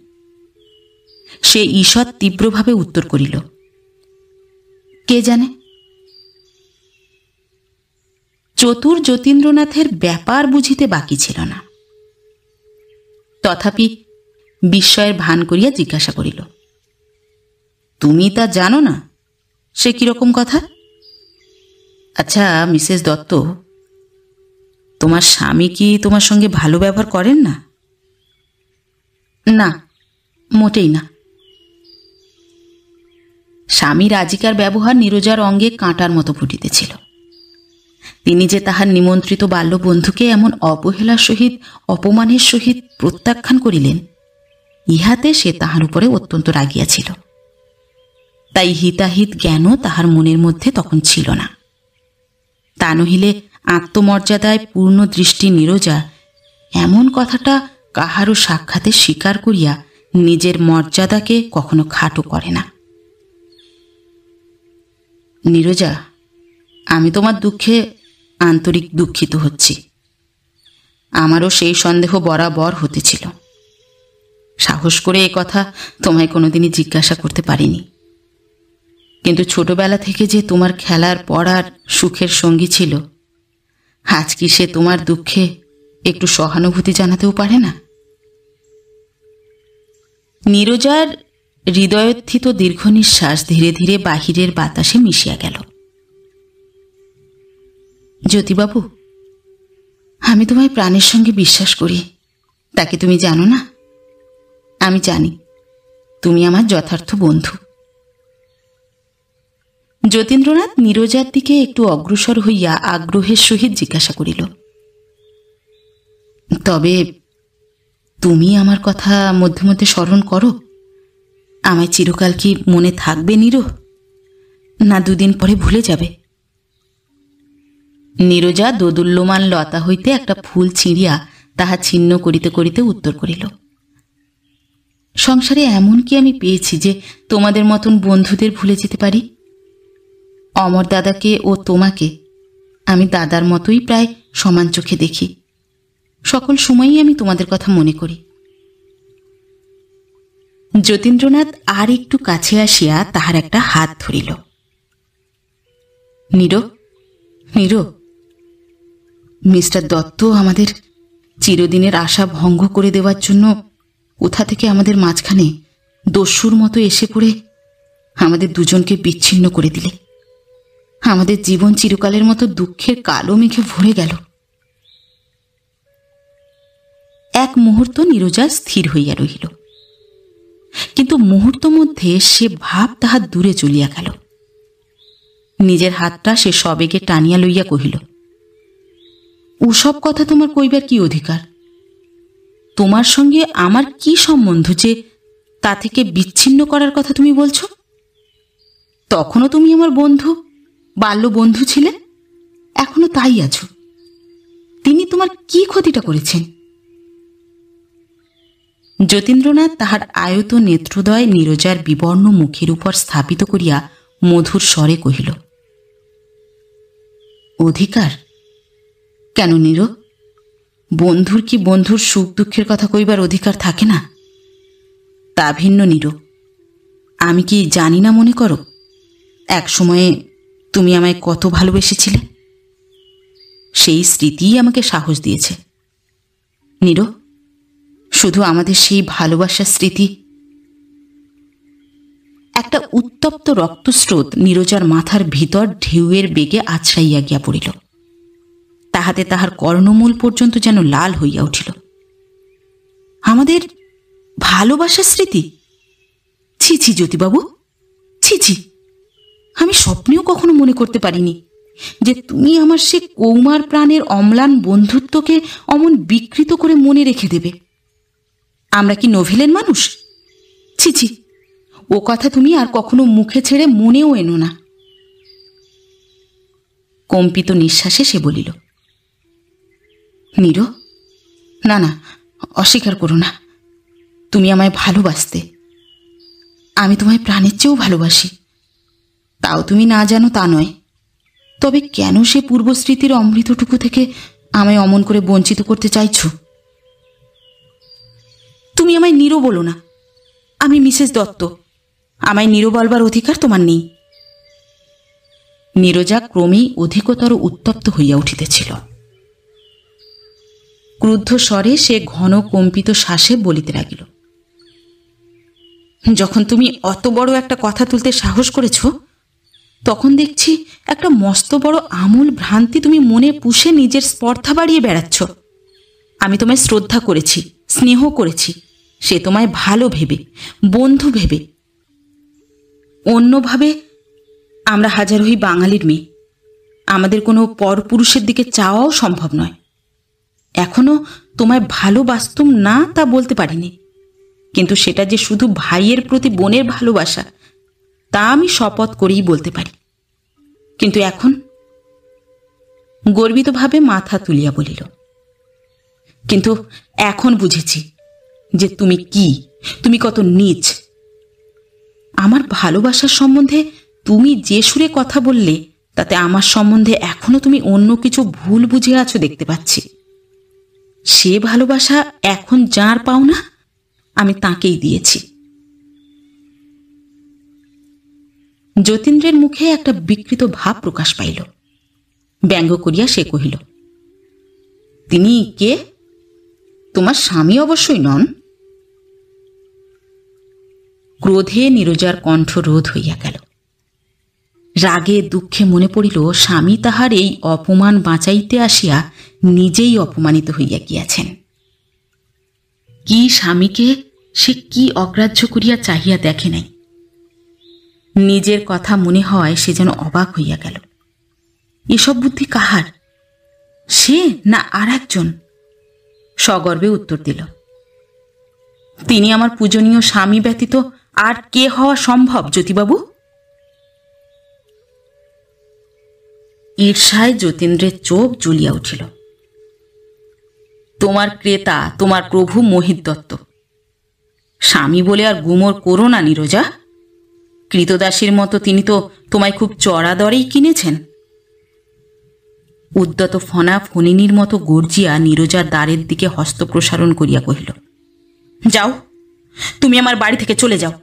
[SPEAKER 1] সে ঈষৎ তীব্রভাবে উত্তর করিল কে জানে চতুর যতীন্দ্রনাথের ব্যাপার বুঝিতে বাকি ছিল না তথাপি বিস্ময়ের ভান করিয়া জিজ্ঞাসা করিল তুমি তা জানো না সে কিরকম কথা আচ্ছা মিসেস দত্ত তোমার স্বামী কি তোমার সঙ্গে ভালো ব্যবহার করেন না না মোটেই না স্বামীর আজিকার ব্যবহার নীরজার অঙ্গে কাঁটার মতো ফুটিতেছিল তিনি যে তাহার নিমন্ত্রিত বাল্যবন্ধুকে এমন অবহেলার সহিত অপমানের সহিত প্রত্যাখ্যান করিলেন ইহাতে সে তাহার উপরে অত্যন্ত রাগিয়াছিল তাই হিতাহিত জ্ঞানও তাহার মনের মধ্যে তখন ছিল না তা নহিলে আত্মমর্যাদায় পূর্ণ দৃষ্টি নীরজা এমন কথাটা কাহারও সাক্ষাতে স্বীকার করিয়া নিজের মর্যাদাকে কখনো খাটো করে না নীরজা আমি তোমার দুঃখে আন্তরিক দুঃখিত হচ্ছি আমারও সেই সন্দেহ বরাবর হতেছিল সাহস করে এ কথা তোমায় কোনোদিনই জিজ্ঞাসা করতে পারিনি কিন্তু ছোটবেলা থেকে যে তোমার খেলার পড়ার সুখের সঙ্গী ছিল আজ কি সে তোমার দুঃখে একটু সহানুভূতি জানাতেও পারে না নীরজার হৃদয়োত্থিত দীর্ঘ নিঃশ্বাস ধীরে ধীরে বাহিরের বাতাসে মিশিয়া গেল জ্যোতিবাবু আমি তোমায় প্রাণের সঙ্গে বিশ্বাস করি তাকে তুমি জানো না আমি জানি তুমি আমার যথার্থ বন্ধু যতীন্দ্রনাথ নীরজার দিকে একটু অগ্রসর হইয়া আগ্রহের সহিত জিজ্ঞাসা করিল তবে তুমি আমার কথা মধ্যে মধ্যে স্মরণ করো আমায় চিরকাল কি মনে থাকবে নীর না দুদিন পরে ভুলে যাবে নীরজা দোদুল্যমান লতা হইতে একটা ফুল ছিঁড়িয়া তাহা ছিন্ন করিতে করিতে উত্তর করিল সংসারে এমন কি আমি পেয়েছি যে তোমাদের মতন বন্ধুদের ভুলে যেতে পারি অমর দাদাকে ও তোমাকে আমি দাদার মতোই প্রায় সমান চোখে দেখি সকল সময়ই আমি তোমাদের কথা মনে করি যতীন্দ্রনাথ আর একটু কাছে আসিয়া তাহার একটা হাত ধরিল নীর নীরব মিস্টার দত্ত আমাদের চিরদিনের আশা ভঙ্গ করে দেওয়ার জন্য কোথা থেকে আমাদের মাঝখানে দস্যুর মতো এসে পড়ে আমাদের দুজনকে বিচ্ছিন্ন করে দিলে আমাদের জীবন চিরকালের মতো দুঃখের কালো মেঘে ভরে গেল এক মুহূর্ত নীরজা স্থির হইয়া রহিল কিন্তু মুহূর্ত মধ্যে সে ভাব তাহার দূরে চলিয়া গেল নিজের হাতটা সে সবেকে টানিয়া লইয়া কহিল ওসব কথা তোমার কইবার কি অধিকার তোমার সঙ্গে আমার কি সম্বন্ধ যে তা থেকে বিচ্ছিন্ন করার কথা তুমি বলছো তখনও তুমি আমার বন্ধু বাল্য বন্ধু ছিলে এখনো তাই আছো তিনি তোমার কি ক্ষতিটা করেছেন যতীন্দ্রনাথ তাহার আয়ত নেত্রদয় নীরজার বিবর্ণ মুখের উপর স্থাপিত করিয়া মধুর স্বরে কহিল অধিকার কেন নির বন্ধুর কি বন্ধুর সুখ দুঃখের কথা কইবার অধিকার থাকে না তা ভিন্ন নির আমি কি জানি না মনে করো এক সময়ে তুমি আমায় কত ভালোবেসেছিলে সেই স্মৃতিই আমাকে সাহস দিয়েছে নিরো শুধু আমাদের সেই ভালোবাসার স্মৃতি একটা উত্তপ্ত রক্তস্রোত নীরজার মাথার ভিতর ঢেউয়ের বেগে আছড়াইয়া গিয়া পড়িল তাহাতে তাহার কর্ণমূল পর্যন্ত যেন লাল হইয়া উঠিল আমাদের ভালোবাসার স্মৃতি ছি ছি জ্যোতিবাবু ছি ছি আমি স্বপ্নেও কখনো মনে করতে পারিনি যে তুমি আমার সে কৌমার প্রাণের অম্লান বন্ধুত্বকে অমন বিকৃত করে মনে রেখে দেবে আমরা কি নভিলেন মানুষ ছি ছি ও কথা তুমি আর কখনো মুখে ছেড়ে মনেও এনো না কম্পিত নিঃশ্বাসে সে বলিল নিরো না না অস্বীকার করো না তুমি আমায় ভালোবাসতে আমি তোমায় প্রাণের চেয়েও ভালোবাসি তাও তুমি না জানো তা নয় তবে কেন সে পূর্বস্মৃতির অমৃতটুকু থেকে আমায় অমন করে বঞ্চিত করতে চাইছ তুমি আমায় নিরো বলো না আমি মিসেস দত্ত আমায় নিরো বলবার অধিকার তোমার নেই নীরজা ক্রমেই অধিকতর উত্তপ্ত হইয়া উঠিতেছিল ক্রুদ্ধ স্বরে সে ঘন কম্পিত শ্বাসে বলিতে লাগিল যখন তুমি অত বড় একটা কথা তুলতে সাহস করেছ তখন দেখছি একটা মস্ত বড় আমূল ভ্রান্তি তুমি মনে পুষে নিজের স্পর্ধা বাড়িয়ে বেড়াচ্ছ আমি তোমায় শ্রদ্ধা করেছি স্নেহ করেছি সে তোমায় ভালো ভেবে বন্ধু ভেবে অন্যভাবে আমরা হই বাঙালির মেয়ে আমাদের কোনো পরপুরুষের দিকে চাওয়াও সম্ভব নয় এখনও তোমায় ভালোবাসতুম না তা বলতে পারিনি কিন্তু সেটা যে শুধু ভাইয়ের প্রতি বোনের ভালোবাসা তা আমি শপথ করেই বলতে পারি কিন্তু এখন গর্বিতভাবে মাথা তুলিয়া বলিল কিন্তু এখন বুঝেছি যে তুমি কি তুমি কত নিচ আমার ভালোবাসার সম্বন্ধে তুমি যে সুরে কথা বললে তাতে আমার সম্বন্ধে এখনো তুমি অন্য কিছু ভুল বুঝে আছো দেখতে পাচ্ছি সে ভালোবাসা এখন যার পাও না আমি তাকেই দিয়েছি যতীন্দ্রের মুখে একটা বিকৃত ভাব প্রকাশ পাইল ব্যঙ্গ করিয়া সে কহিল তিনি কে তোমার স্বামী অবশ্যই নন ক্রোধে নীরজার কণ্ঠ রোধ হইয়া গেল রাগে দুঃখে মনে পড়িল স্বামী তাহার এই অপমান বাঁচাইতে আসিয়া নিজেই অপমানিত হইয়া গিয়াছেন কি স্বামীকে সে কি অগ্রাহ্য করিয়া চাহিয়া দেখে নাই নিজের কথা মনে হয় সে যেন অবাক হইয়া গেল এসব বুদ্ধি কাহার সে না আর একজন সগর্বে উত্তর দিল তিনি আমার পূজনীয় স্বামী ব্যতীত আর কে হওয়া সম্ভব জ্যোতিবাবু ঈর্ষায় যতীন্দ্রের চোখ জ্বলিয়া উঠিল তোমার ক্রেতা তোমার প্রভু মোহিত দত্ত স্বামী বলে আর গুমর করো না নীরজা কৃতদাসীর মতো তিনি তো তোমায় খুব চড়া দরেই কিনেছেন উদ্যত ফনা ফণিনীর মতো গর্জিয়া নীরজার দ্বারের দিকে হস্তপ্রসারণ করিয়া কহিল যাও তুমি আমার বাড়ি থেকে চলে যাও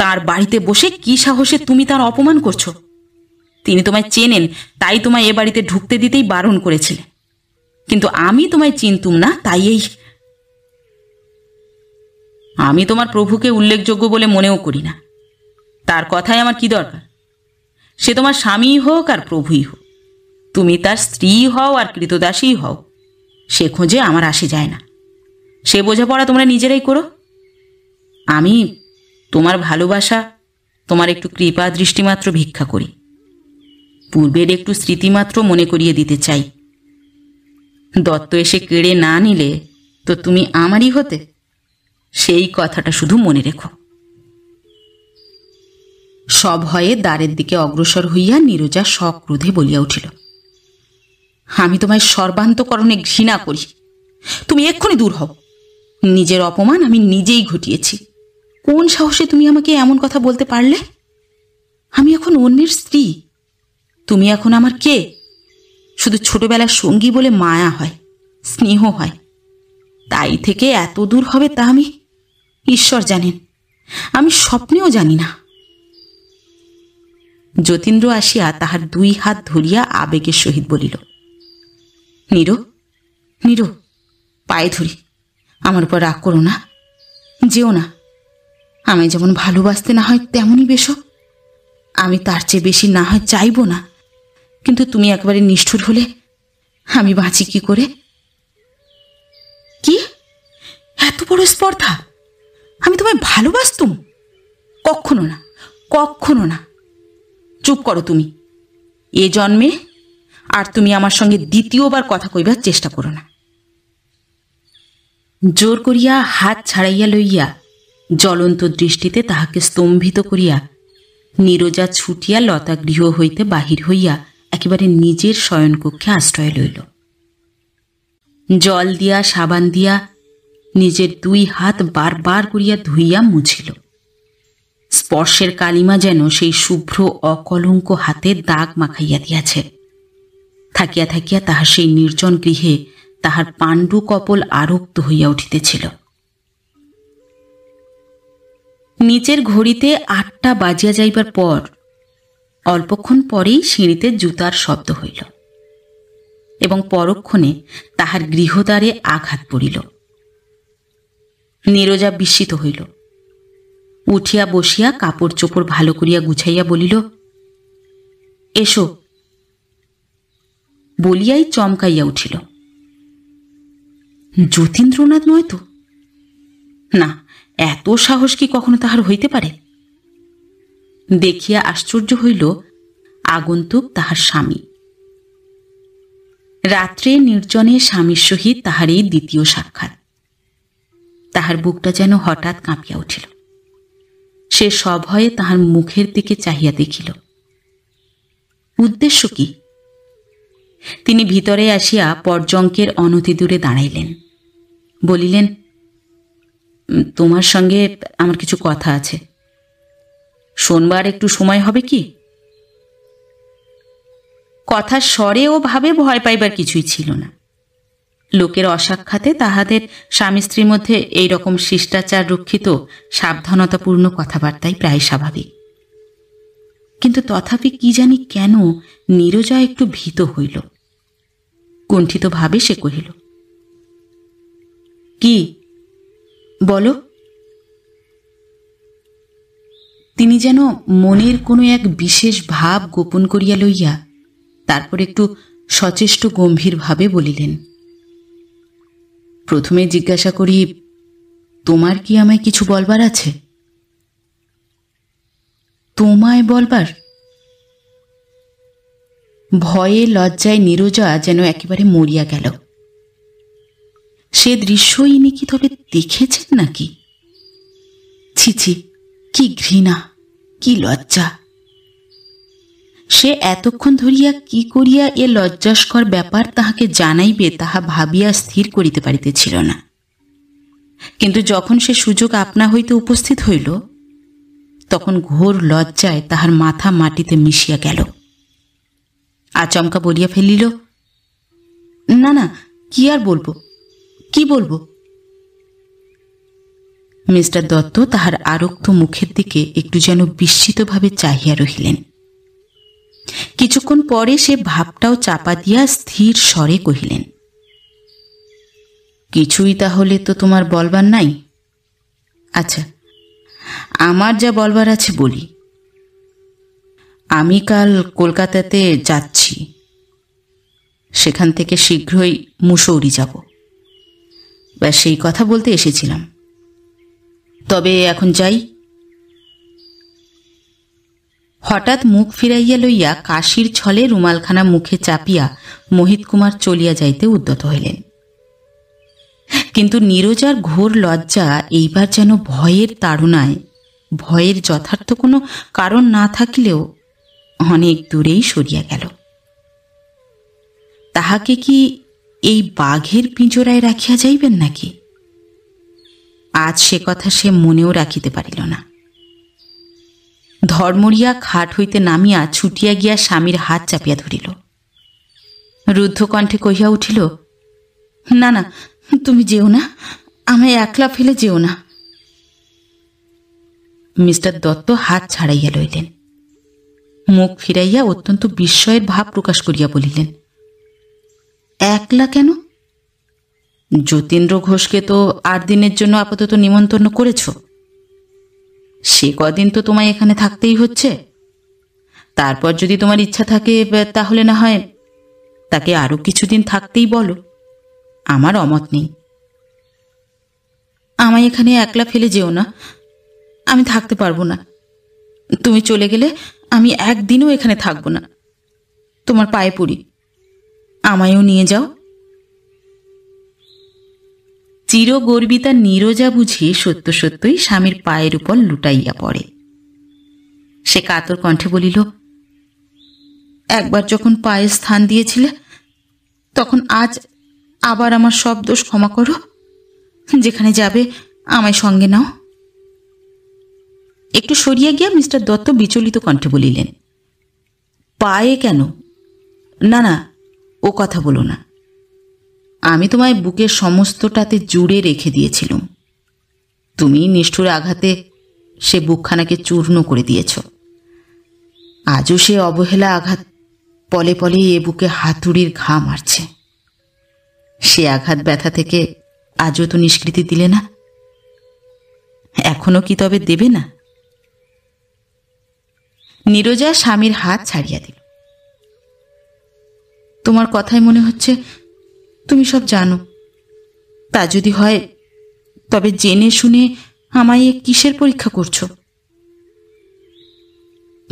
[SPEAKER 1] তার বাড়িতে বসে কি সাহসে তুমি তার অপমান করছো তিনি তোমায় চেনেন তাই তোমায় এ বাড়িতে ঢুকতে দিতেই বারণ করেছিলেন কিন্তু আমি তোমায় চিনতুম না তাই এই আমি তোমার প্রভুকে উল্লেখযোগ্য বলে মনেও করি না তার কথায় আমার কি দরকার সে তোমার স্বামী হোক আর প্রভুই হোক তুমি তার স্ত্রী হও আর কৃতদাসী হও সে খোঁজে আমার আসে যায় না সে বোঝাপড়া তোমরা নিজেরাই করো আমি তোমার ভালোবাসা তোমার একটু কৃপা দৃষ্টিমাত্র ভিক্ষা করি পূর্বের একটু স্মৃতিমাত্র মনে করিয়ে দিতে চাই দত্ত এসে কেড়ে না নিলে তো তুমি আমারই হতে সেই কথাটা শুধু মনে রেখো সব হয়ে দ্বারের দিকে অগ্রসর হইয়া নীরজা সক্রোধে বলিয়া উঠিল আমি তোমায় সর্বান্তকরণে ঘৃণা করি তুমি এক্ষুনি দূর হও নিজের অপমান আমি নিজেই ঘটিয়েছি কোন সাহসে তুমি আমাকে এমন কথা বলতে পারলে আমি এখন অন্যের স্ত্রী তুমি এখন আমার কে শুধু ছোটবেলার সঙ্গী বলে মায়া হয় স্নেহ হয় তাই থেকে এত দূর হবে তা আমি ঈশ্বর জানেন আমি স্বপ্নেও জানি না যতীন্দ্র আসিয়া তাহার দুই হাত ধরিয়া আবেগের সহিত বলিল নিরো নিরো পায়ে ধরি আমার উপর রাগ করো না যেও না আমি যেমন ভালোবাসতে না হয় তেমনই বেশ আমি তার চেয়ে বেশি না হয় চাইব না কিন্তু তুমি একবারে নিষ্ঠুর হলে আমি বাঁচি কি করে কি এত বড় স্পর্ধা আমি তোমায় ভালোবাসতুম কখনো না কখনো না চুপ করো তুমি এ জন্মে আর তুমি আমার সঙ্গে দ্বিতীয়বার কথা কইবার চেষ্টা করো না জোর করিয়া হাত ছাড়াইয়া লইয়া জ্বলন্ত দৃষ্টিতে তাহাকে স্তম্ভিত করিয়া নীরজা ছুটিয়া লতা গৃহ হইতে বাহির হইয়া একেবারে নিজের শয়নকক্ষে আশ্রয় লইল জল দিয়া সাবান দিয়া নিজের দুই হাত বারবার করিয়া ধুইয়া মুছিল স্পর্শের কালিমা যেন সেই শুভ্র অকলঙ্ক হাতে দাগ মাখাইয়া দিয়াছে থাকিয়া থাকিয়া তাহার সেই নির্জন গৃহে তাহার পাণ্ডু কপল আরক্ত হইয়া উঠিতেছিল নিচের ঘড়িতে আটটা বাজিয়া যাইবার পর অল্পক্ষণ পরেই সিঁড়িতে জুতার শব্দ হইল এবং পরক্ষণে তাহার গৃহদ্বারে আঘাত পড়িল নীরজা বিস্মিত হইল উঠিয়া বসিয়া কাপড় চোপড় ভালো করিয়া গুছাইয়া বলিল এসো বলিয়াই চমকাইয়া উঠিল যতীন্দ্রনাথ নয় তো না এত সাহস কি কখনো তাহার হইতে পারে দেখিয়া আশ্চর্য হইল আগন্তুক তাহার স্বামী রাত্রে নির্জনে স্বামীর সহিত তাহারই দ্বিতীয় সাক্ষাৎ তাহার বুকটা যেন হঠাৎ কাঁপিয়া উঠিল সে সভয়ে তাহার মুখের দিকে চাহিয়া দেখিল উদ্দেশ্য কি তিনি ভিতরে আসিয়া পর্যঙ্কের দূরে দাঁড়াইলেন বলিলেন তোমার সঙ্গে আমার কিছু কথা আছে শোনবার একটু সময় হবে কি কথা স্বরে ও ভাবে ভয় পাইবার কিছুই ছিল না লোকের অসাক্ষাতে তাহাদের স্বামী স্ত্রীর মধ্যে এই রকম শিষ্টাচার রক্ষিত সাবধানতাপূর্ণ কথাবার্তাই প্রায় স্বাভাবিক কিন্তু তথাপি কি জানি কেন নীরজা একটু ভীত হইল কুণ্ঠিতভাবে সে কহিল কি বলো তিনি যেন মনের কোনো এক বিশেষ ভাব গোপন করিয়া লইয়া তারপর একটু সচেষ্ট গম্ভীরভাবে বলিলেন প্রথমে জিজ্ঞাসা করি তোমার কি আমায় কিছু বলবার আছে তোমায় বলবার ভয়ে লজ্জায় নীরজা যেন একেবারে মরিয়া গেল সে দৃশ্য ইনি কি তবে দেখেছেন নাকি ছিছি কি ঘৃণা কি লজ্জা সে এতক্ষণ ধরিয়া কি করিয়া এ লজ্জাস্কর ব্যাপার তাহাকে জানাইবে তাহা ভাবিয়া স্থির করিতে পারিতেছিল না কিন্তু যখন সে সুযোগ আপনা হইতে উপস্থিত হইল তখন ঘোর লজ্জায় তাহার মাথা মাটিতে মিশিয়া গেল আচমকা বলিয়া ফেলিল না না কি আর বলবো কি বলবো মিস্টার দত্ত তাহার আরক্ত মুখের দিকে একটু যেন বিস্মিতভাবে চাহিয়া রহিলেন কিছুক্ষণ পরে সে ভাবটাও চাপা দিয়া স্থির স্বরে কহিলেন কিছুই তাহলে তো তোমার বলবার নাই আচ্ছা আমার যা বলবার আছে বলি আমি কাল কলকাতাতে যাচ্ছি সেখান থেকে শীঘ্রই মুসৌরি যাব বা সেই কথা বলতে এসেছিলাম তবে এখন যাই হঠাৎ মুখ ফিরাইয়া লইয়া কাশির ছলে রুমালখানা মুখে চাপিয়া মোহিত কুমার চলিয়া যাইতে উদ্যত হইলেন কিন্তু নীরজার ঘোর লজ্জা এইবার যেন ভয়ের তাড়নায় ভয়ের যথার্থ কোনো কারণ না থাকলেও অনেক দূরেই সরিয়া গেল তাহাকে কি এই বাঘের পিঞ্জরায় রাখিয়া যাইবেন নাকি আজ সে কথা সে মনেও রাখিতে পারিল না ধর্মরিয়া খাট হইতে নামিয়া ছুটিয়া গিয়া স্বামীর হাত চাপিয়া ধরিল রুদ্ধকণ্ঠে কহিয়া উঠিল না না তুমি যেও না আমায় একলা ফেলে যেও না মিস্টার দত্ত হাত ছাড়াইয়া লইলেন মুখ ফিরাইয়া অত্যন্ত বিস্ময়ের ভাব প্রকাশ করিয়া বলিলেন একলা কেন যতীন্দ্র ঘোষকে তো আট দিনের জন্য আপাতত নিমন্ত্রণ করেছ সে কদিন তো তোমায় এখানে থাকতেই হচ্ছে তারপর যদি তোমার ইচ্ছা থাকে তাহলে না হয় তাকে আরও কিছুদিন থাকতেই বলো আমার অমত নেই আমায় এখানে একলা ফেলে যেও না আমি থাকতে পারবো না তুমি চলে গেলে আমি একদিনও এখানে থাকবো না তোমার পায়ে পড়ি আমায়ও নিয়ে যাও চিরগর্বিতা নীরজা বুঝি সত্য সত্যই স্বামীর পায়ের উপর লুটাইয়া পড়ে সে কাতর কণ্ঠে বলিল একবার যখন পায়ে স্থান দিয়েছিলে তখন আজ আবার আমার সব দোষ ক্ষমা করো যেখানে যাবে আমায় সঙ্গে নাও একটু সরিয়ে গিয়া মিস্টার দত্ত বিচলিত কণ্ঠে বলিলেন পায়ে কেন না না ও কথা বলো না আমি তোমায় বুকের সমস্তটাতে জুড়ে রেখে দিয়েছিলুম তুমি নিষ্ঠুর আঘাতে সে বুকখানাকে চূর্ণ করে দিয়েছ আজও সে অবহেলা আঘাত পলে পলে এ বুকে হাতুড়ির ঘা মারছে সে আঘাত ব্যথা থেকে আজও তো নিষ্কৃতি দিলে না এখনো কি তবে দেবে না নীরজা স্বামীর হাত ছাড়িয়া দিল তোমার কথাই মনে হচ্ছে তুমি সব জানো তা যদি হয় তবে জেনে শুনে আমায় কিসের পরীক্ষা করছো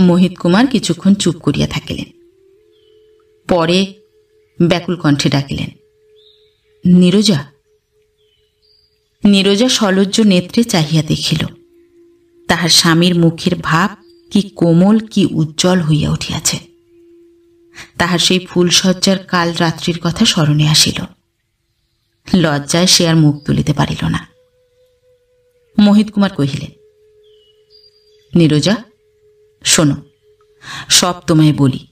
[SPEAKER 1] মোহিত কুমার কিছুক্ষণ চুপ করিয়া থাকিলেন পরে ব্যাকুল কণ্ঠে ডাকিলেন নীরজা নীরজা সলজ্জ নেত্রে চাহিয়া দেখিল তাহার স্বামীর মুখের ভাব কি কোমল কি উজ্জ্বল হইয়া উঠিয়াছে তাহার সেই ফুলসজ্জার কাল রাত্রির কথা স্মরণে আসিল লজ্জায় সে আর মুখ তুলিতে পারিল না মোহিত কুমার কহিলেন নীরজা শোনো সব তোমায় বলি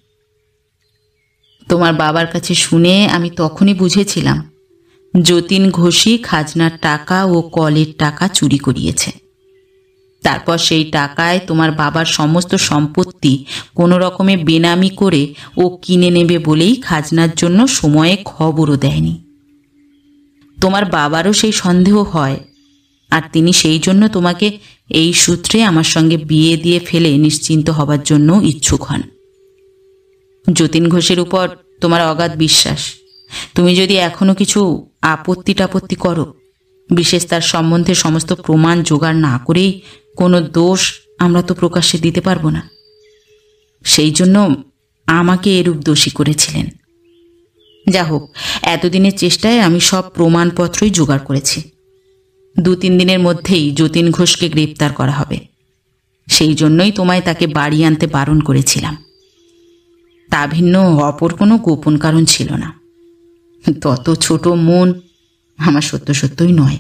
[SPEAKER 1] তোমার বাবার কাছে শুনে আমি তখনই বুঝেছিলাম যতীন ঘোষী খাজনার টাকা ও কলের টাকা চুরি করিয়েছে তারপর সেই টাকায় তোমার বাবার সমস্ত সম্পত্তি কোনো রকমে বেনামি করে ও কিনে নেবে বলেই খাজনার জন্য সময়ে খবরও দেয়নি তোমার বাবারও সেই সন্দেহ হয় আর তিনি সেই জন্য তোমাকে এই সূত্রে আমার সঙ্গে বিয়ে দিয়ে ফেলে নিশ্চিন্ত হবার জন্য ইচ্ছুক হন যতীন ঘোষের উপর তোমার অগাধ বিশ্বাস তুমি যদি এখনও কিছু আপত্তি টাপত্তি করো বিশেষ তার সম্বন্ধে সমস্ত প্রমাণ জোগাড় না করেই কোনো দোষ আমরা তো প্রকাশ্যে দিতে পারবো না সেই জন্য আমাকে এরূপ দোষী করেছিলেন যা হোক এতদিনের চেষ্টায় আমি সব প্রমাণপত্রই জোগাড় করেছি দু তিন দিনের মধ্যেই যতীন ঘোষকে গ্রেপ্তার করা হবে সেই জন্যই তোমায় তাকে বাড়ি আনতে বারণ করেছিলাম তা ভিন্ন অপর কোনো গোপন কারণ ছিল না তত ছোট মন আমার সত্য সত্যই নয়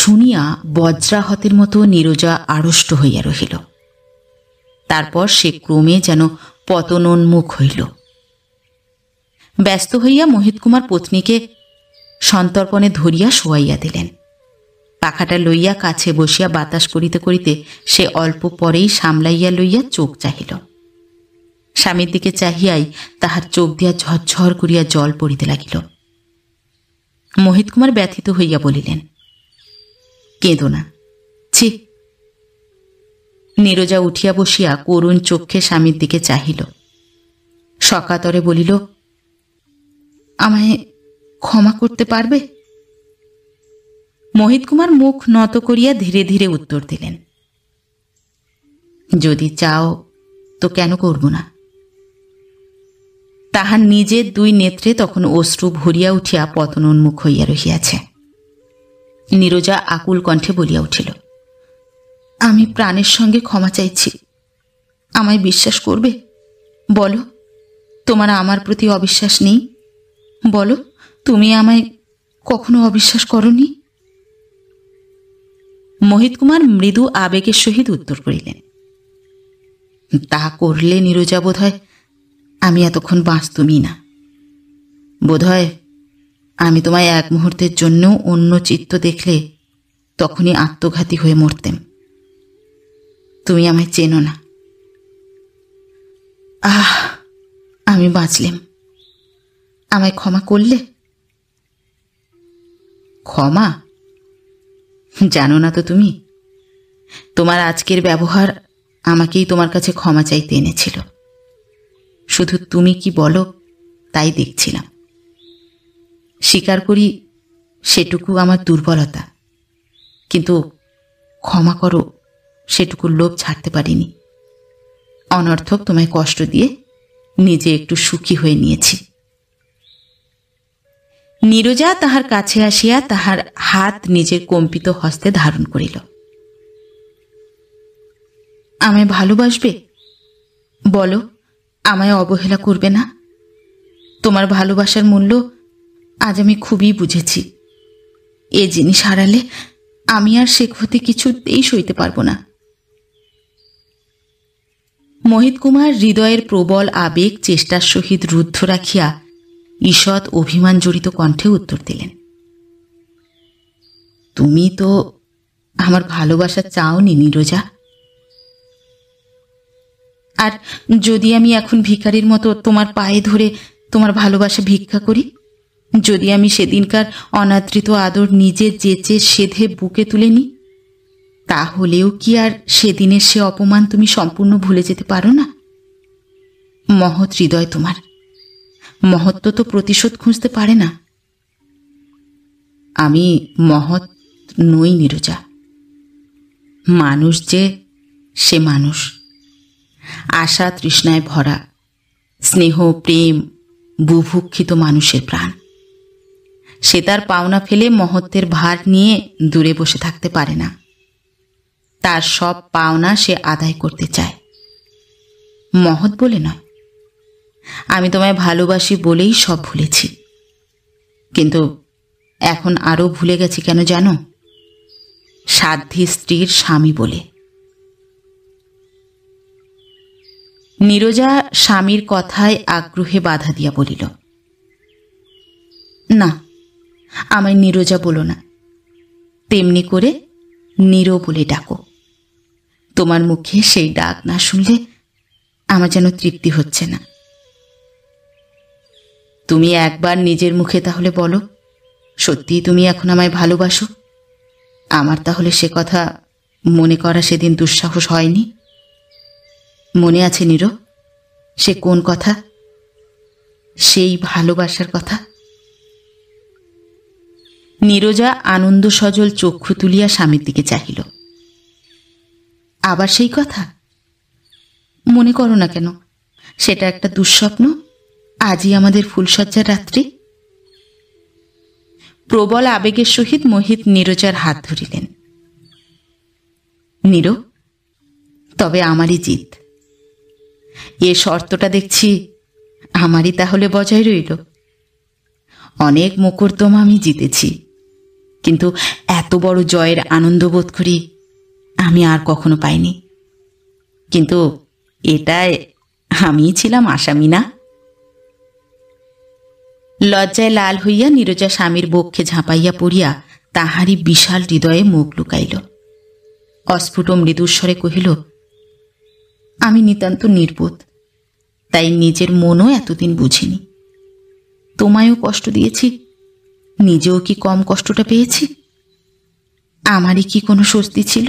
[SPEAKER 1] শুনিয়া বজ্রাহতের মতো নীরজা আড়ষ্ট হইয়া রহিল তারপর সে ক্রমে যেন পতনোন্মুখ হইল ব্যস্ত হইয়া মোহিত কুমার পত্নীকে সন্তর্পণে ধরিয়া শোয়াইয়া দিলেন পাখাটা লইয়া কাছে বসিয়া বাতাস করিতে করিতে সে অল্প পরেই সামলাইয়া লইয়া চোখ চাহিল স্বামীর দিকে চাহিয়াই তাহার চোখ দিয়া ঝরঝর করিয়া জল পড়িতে লাগিল মোহিত কুমার ব্যথিত হইয়া বলিলেন কেঁদো না ছি নীরজা উঠিয়া বসিয়া করুণ চক্ষে স্বামীর দিকে চাহিল সকাতরে বলিল আমায় ক্ষমা করতে পারবে মোহিত কুমার মুখ নত করিয়া ধীরে ধীরে উত্তর দিলেন যদি চাও তো কেন করব না তাহার নিজের দুই নেত্রে তখন অশ্রু ভরিয়া উঠিয়া পতন উন্মুখ হইয়া রহিয়াছে নীরজা আকুল কণ্ঠে বলিয়া উঠিল আমি প্রাণের সঙ্গে ক্ষমা চাইছি আমায় বিশ্বাস করবে বলো তোমার আমার প্রতি অবিশ্বাস নেই বলো তুমি আমায় কখনো অবিশ্বাস করনি মোহিত কুমার মৃদু আবেগের সহিত উত্তর করিলেন তা করলে নীরজা বোধ হয় আমি এতক্ষণ বাঁচতুমি না বোধহয় আমি তোমায় এক মুহূর্তের জন্য অন্য চিত্ত দেখলে তখনই আত্মঘাতী হয়ে মরতেম তুমি আমায় চেনো না আহ আমি বাঁচলেম আমায় ক্ষমা করলে ক্ষমা জানো না তো তুমি তোমার আজকের ব্যবহার আমাকেই তোমার কাছে ক্ষমা চাইতে এনেছিল শুধু তুমি কি বলো তাই দেখছিলাম স্বীকার করি সেটুকু আমার দুর্বলতা কিন্তু ক্ষমা করো সেটুকু লোভ ছাড়তে পারিনি অনর্থক তোমায় কষ্ট দিয়ে নিজে একটু সুখী হয়ে নিয়েছি নীরজা তাহার কাছে আসিয়া তাহার হাত নিজের কম্পিত হস্তে ধারণ করিল আমায় ভালোবাসবে বলো আমায় অবহেলা করবে না তোমার ভালোবাসার মূল্য আজ আমি খুবই বুঝেছি এ জিনিস হারালে আমি আর শেখ হতে কিছুতেই সইতে পারবো না মোহিত কুমার হৃদয়ের প্রবল আবেগ চেষ্টার সহিত রুদ্ধ রাখিয়া ঈষৎ অভিমান জড়িত কণ্ঠে উত্তর দিলেন তুমি তো আমার ভালোবাসা চাওনি নীরজা আর যদি আমি এখন ভিকারির মতো তোমার পায়ে ধরে তোমার ভালোবাসা ভিক্ষা করি যদি আমি সেদিনকার অনাদৃত আদর নিজে যেচে সেধে বুকে তুলে নিই তাহলেও কি আর সেদিনের সে অপমান তুমি সম্পূর্ণ ভুলে যেতে পারো না মহৎ হৃদয় তোমার মহত্ব তো প্রতিশোধ খুঁজতে পারে না আমি মহৎ নই নীরজা মানুষ যে সে মানুষ আশা তৃষ্ণায় ভরা স্নেহ প্রেম বুভুক্ষিত মানুষের প্রাণ সে তার পাওনা ফেলে মহত্বের ভার নিয়ে দূরে বসে থাকতে পারে না তার সব পাওনা সে আদায় করতে চায় মহৎ বলে নয় আমি তোমায় ভালোবাসি বলেই সব ভুলেছি কিন্তু এখন আরও ভুলে গেছি কেন জানো সাধ্যী স্ত্রীর স্বামী বলে নীরজা স্বামীর কথায় আগ্রহে বাধা দিয়া বলিল না আমায় নীরজা বলো না তেমনি করে নীরো বলে ডাকো তোমার মুখে সেই ডাক না শুনলে আমার যেন তৃপ্তি হচ্ছে না তুমি একবার নিজের মুখে তাহলে বলো সত্যিই তুমি এখন আমায় ভালোবাসো আমার তাহলে সে কথা মনে করা সেদিন দুঃসাহস হয়নি মনে আছে নীর সে কোন কথা সেই ভালোবাসার কথা নীরজা আনন্দ সজল চক্ষু তুলিয়া স্বামীর দিকে চাহিল আবার সেই কথা মনে করো না কেন সেটা একটা দুঃস্বপ্ন আজই আমাদের ফুলসজ্জার রাত্রি প্রবল আবেগের সহিত মোহিত নীরজার হাত ধরিলেন নীর তবে আমারই জিত এ শর্তটা দেখছি আমারই তাহলে বজায় রইল অনেক মোকর্দমা আমি জিতেছি কিন্তু এত বড় জয়ের আনন্দ বোধ করি আমি আর কখনো পাইনি কিন্তু এটায় আমি ছিলাম আসামি না লজ্জায় লাল হইয়া নীরজা স্বামীর বক্ষে ঝাঁপাইয়া পড়িয়া তাহারই বিশাল হৃদয়ে মুখ লুকাইল অস্ফুট মৃদুস্বরে কহিল আমি নিতান্ত নির্বোধ তাই নিজের মনও এতদিন বুঝিনি তোমায়ও কষ্ট দিয়েছি নিজেও কি কম কষ্টটা পেয়েছি আমারই কি কোনো স্বস্তি ছিল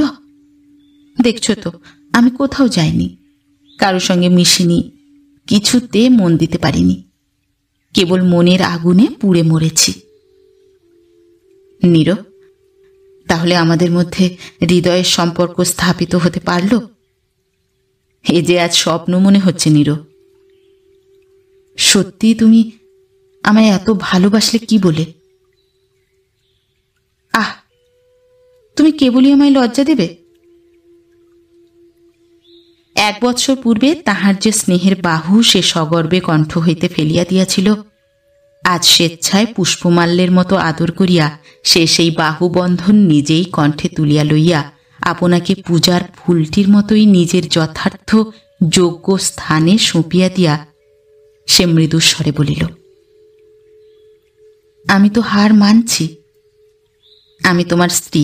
[SPEAKER 1] দেখছো তো আমি কোথাও যাইনি কারোর সঙ্গে মিশিনি কিছুতে মন দিতে পারিনি কেবল মনের আগুনে পুড়ে মরেছি নির তাহলে আমাদের মধ্যে হৃদয়ের সম্পর্ক স্থাপিত হতে পারল এ যে আজ স্বপ্ন মনে হচ্ছে নির সত্যি তুমি আমায় এত ভালোবাসলে কি বলে তুমি কেবলই আমায় লজ্জা দেবে এক বছর পূর্বে তাহার যে স্নেহের বাহু সে সগর্বে কণ্ঠ হইতে ফেলিয়া দিয়াছিল আজ স্বেচ্ছায় পুষ্পমাল্যের মতো আদর করিয়া সে সেই বাহুবন্ধন নিজেই কণ্ঠে তুলিয়া লইয়া আপনাকে পূজার ফুলটির মতোই নিজের যথার্থ যোগ্য স্থানে সঁপিয়া দিয়া সে মৃদুস্বরে বলিল আমি তো হার মানছি আমি তোমার স্ত্রী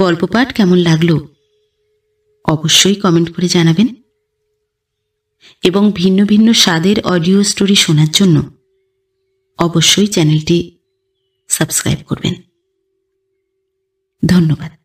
[SPEAKER 1] গল্প পাঠ কেমন লাগলো অবশ্যই কমেন্ট করে জানাবেন এবং ভিন্ন ভিন্ন স্বাদের অডিও স্টোরি শোনার জন্য অবশ্যই চ্যানেলটি সাবস্ক্রাইব করবেন ধন্যবাদ